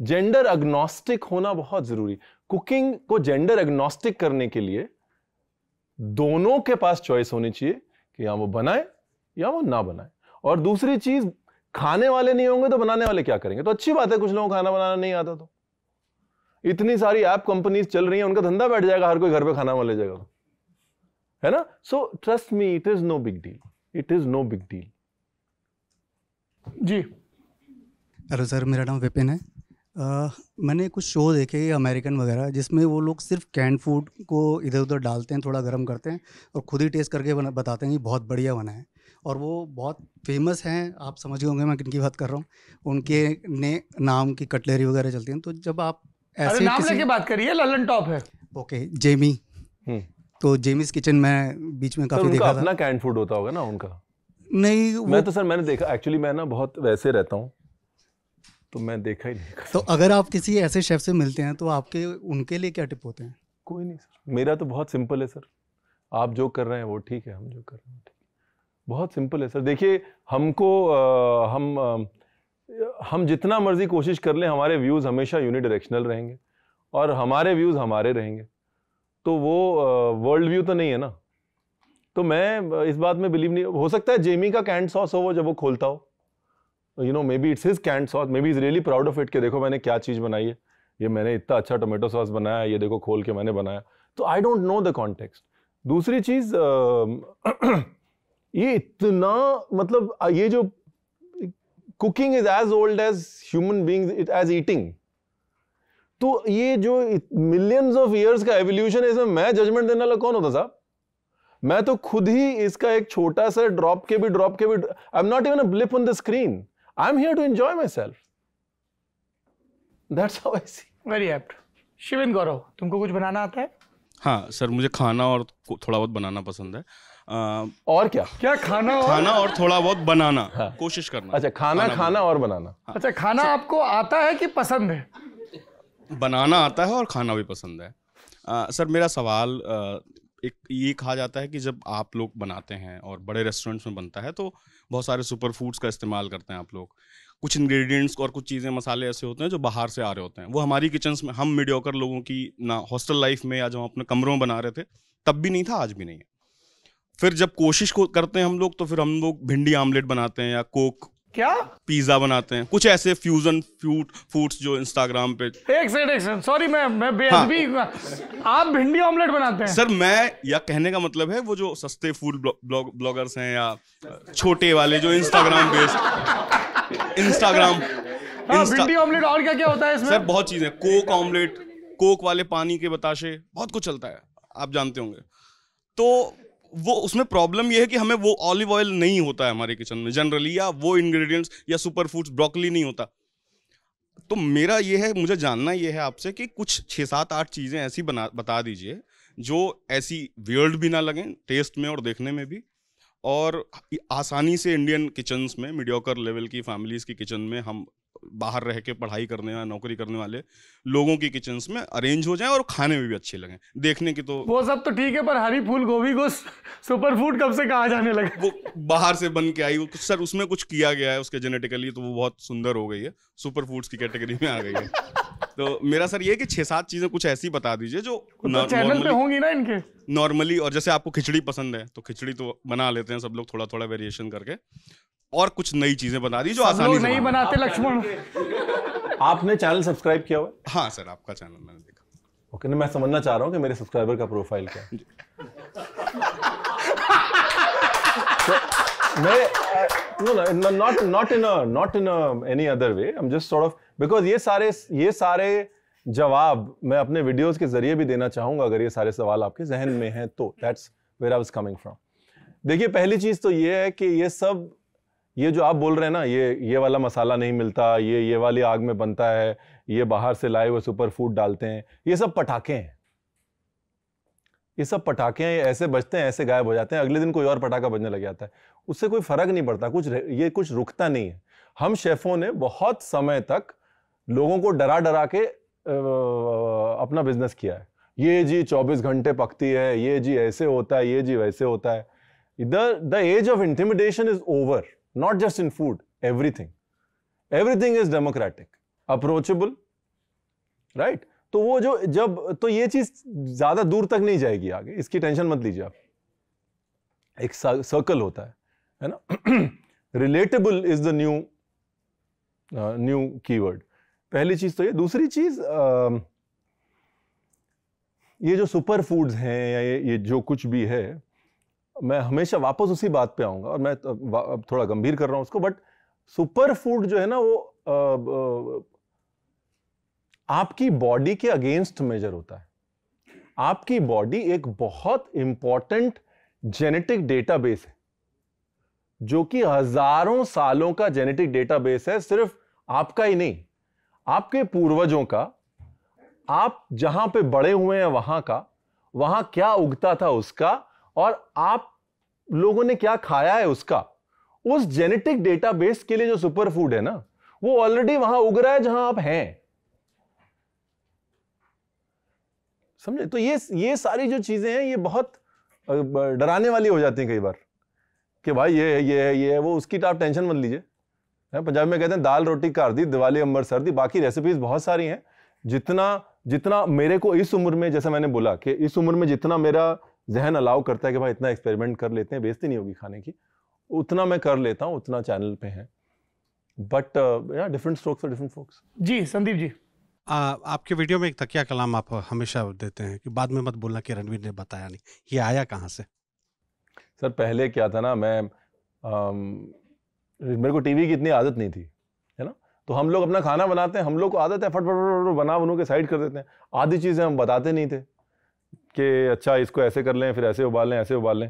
gender agnostic होना बहुत जरूरी कुकिंग को जेंडर अग्नोस्टिक करने के लिए दोनों के पास चॉइस होनी चाहिए कि या वो बनाए या वो ना बनाए और दूसरी चीज खाने वाले नहीं होंगे तो बनाने वाले क्या करेंगे तो अच्छी बात है कुछ लोगों को खाना बनाना नहीं आता तो इतनी सारी ऐप कंपनीज चल रही हैं उनका धंधा बैठ जाएगा हर कोई घर पे खाना वाले जाएगा है ना so trust me it is no big deal it is no big deal जी अरे सर मेरा नाम विपिन है आ, मैंने कुछ शो देखे अमेरिकन वगैरह जिसमें वो लोग सिर्फ कैंड फूड को इधर उधर डालते हैं थोड़ा गर्म करते हैं और खुद ही टेस्ट करके बताते हैं कि बहुत बढ़िया बना है और वो बहुत फेमस हैं आप समझ गए होंगे मैं किनकी बात कर रहा हूँ उनके ने नाम की कटलरी वगैरह चलती हैं तो जब आप ऐसे नाम लेके बात करिए ललन टॉप है ओके जेमी हम्म। तो जेमिस किचन में बीच में तो काफी देखा था कैंड फूड होता होगा ना उनका नहीं मैं तो सर मैंने देखा एक्चुअली मैं ना बहुत वैसे रहता हूँ तो मैं देखा ही नहीं तो अगर आप किसी ऐसे शेफ से मिलते हैं तो आपके उनके लिए क्या टिप होते हैं कोई नहीं सर मेरा तो बहुत सिंपल है सर आप जो कर रहे हैं वो ठीक है हम जो कर रहे हैं बहुत सिंपल है सर देखिए हमको आ, हम आ, हम जितना मर्जी कोशिश कर लें हमारे व्यूज़ हमेशा यूनिडायरेक्शनल रहेंगे और हमारे व्यूज़ हमारे रहेंगे तो वो वर्ल्ड व्यू तो नहीं है ना तो मैं इस बात में बिलीव नहीं हो सकता है जेमी का कैंट सॉस हो वो जब वो खोलता हो you know maybe it's his can't sauce maybe is really proud of it के देखो मैंने क्या चीज़ बनाई है ये मैंने इतना अच्छा टोमेटो सॉस बनाया ये देखो खोल के मैंने बनाया तो I don't know the context दूसरी चीज़ ये इतना मतलब ये जो cooking is as old as human being as eating तो ये जो मिलियंस ऑफ इयर्स का एवोल्यूशन है इसमें मैं जजमेंट देने वाला कौन होता साहब मैं तो खुद ही इसका एक छोटा सा ड्रॉप के भी ड्रॉप के भी I am not even a blip on the screen I am here to enjoy myself that's how I see very apt Shivin Gaurav तुमको कुछ बनाना आता है हाँ सर मुझे खाना और थोड़ा बहुत बनाना पसंद है और क्या क्या खाना और खाना और थोड़ा बहुत बनाना हाँ। कोशिश करना अच्छा खाना खाना, खाना और बनाना हाँ। अच्छा खाना अच्छा। आपको आता है कि पसंद है बनाना आता है और खाना भी पसंद है आ, सर मेरा सवाल आ, एक ये कहा जाता है कि जब आप लोग बनाते हैं और बड़े रेस्टोरेंट्स में बनता है तो बहुत सारे सुपर फूड्स का इस्तेमाल करते हैं आप लोग कुछ इंग्रेडिएंट्स और कुछ चीज़ें मसाले ऐसे होते हैं जो बाहर से आ रहे होते हैं वो हमारी किचन्स में हम मीडियोकर लोगों की ना हॉस्टल लाइफ में या जब हम अपने कमरों में बना रहे थे तब भी नहीं था आज भी नहीं है फिर जब कोशिश को करते हैं हम लोग तो फिर हम लोग भिंडी आमलेट बनाते हैं या कोक क्या पिज्जा बनाते हैं कुछ ऐसे फ्यूजन फ्यूट फूड्स जो इंस्टाग्राम पे एक सेकंड एक सेकंड सॉरी मैं मैं बेअदबी हाँ। आप भिंडी ऑमलेट बनाते हैं सर मैं या कहने का मतलब है वो जो सस्ते फूड ब्लॉग ब्लॉगर्स हैं या छोटे वाले जो इंस्टाग्राम बेस्ड इंस्टाग्राम भिंडी ऑमलेट और क्या क्या होता है इसमें सर बहुत चीजें कोक ऑमलेट कोक वाले पानी के बताशे बहुत कुछ चलता है आप जानते होंगे तो वो उसमें प्रॉब्लम ये है कि हमें वो ऑलिव ऑयल नहीं होता है हमारे किचन में जनरली या वो इंग्रेडिएंट्स या सुपर फूड्स ब्रोकली नहीं होता तो मेरा ये है मुझे जानना ये है आपसे कि कुछ छः सात आठ चीज़ें ऐसी बना बता दीजिए जो ऐसी वियर्ड भी ना लगें टेस्ट में और देखने में भी और आसानी से इंडियन किचन्स में मीडियोकर लेवल की फैमिलीज़ की किचन में हम बाहर रह के पढ़ाई करने वाले नौकरी करने वाले लोगों की किचन में अरेंज हो जाए और खाने में भी अच्छे लगे देखने की तो वो सब तो ठीक है पर हरी फूल गोभी को सुपर फूड कब से कहा जाने लगा वो बाहर से बन के आई सर उसमें कुछ किया गया है उसके जेनेटिकली तो वो बहुत सुंदर हो गई है सुपर फूड्स की कैटेगरी में आ गई है तो मेरा सर ये कि छह सात चीजें कुछ ऐसी बता दीजिए जो तो चैनल पे होंगी ना इनके नॉर्मली और जैसे आपको खिचड़ी पसंद है तो खिचड़ी तो बना लेते हैं सब लोग थोड़ा थोड़ा वेरिएशन करके और कुछ नई चीजें बना दी जो आसानी से नहीं बनाते लक्ष्मण आपने चैनल सब्सक्राइब किया हुआ हाँ सर आपका चैनल मैंने देखा ओके okay, मैं समझना चाह रहा हूँ कि मेरे सब्सक्राइबर का प्रोफाइल क्या है मैं no no not not in not in a not in a any other way. I'm just ये सारे ये सारे जवाब मैं अपने वीडियोस के जरिए भी देना चाहूंगा अगर ये सारे सवाल आपके जहन में हैं तो that's where I was coming from देखिए पहली चीज तो ये है कि ये सब ये जो आप बोल रहे हैं ना ये ये वाला मसाला नहीं मिलता ये ये वाली आग में बनता है ये बाहर से लाए हुए सुपर फूड डालते हैं ये सब पटाखे हैं ये सब पटाखे हैं ऐसे बजते हैं ऐसे गायब हो जाते हैं अगले दिन कोई और पटाखा बजने लग जाता है उससे कोई फर्क नहीं पड़ता कुछ ये कुछ रुकता नहीं है हम शेफ़ों ने बहुत समय तक लोगों को डरा डरा के अपना बिजनेस किया है ये जी 24 घंटे पकती है ये जी ऐसे होता है ये जी वैसे होता है the the age of intimidation is over not just in food everything everything is democratic approachable right तो वो जो जब तो ये चीज ज्यादा दूर तक नहीं जाएगी आगे इसकी टेंशन मत लीजिए आप एक सर्कल होता है है ना relatable is the new new keyword पहली चीज तो ये दूसरी चीज ये जो सुपर फूड्स हैं या ये, ये जो कुछ भी है मैं हमेशा वापस उसी बात पे आऊंगा और मैं थोड़ा गंभीर कर रहा हूं उसको बट सुपर फूड जो है ना वो आपकी बॉडी के अगेंस्ट मेजर होता है आपकी बॉडी एक बहुत इंपॉर्टेंट जेनेटिक डेटाबेस है जो कि हजारों सालों का जेनेटिक डेटाबेस है सिर्फ आपका ही नहीं आपके पूर्वजों का आप जहां पे बड़े हुए हैं वहां का वहां क्या उगता था उसका और आप लोगों ने क्या खाया है उसका उस जेनेटिक डेटाबेस के लिए जो सुपर फूड है ना वो ऑलरेडी वहां उग रहा है जहां आप हैं समझे तो ये ये सारी जो चीज़ें हैं ये बहुत डराने वाली हो जाती हैं कई बार कि भाई ये है ये है ये है वो उसकी तो आप टेंशन मत लीजिए पंजाब में कहते हैं दाल रोटी कार दी दिवाली सर दी बाकी रेसिपीज बहुत सारी हैं जितना जितना मेरे को इस उम्र में जैसा मैंने बोला कि इस उम्र में जितना मेरा जहन अलाउ करता है कि भाई इतना एक्सपेरिमेंट कर लेते हैं बेजती नहीं होगी खाने की उतना मैं कर लेता हूँ उतना चैनल पे है बट डिफरेंट स्ट्रोक्स और डिफरेंट फोक्स जी संदीप जी आ, आपके वीडियो में एक तकिया कलाम आप हमेशा देते हैं कि बाद में मत बोलना कि रणवीर ने बताया नहीं ये आया कहाँ से सर पहले क्या था ना मैं आ, मेरे को टीवी की इतनी आदत नहीं थी है ना तो हम लोग अपना खाना बनाते हैं हम लोग को आदत है फट फट फट बना बनू के साइड कर देते हैं आधी चीज़ें हम बताते नहीं थे कि अच्छा इसको ऐसे कर लें फिर ऐसे उबाल लें ऐसे उबाल लें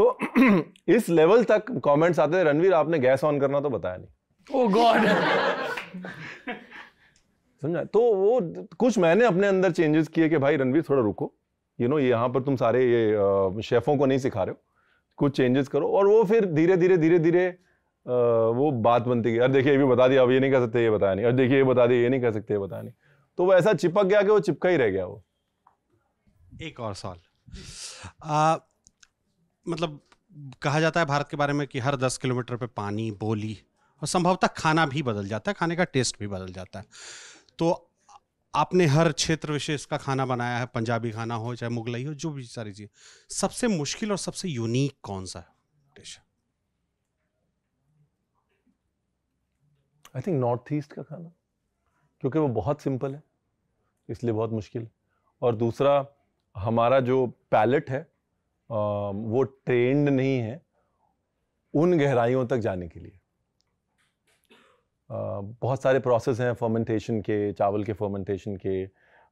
तो इस लेवल तक कमेंट्स आते थे रणवीर आपने गैस ऑन करना तो बताया नहीं ओ oh गॉड समझा तो वो कुछ मैंने अपने अंदर चेंजेस किए कि भाई रणवीर थोड़ा रुको यू नो यहाँ पर तुम सारे ये शेफ़ों को नहीं सिखा रहे हो कुछ चेंजेस करो और वो फिर धीरे धीरे धीरे धीरे वो बात बनती गई अरे देखिए ये भी बता दिया अब ये नहीं कह सकते ये बताया नहीं अरे देखिए ये बता दिया ये नहीं कह सकते ये बताया नहीं तो वो ऐसा चिपक गया कि वो चिपका ही रह गया वो एक और सवाल मतलब कहा जाता है भारत के बारे में कि हर दस किलोमीटर पे पानी बोली और संभवतः खाना भी बदल जाता है खाने का टेस्ट भी बदल जाता है तो आपने हर क्षेत्र विशेष का खाना बनाया है पंजाबी खाना हो चाहे मुगलई हो जो भी सारी चीज़ सबसे मुश्किल और सबसे यूनिक कौन सा है dish I think North East का खाना क्योंकि वो बहुत सिंपल है इसलिए बहुत मुश्किल और दूसरा हमारा जो पैलेट है वो ट्रेंड नहीं है उन गहराइयों तक जाने के लिए बहुत सारे प्रोसेस हैं फर्मेंटेशन के चावल के फर्मेंटेशन के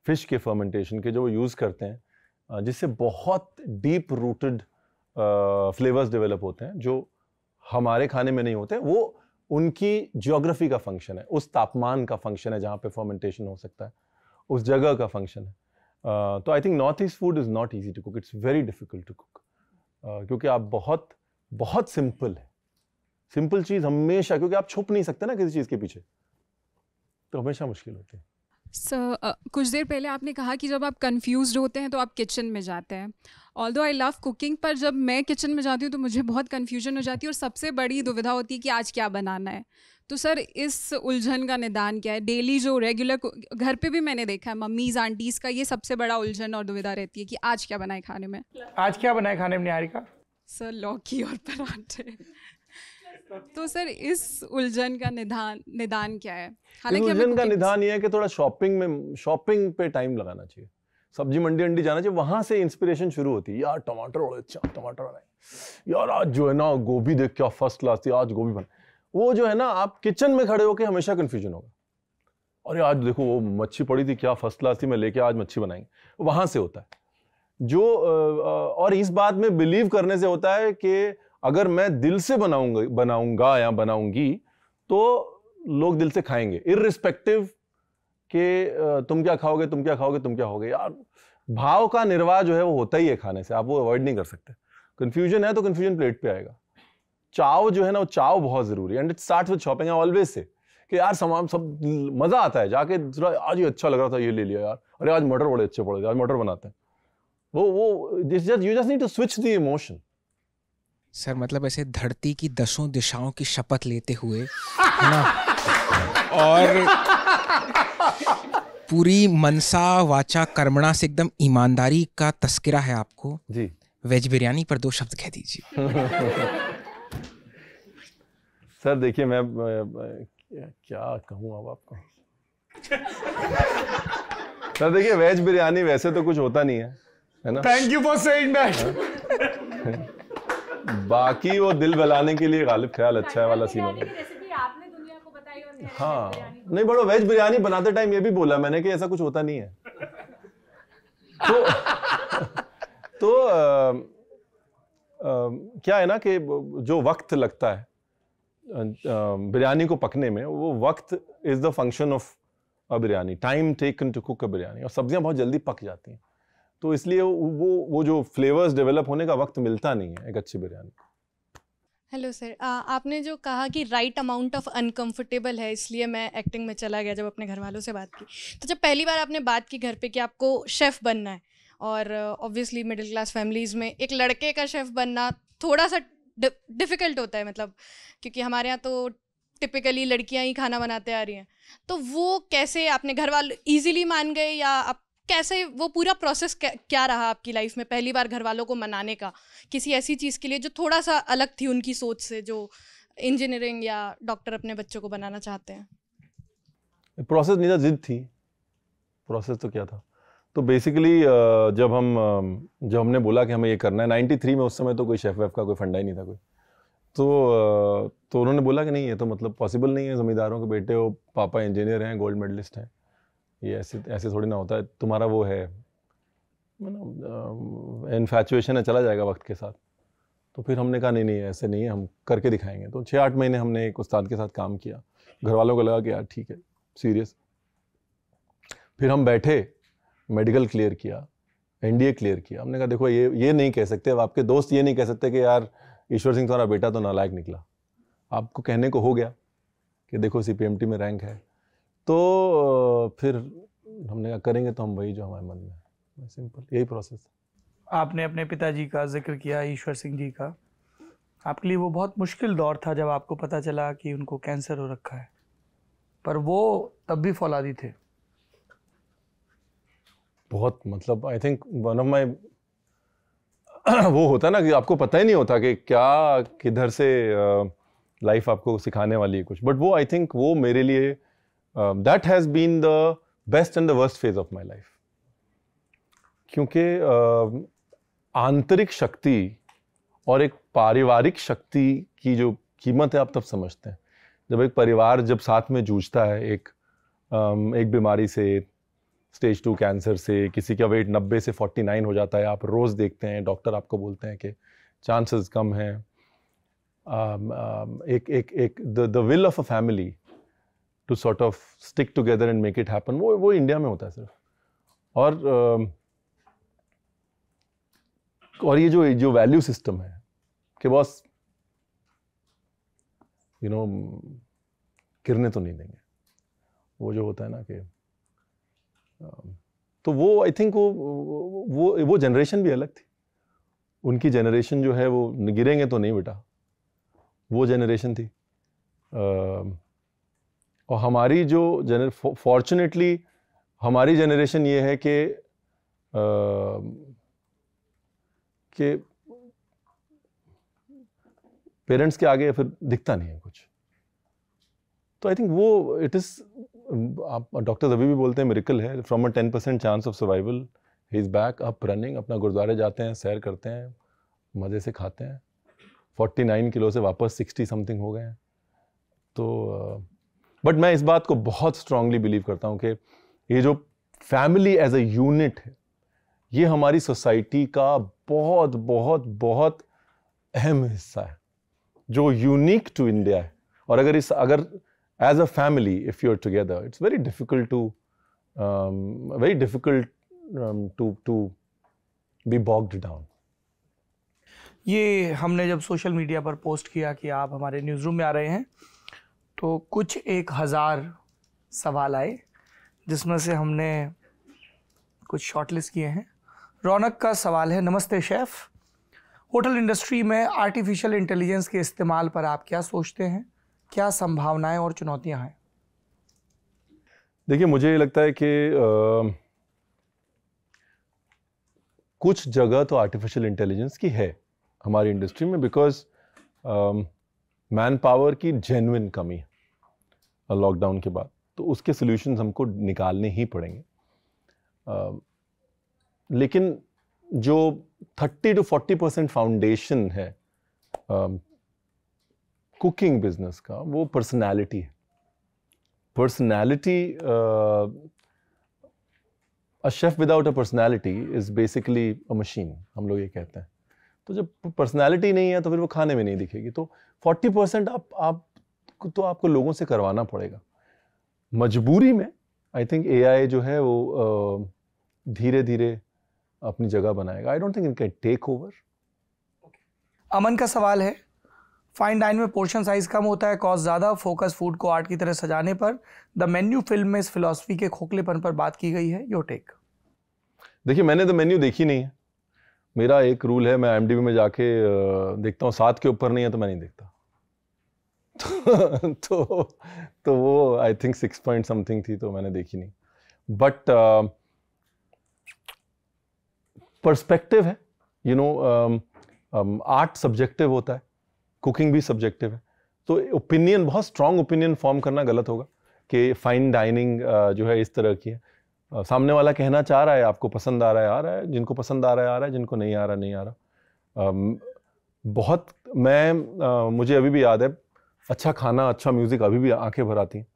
फ़िश के फर्मेंटेशन के जो वो यूज़ करते हैं जिससे बहुत डीप रूटेड फ्लेवर्स डेवलप होते हैं जो हमारे खाने में नहीं होते वो उनकी जियोग्राफी का फंक्शन है उस तापमान का फंक्शन है जहाँ पे फर्मेंटेशन हो सकता है उस जगह का फंक्शन है तो I think North East food is not easy to cook it's very difficult to cook क्योंकि आप बहुत बहुत सिंपल है सिंपल चीज हमेशा क्योंकि आप छुप नहीं सकते ना किसी चीज के पीछे तो हमेशा मुश्किल होती है सर so, uh, कुछ देर पहले आपने कहा कि जब आप कंफ्यूज होते हैं तो आप किचन में जाते हैं ऑल दो आई लव कुकिंग पर जब मैं किचन में जाती हूँ तो मुझे बहुत कन्फ्यूजन हो जाती है और सबसे बड़ी दुविधा होती है कि आज क्या बनाना है तो सर इस उलझन का निदान क्या है डेली जो रेगुलर घर पे भी मैंने देखा है मम्मीज आंटीज का ये सबसे बड़ा उलझन और दुविधा रहती है कि आज क्या बनाए खाने में आज क्या बनाए खाने में निहारिका सर लौकी और पराठे तो सर इस उलझन का निदान निदान क्या है हालांकि उलझन का निदान ये है कि थोड़ा शॉपिंग में शॉपिंग पे टाइम लगाना चाहिए सब्जी मंडी अंडी जाना चाहिए वहां से इंस्पिरेशन शुरू होती है यार टमाटर बड़े अच्छा टमाटर बनाए यार आज जो है ना गोभी देख क्या फर्स्ट क्लास थी आज गोभी बनाए वो जो है ना आप किचन में खड़े होकर हमेशा कन्फ्यूजन होगा अरे आज देखो वो मच्छी पड़ी थी क्या फर्स्ट क्लास थी मैं लेके आज मच्छी बनाएंगे वहां से होता है जो और इस बात में बिलीव करने से होता है कि अगर मैं दिल से बनाऊंगा बनाऊंगा या बनाऊंगी तो लोग दिल से खाएंगे इरिस्पेक्टिव के तुम क्या खाओगे तुम क्या खाओगे तुम क्या होगे यार भाव का निर्वाह जो है वो होता ही है खाने से आप वो अवॉइड नहीं कर सकते कन्फ्यूजन है तो कन्फ्यूजन प्लेट पे आएगा चाव जो है ना वो चाव बहुत जरूरी and it start with shopping always से कि यार सामान सब मजा आता है जाके आज ये अच्छा लग रहा था ये ले लिया यार अरे आज मटर बड़े अच्छे पड़े आज मटर बनाते हैं वो वो just you just need to switch the emotion sir मतलब ऐसे धरती की दसों दिशाओं की शपथ लेते हुए है ना और पूरी मनसा वाचा कर्मणा से एकदम ईमानदारी का तस्करा है आपको जी वेज बिरयानी पर दो शब्द कह दीजिए सर देखिए मैं क्या कहूँ अब आपको सर देखिए वेज बिरयानी वैसे तो कुछ होता नहीं है है ना thank you for saying that बाकी वो दिल बहलाने के लिए गालिब ख्याल अच्छा है वाला सीन होगा हाँ नहीं बड़ो वेज बिरयानी बनाते टाइम ये भी बोला मैंने कि ऐसा कुछ होता नहीं है तो तो आ, आ, क्या है ना कि जो वक्त लगता है बिरयानी को पकने में वो वक्त is the function of a biryani time taken to cook a biryani और सब्जियां बहुत जल्दी पक जाती हैं तो इसलिए वो वो जो फ्लेवर्स डेवलप होने का वक्त मिलता नहीं है एक अच्छी बिरयानी को हेलो सर आपने जो कहा कि राइट अमाउंट ऑफ अनकंफर्टेबल है इसलिए मैं एक्टिंग में चला गया जब अपने घर वालों से बात की तो जब पहली बार आपने बात की घर पे कि आपको शेफ़ बनना है और ऑब्वियसली मिडिल क्लास फैमिलीज़ में एक लड़के का शेफ़ बनना थोड़ा सा डिफ़िकल्ट होता है मतलब क्योंकि हमारे यहाँ तो टिपिकली लड़कियाँ ही खाना बनाते आ रही हैं तो वो कैसे आपने घर वाले ईजिली मान गए या आप कैसे वो पूरा प्रोसेस क्या रहा आपकी लाइफ में पहली बार घर वालों को मनाने का किसी ऐसी चीज़ के लिए जो थोड़ा सा अलग थी उनकी सोच से जो इंजीनियरिंग या डॉक्टर अपने बच्चों को बनाना चाहते हैं प्रोसेस नहीं था जिद थी प्रोसेस तो क्या था तो बेसिकली जब हम जब हमने बोला कि हमें ये करना है 93 में उस समय तो कोई शेफ वेफ का कोई फंडा ही नहीं था कोई तो तो उन्होंने बोला कि नहीं ये तो मतलब पॉसिबल नहीं है ज़मींदारों के बेटे हो पापा इंजीनियर हैं गोल्ड मेडलिस्ट हैं ये ऐसे ऐसे थोड़ी ना होता है तुम्हारा वो है इन्फेचुएशन मतलब, है चला जाएगा वक्त के साथ तो फिर हमने कहा नहीं नहीं ऐसे नहीं है हम करके दिखाएंगे तो छः आठ महीने हमने एक उस्ताद के साथ काम किया घर वालों को लगा कि यार ठीक है सीरियस फिर हम बैठे मेडिकल क्लियर किया एन क्लियर किया हमने कहा देखो ये ये नहीं कह सकते अब आपके दोस्त ये नहीं कह सकते कि यार ईश्वर सिंह तुम्हारा बेटा तो नालायक निकला आपको कहने को हो गया कि देखो सी में रैंक है तो फिर हमने कहा करेंगे तो हम वही जो हमारे मन में सिंपल यही प्रोसेस था आपने अपने पिताजी का जिक्र किया ईश्वर सिंह जी का आपके लिए वो बहुत मुश्किल दौर था जब आपको पता चला कि उनको कैंसर हो रखा है पर वो तब भी फौलादी थे बहुत मतलब I think one of my वो होता ना कि आपको पता ही नहीं होता कि क्या किधर से लाइफ आपको सिखाने वाली है कुछ बट वो आई थिंक वो मेरे लिए um, that has been the best and the worst phase of my life क्योंकि uh, आंतरिक शक्ति और एक पारिवारिक शक्ति की जो कीमत है आप तब समझते हैं जब एक परिवार जब साथ में जूझता है एक um, एक बीमारी से स्टेज टू कैंसर से किसी का वेट नब्बे से फोर्टी नाइन हो जाता है आप रोज़ देखते हैं डॉक्टर आपको बोलते हैं कि चांसेस कम हैं um, um, एक एक एक the will of a family to sort of stick together and make it happen वो वो इंडिया में होता है सिर्फ और और ये जो जो वैल्यू सिस्टम है कि बॉस यू नो गिरने तो नहीं देंगे वो जो होता है ना कि तो वो आई थिंक वो वो वो जनरेशन भी अलग थी उनकी जनरेशन जो है वो गिरेंगे तो नहीं बेटा वो जनरेशन थी आ, और हमारी जो जनर फॉर्चुनेटली हमारी जनरेशन ये है कि के पेरेंट्स के आगे फिर दिखता नहीं है कुछ तो आई थिंक वो इट इज़ आप डॉक्टर्स अभी भी बोलते हैं मेरिकल है from a ten percent chance of survival he is back up running अपना गुरुद्वारे जाते हैं सैर करते हैं मज़े से खाते हैं फोर्टी नाइन किलो से वापस सिक्सटी समथिंग हो गए हैं तो बट मैं इस बात को बहुत स्ट्रांगली बिलीव करता हूँ कि ये जो फैमिली एज ए यूनिट है ये हमारी सोसाइटी का बहुत बहुत बहुत अहम हिस्सा है जो यूनिक टू इंडिया है और अगर इस अगर as a family if you are together it's very difficult to very difficult to to be boxed down ये हमने जब सोशल मीडिया पर पोस्ट किया कि आप हमारे न्यूज़ रूम में आ रहे हैं तो कुछ एक हज़ार सवाल आए जिसमें से हमने कुछ शॉर्टलिस्ट किए हैं रौनक का सवाल है नमस्ते शेफ़ होटल इंडस्ट्री में आर्टिफिशियल इंटेलिजेंस के इस्तेमाल पर आप क्या सोचते हैं क्या संभावनाएं और चुनौतियां हैं देखिए मुझे ये लगता है कि आ, कुछ जगह तो आर्टिफिशियल इंटेलिजेंस की है हमारी इंडस्ट्री में बिकॉज मैन पावर की जेनुइन कमी है लॉकडाउन के बाद तो उसके सोल्यूशन हमको निकालने ही पड़ेंगे आ, लेकिन जो 30 टू 40 परसेंट फाउंडेशन है कुकिंग बिजनेस का वो पर्सनालिटी है personality a chef without a personality is basically a machine हम लोग ये कहते हैं तो जब पर्सनालिटी नहीं है तो फिर वो खाने में नहीं दिखेगी तो 40 परसेंट आप आप तो आपको लोगों से करवाना पड़ेगा मजबूरी में आई थिंक ए जो है वो धीरे धीरे अपनी जगह बनाएगा I don't think it can take over Aman का सवाल है फाइन डाइन में पोर्शन साइज कम होता है कॉस्ट ज़्यादा फोकस फूड को आर्ट की तरह सजाने पर द मेन्यू फिल्म में इस फिलोसफी के खोखलेपन पर बात की गई है योर टेक देखिए मैंने तो मेन्यू देखी नहीं है मेरा एक रूल है मैं एम में जाके देखता हूँ सात के ऊपर नहीं है तो मैं नहीं देखता तो तो तो वो I think six point something थी तो मैंने देखी नहीं बट पर्सपेक्टिव uh, है यू नो आर्ट सब्जेक्टिव होता है कुकिंग भी सब्जेक्टिव है तो ओपिनियन बहुत स्ट्रांग ओपिनियन फॉर्म करना गलत होगा कि फाइन डाइनिंग uh, जो है इस तरह की है uh, सामने वाला कहना चाह रहा है आपको पसंद आ रहा है आ रहा है जिनको पसंद आ रहा है आ रहा है जिनको नहीं आ रहा नहीं आ रहा um, बहुत मैं मुझे अभी भी याद है अच्छा खाना अच्छा म्यूज़िक अभी भी आंखें भर आती हैं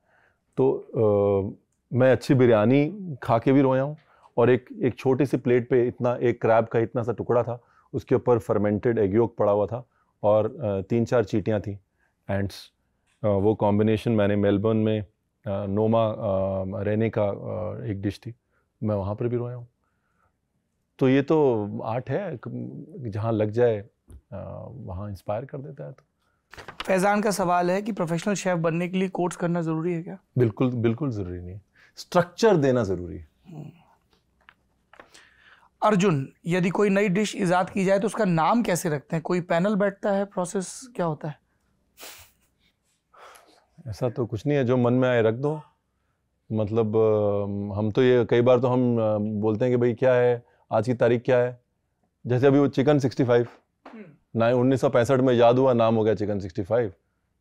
तो आ, मैं अच्छी बिरयानी खा के भी रोया हूँ और एक एक छोटी सी प्लेट पे इतना एक क्रैब का इतना सा टुकड़ा था उसके ऊपर फर्मेंटेड योग पड़ा हुआ था और तीन चार चीटियाँ थी एंड्स वो कॉम्बिनेशन मैंने मेलबर्न में नोमा रहने का एक डिश थी मैं वहाँ पर भी रोया हूँ तो ये तो आर्ट है जहाँ लग जाए वहाँ इंस्पायर कर देता है तो फैजान का सवाल है कि प्रोफेशनल शेफ बनने के लिए कोर्स करना जरूरी है क्या बिल्कुल बिल्कुल जरूरी नहीं स्ट्रक्चर देना जरूरी है हम्म। अर्जुन यदि कोई नई डिश ईजाद की जाए तो उसका नाम कैसे रखते हैं कोई पैनल बैठता है प्रोसेस क्या होता है ऐसा तो कुछ नहीं है जो मन में आए रख दो मतलब हम तो ये कई बार तो हम बोलते हैं कि भाई क्या है आज की तारीख क्या है जैसे अभी वो चिकन सिक्सटी फाइव ना उन्नीस में याद हुआ नाम हो गया chicken sixty five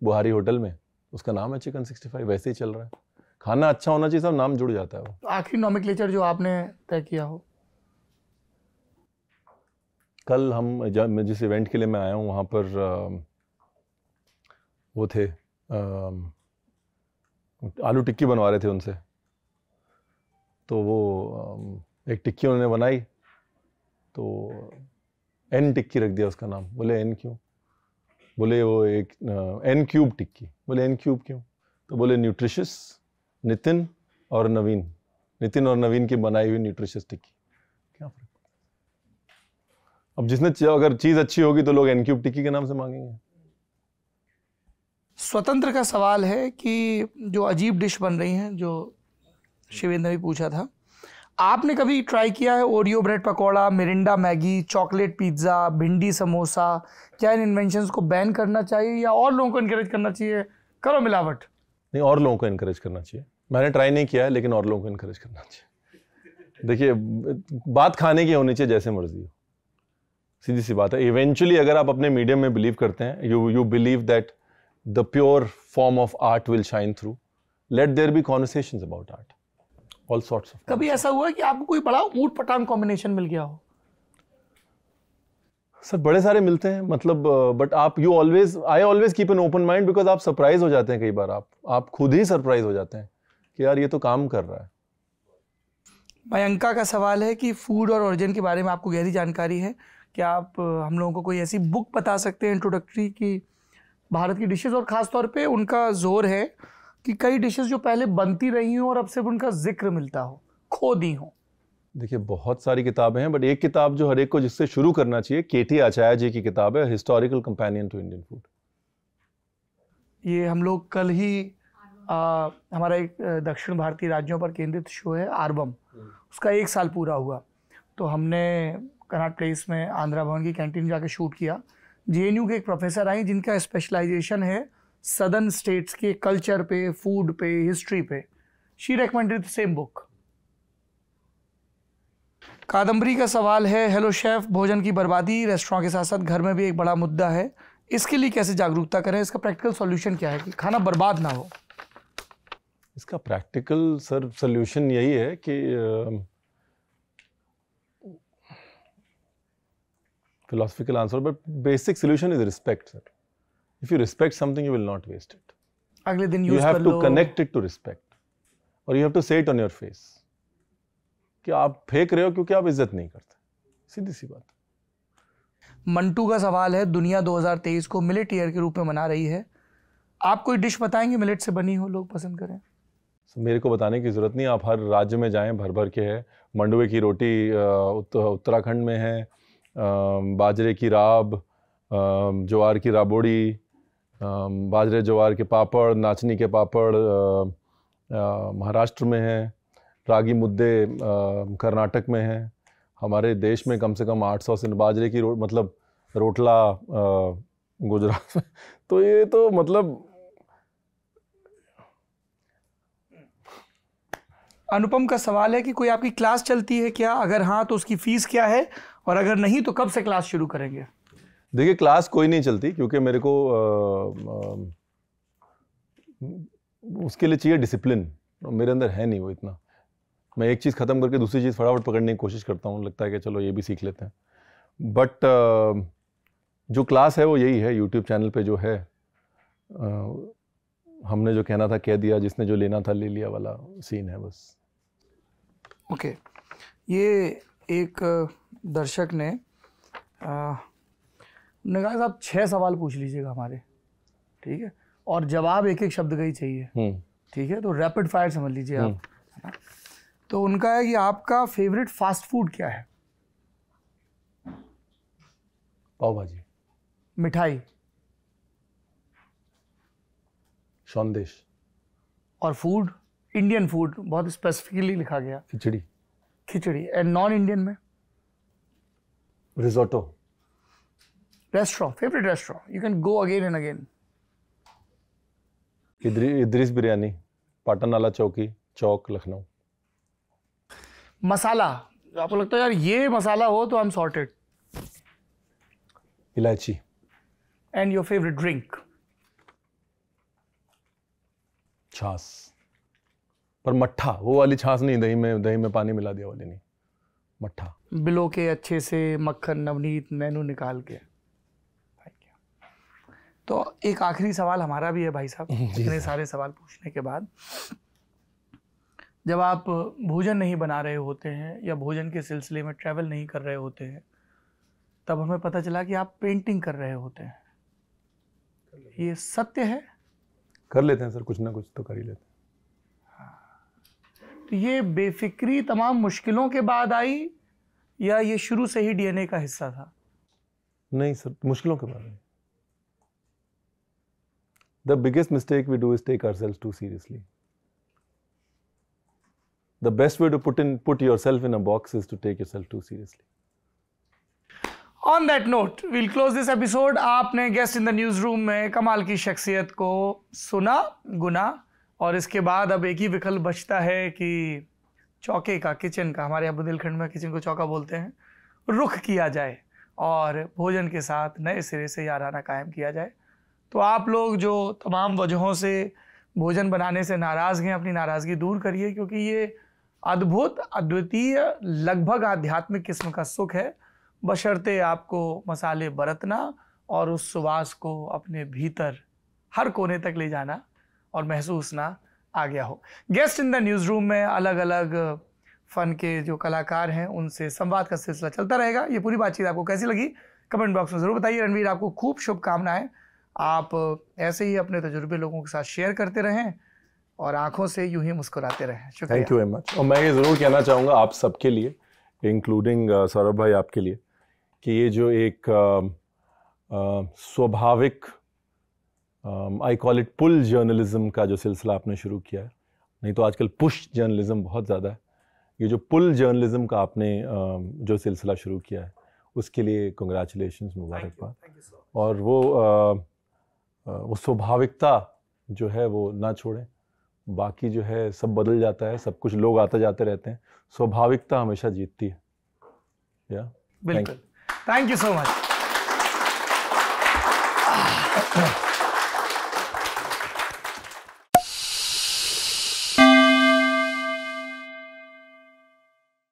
Buhari hotel में उसका नाम है चिकन सिक्सटी फाइव वैसे ही चल रहा है खाना अच्छा होना चाहिए सब नाम जुड़ जाता है वो तो आखिरी नॉमिक्लेचर जो आपने तय किया हो कल हम मैं जिस इवेंट के लिए मैं आया हूँ वहाँ पर वो थे आलू टिक्की बनवा रहे थे उनसे तो वो एक टिक्की उन्होंने बनाई तो एन टिक्की रख दिया उसका नाम बोले एन क्यों बोले वो एक एन क्यूब टिक्की बोले एन क्यूब क्यों तो बोले न्यूट्रिशस नितिन और नवीन नितिन और नवीन की बनाई हुई न्यूट्रिशस टिक्की क्या फर्क अब जिसने अगर चीज अच्छी होगी तो लोग एन क्यूब टिक्की के नाम से मांगेंगे स्वतंत्र का सवाल है कि जो अजीब डिश बन रही हैं जो शिवेंद्र ने भी पूछा था आपने कभी ट्राई किया है Oreo bread pakora Mirinda Maggi chocolate pizza भिंडी समोसा क्या इन इन्वेंशन को बैन करना चाहिए या और लोगों को इनक्रेज करना चाहिए करो मिलावट नहीं और लोगों को इनक्रेज करना चाहिए मैंने ट्राई नहीं किया है लेकिन और लोगों को इनक्रेज करना चाहिए देखिए बात खाने की होनी चाहिए जैसे मर्जी हो सीधी सी बात है इवेंचुअली अगर आप अपने मीडियम में बिलीव करते हैं you you believe that the pure form of art will shine through let there be conversation about art all sorts of कभी ऐसा हुआ कि आपको कोई बड़ा ऊट पटांग कॉम्बिनेशन मिल गया हो सर बड़े सारे मिलते हैं मतलब बट आप you always I always keep an open mind because आप सरप्राइज हो जाते हैं कई बार आप आप खुद ही सरप्राइज हो जाते हैं कि यार ये तो काम कर रहा है मयंका का सवाल है कि फूड और ओरिजिन के बारे में आपको गहरी जानकारी है क्या आप हम लोगों को कोई ऐसी बुक बता सकते हैं इंट्रोडक्टरी की भारत की डिशेज़ और खासतौर पर उनका जोर है कि कई डिशेस जो पहले बनती रही हो और अब सिर्फ उनका जिक्र मिलता हो खो दी हो देखिए बहुत सारी किताबें हैं बट एक किताब जो हर एक को जिससे शुरू करना चाहिए के टी आचार्य जी की किताब है historical companion to Indian food ये हम लोग कल ही हमारा एक दक्षिण भारतीय राज्यों पर केंद्रित शो है आरबम उसका एक साल पूरा हुआ तो हमने कनाट प्लेस में आंध्रा भवन की कैंटीन जाके शूट किया जे के एक प्रोफेसर आई जिनका स्पेशलाइजेशन है सदर्न स्टेट्स के कल्चर पे फूड पे हिस्ट्री पे she recommended same book Kadambari का सवाल है हेलो शेफ भोजन की बर्बादी रेस्टोरेंट के साथ साथ घर में भी एक बड़ा मुद्दा है इसके लिए कैसे जागरूकता करें इसका प्रैक्टिकल सॉल्यूशन क्या है कि खाना बर्बाद ना हो इसका प्रैक्टिकल सर सॉल्यूशन यही है कि philosophical answer but basic solution is respect sir if you respect something you will not waste it अगले दिन use you have to connect it to respect और you have to say it on your face कि आप फेंक रहे हो क्योंकि आप इज्जत नहीं करते सीधी सी बात मंटू का सवाल है दुनिया 2023 को मिलेट ईयर के रूप में मना रही है आप कोई डिश बताएंगे मिलेट से बनी हो लोग पसंद करें so, मेरे को बताने की ज़रूरत नहीं आप हर राज्य में जाएं भर भर के है मंडुए की रोटी उत्तराखंड में है बाजरे की राब ज्वार की राबोड़ी बाजरे जवार के पापड़ नाचनी के पापड़ महाराष्ट्र में हैं रागी मुद्दे कर्नाटक में हैं हमारे देश में कम से कम 800 से बाजरे की रो, मतलब रोटला गुजरात तो ये तो मतलब अनुपम का सवाल है कि कोई आपकी क्लास चलती है क्या अगर हाँ तो उसकी फ़ीस क्या है और अगर नहीं तो कब से क्लास शुरू करेंगे देखिए क्लास कोई नहीं चलती क्योंकि मेरे को आ, आ, उसके लिए चाहिए डिसिप्लिन मेरे अंदर है नहीं वो इतना मैं एक चीज़ ख़त्म करके दूसरी चीज़ फटाफट पकड़ने की कोशिश करता हूँ लगता है कि चलो ये भी सीख लेते हैं बट आ, जो क्लास है वो यही है यूट्यूब चैनल पे जो है आ, हमने जो कहना था कह दिया जिसने जो लेना था ले लिया वाला सीन है बस ओके okay. ये एक दर्शक ने आ, उन्होंने कहा छः सवाल पूछ लीजिएगा हमारे ठीक है और जवाब एक एक शब्द का ही चाहिए हम्म। ठीक है तो रैपिड फायर समझ लीजिए आप हम्म। तो उनका है कि आपका फेवरेट फास्ट फूड क्या है पाव भाजी मिठाई संदेश और फूड इंडियन फूड बहुत स्पेसिफिकली लिखा गया khichdi khichdi and non Indian में risotto restaurant, favorite restaurant. You can go again and again. Idrees biryani Patan Nala चौकी चौक लखनऊ मसाला आपको लगता है यार ये मसाला हो तो आई एम सॉर्टेड इलायची एंड योर फेवरेट ड्रिंक छास पर मट्ठा वो वाली छास नहीं दही में दही में पानी मिला दिया वाली नहीं मट्ठा बिलो के अच्छे से मक्खन नवनीत नैनू निकाल के तो एक आखिरी सवाल हमारा भी है भाई साहब इतने सारे सवाल पूछने के बाद जब आप भोजन नहीं बना रहे होते हैं या भोजन के सिलसिले में ट्रैवल नहीं कर रहे होते हैं तब हमें पता चला कि आप पेंटिंग कर रहे होते हैं ये सत्य है कर लेते हैं सर कुछ ना कुछ तो कर ही लेते हैं तो ये बेफिक्री तमाम मुश्किलों के बाद आई या ये शुरू से ही डीएनए का हिस्सा था नहीं सर मुश्किलों के बाद आई the biggest mistake we do is take ourselves too seriously. The best way to put in put yourself in a box is to take yourself too seriously. On that note we'll close this episode आपने guest in the news room में कमाल की शख्सियत को सुना गुना और इसके बाद अब एक ही विकल्प बचता है कि चौके का किचन का हमारे यहाँ बुंदेलखंड में किचन को चौका बोलते हैं रुख किया जाए और भोजन के साथ नए सिरे से याराना कायम किया जाए तो आप लोग जो तमाम वजहों से भोजन बनाने से नाराज़ हैं अपनी नाराज़गी दूर करिए क्योंकि ये अद्भुत अद्वितीय लगभग आध्यात्मिक किस्म का सुख है बशर्ते आपको मसाले बरतना और उस सुवास को अपने भीतर हर कोने तक ले जाना और महसूस ना आ गया हो guest in the news room में अलग अलग फ़न के जो कलाकार हैं उनसे संवाद का सिलसिला चलता रहेगा ये पूरी बातचीत आपको कैसी लगी कमेंट बॉक्स में ज़रूर बताइए रणवीर आपको खूब शुभकामनाएं आप ऐसे ही अपने तजुर्बे लोगों के साथ शेयर करते रहें और आंखों से यूं ही मुस्कुराते रहें शुक्रिया थैंक यू वेरी मच और मैं ये ज़रूर कहना चाहूँगा आप सबके लिए इंक्लूडिंग uh, सौरभ भाई आपके लिए कि ये जो एक uh, uh, स्वाभाविक I call it pull journalism का जो सिलसिला आपने शुरू किया है नहीं तो आजकल पुश जर्नलिज्म बहुत ज़्यादा है ये जो पुल जर्नलिज्म का आपने uh, जो सिलसिला शुरू किया है उसके लिए कंग्रेचुलेशन मुबारकबाद और वो uh, वो स्वाभाविकता जो है वो ना छोड़ें बाकी जो है सब बदल जाता है सब कुछ लोग आते जाते रहते हैं स्वाभाविकता हमेशा जीतती है या बिल्कुल थैंक यू सो मच